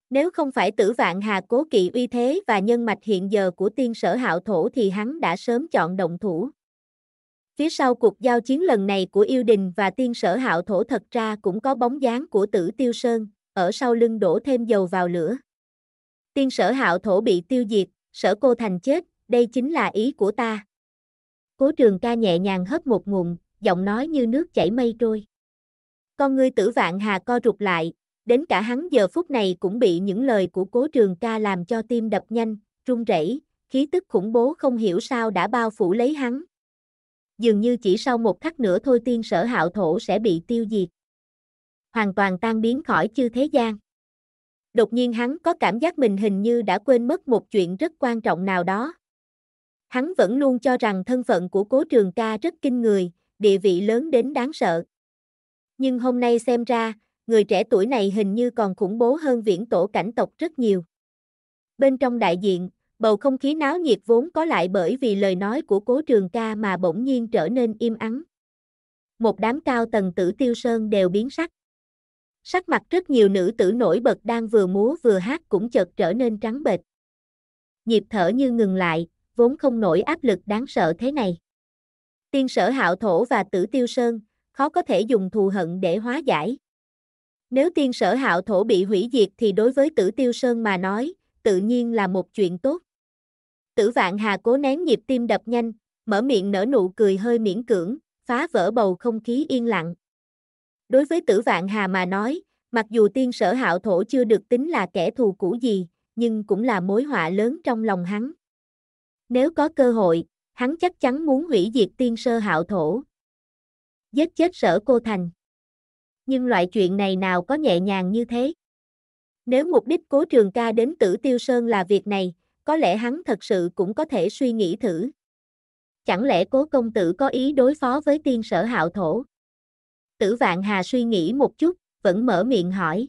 Nếu không phải tử vạn hà cố kỵ uy thế và nhân mạch hiện giờ của tiên sở hạo thổ thì hắn đã sớm chọn động thủ. Phía sau cuộc giao chiến lần này của yêu đình và tiên sở hạo thổ thật ra cũng có bóng dáng của tử tiêu sơn, ở sau lưng đổ thêm dầu vào lửa. Tiên sở hạo thổ bị tiêu diệt, sở cô thành chết, đây chính là ý của ta. Cố trường ca nhẹ nhàng hấp một ngụm, giọng nói như nước chảy mây trôi. Con ngươi tử vạn hà co rụt lại, đến cả hắn giờ phút này cũng bị những lời của cố trường ca làm cho tim đập nhanh, run rẩy, khí tức khủng bố không hiểu sao đã bao phủ lấy hắn. Dường như chỉ sau một khắc nữa thôi tiên sở hạo thổ sẽ bị tiêu diệt. Hoàn toàn tan biến khỏi chư thế gian. Đột nhiên hắn có cảm giác mình hình như đã quên mất một chuyện rất quan trọng nào đó. Hắn vẫn luôn cho rằng thân phận của cố trường ca rất kinh người, địa vị lớn đến đáng sợ. Nhưng hôm nay xem ra, người trẻ tuổi này hình như còn khủng bố hơn viễn tổ cảnh tộc rất nhiều. Bên trong đại diện, bầu không khí náo nhiệt vốn có lại bởi vì lời nói của cố trường ca mà bỗng nhiên trở nên im ắng. Một đám cao tầng tử tiêu sơn đều biến sắc. Sắc mặt rất nhiều nữ tử nổi bật đang vừa múa vừa hát cũng chợt trở nên trắng bệch. Nhịp thở như ngừng lại, vốn không nổi áp lực đáng sợ thế này. Tiên sở hạo thổ và tử tiêu sơn, khó có thể dùng thù hận để hóa giải. Nếu tiên sở hạo thổ bị hủy diệt thì đối với tử tiêu sơn mà nói, tự nhiên là một chuyện tốt. Tử vạn hà cố nén nhịp tim đập nhanh, mở miệng nở nụ cười hơi miễn cưỡng, phá vỡ bầu không khí yên lặng. Đối với tử vạn hà mà nói, mặc dù tiên sở hạo thổ chưa được tính là kẻ thù cũ gì, nhưng cũng là mối họa lớn trong lòng hắn. Nếu có cơ hội, hắn chắc chắn muốn hủy diệt tiên sơ hạo thổ. Giết chết sở cô thành nhưng loại chuyện này nào có nhẹ nhàng như thế. Nếu mục đích cố trường ca đến tử tiêu sơn là việc này, có lẽ hắn thật sự cũng có thể suy nghĩ thử. Chẳng lẽ cố công tử có ý đối phó với tiên sở hạo thổ? Tử vạn hà suy nghĩ một chút, vẫn mở miệng hỏi.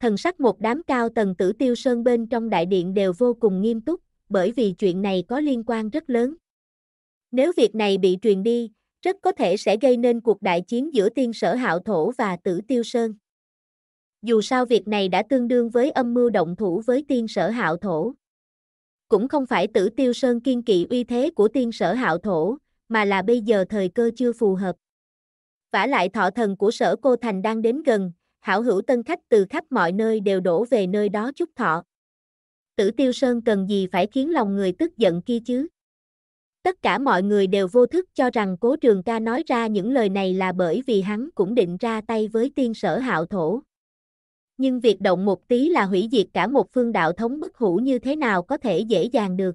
Thần sắc một đám cao tầng tử tiêu sơn bên trong đại điện đều vô cùng nghiêm túc, bởi vì chuyện này có liên quan rất lớn. Nếu việc này bị truyền đi, rất có thể sẽ gây nên cuộc đại chiến giữa tiên sở hạo thổ và tử tiêu sơn. Dù sao việc này đã tương đương với âm mưu động thủ với tiên sở hạo thổ. Cũng không phải tử tiêu sơn kiên kỵ uy thế của tiên sở hạo thổ, mà là bây giờ thời cơ chưa phù hợp. Vả lại thọ thần của sở cô thành đang đến gần, hảo hữu tân khách từ khắp mọi nơi đều đổ về nơi đó chúc thọ. Tử tiêu sơn cần gì phải khiến lòng người tức giận kia chứ? Tất cả mọi người đều vô thức cho rằng cố trường ca nói ra những lời này là bởi vì hắn cũng định ra tay với tiên sở hạo thổ. Nhưng việc động một tí là hủy diệt cả một phương đạo thống bất hủ như thế nào có thể dễ dàng được.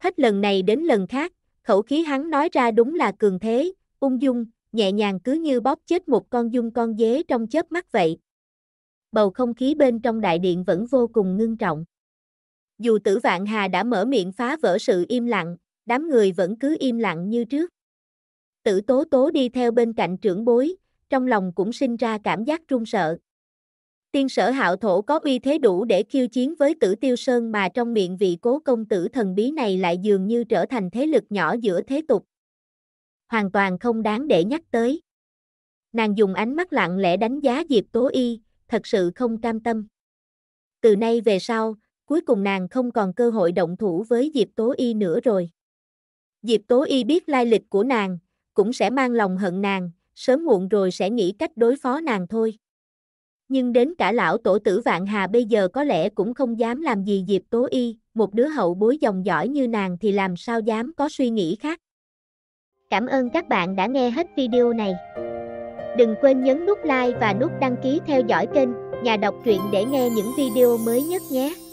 Hết lần này đến lần khác, khẩu khí hắn nói ra đúng là cường thế, ung dung, nhẹ nhàng cứ như bóp chết một con dung con dế trong chớp mắt vậy. Bầu không khí bên trong đại điện vẫn vô cùng ngưng trọng. Dù tử vạn hà đã mở miệng phá vỡ sự im lặng, đám người vẫn cứ im lặng như trước. Tử tố tố đi theo bên cạnh trưởng bối, trong lòng cũng sinh ra cảm giác run sợ. Tiên sở hạo thổ có uy thế đủ để khiêu chiến với tử tiêu sơn mà trong miệng vị cố công tử thần bí này lại dường như trở thành thế lực nhỏ giữa thế tục. Hoàn toàn không đáng để nhắc tới. Nàng dùng ánh mắt lặng lẽ đánh giá Diệp Tố Y, thật sự không cam tâm. Từ nay về sau, cuối cùng nàng không còn cơ hội động thủ với Diệp Tố Y nữa rồi. Diệp Tố Y biết lai lịch của nàng, cũng sẽ mang lòng hận nàng, sớm muộn rồi sẽ nghĩ cách đối phó nàng thôi. Nhưng đến cả lão tổ tử Vạn Hà bây giờ có lẽ cũng không dám làm gì Diệp Tố Y, một đứa hậu bối dòng giỏi như nàng thì làm sao dám có suy nghĩ khác. Cảm ơn các bạn đã nghe hết video này. Đừng quên nhấn nút like và nút đăng ký theo dõi kênh Nhà đọc truyện để nghe những video mới nhất nhé.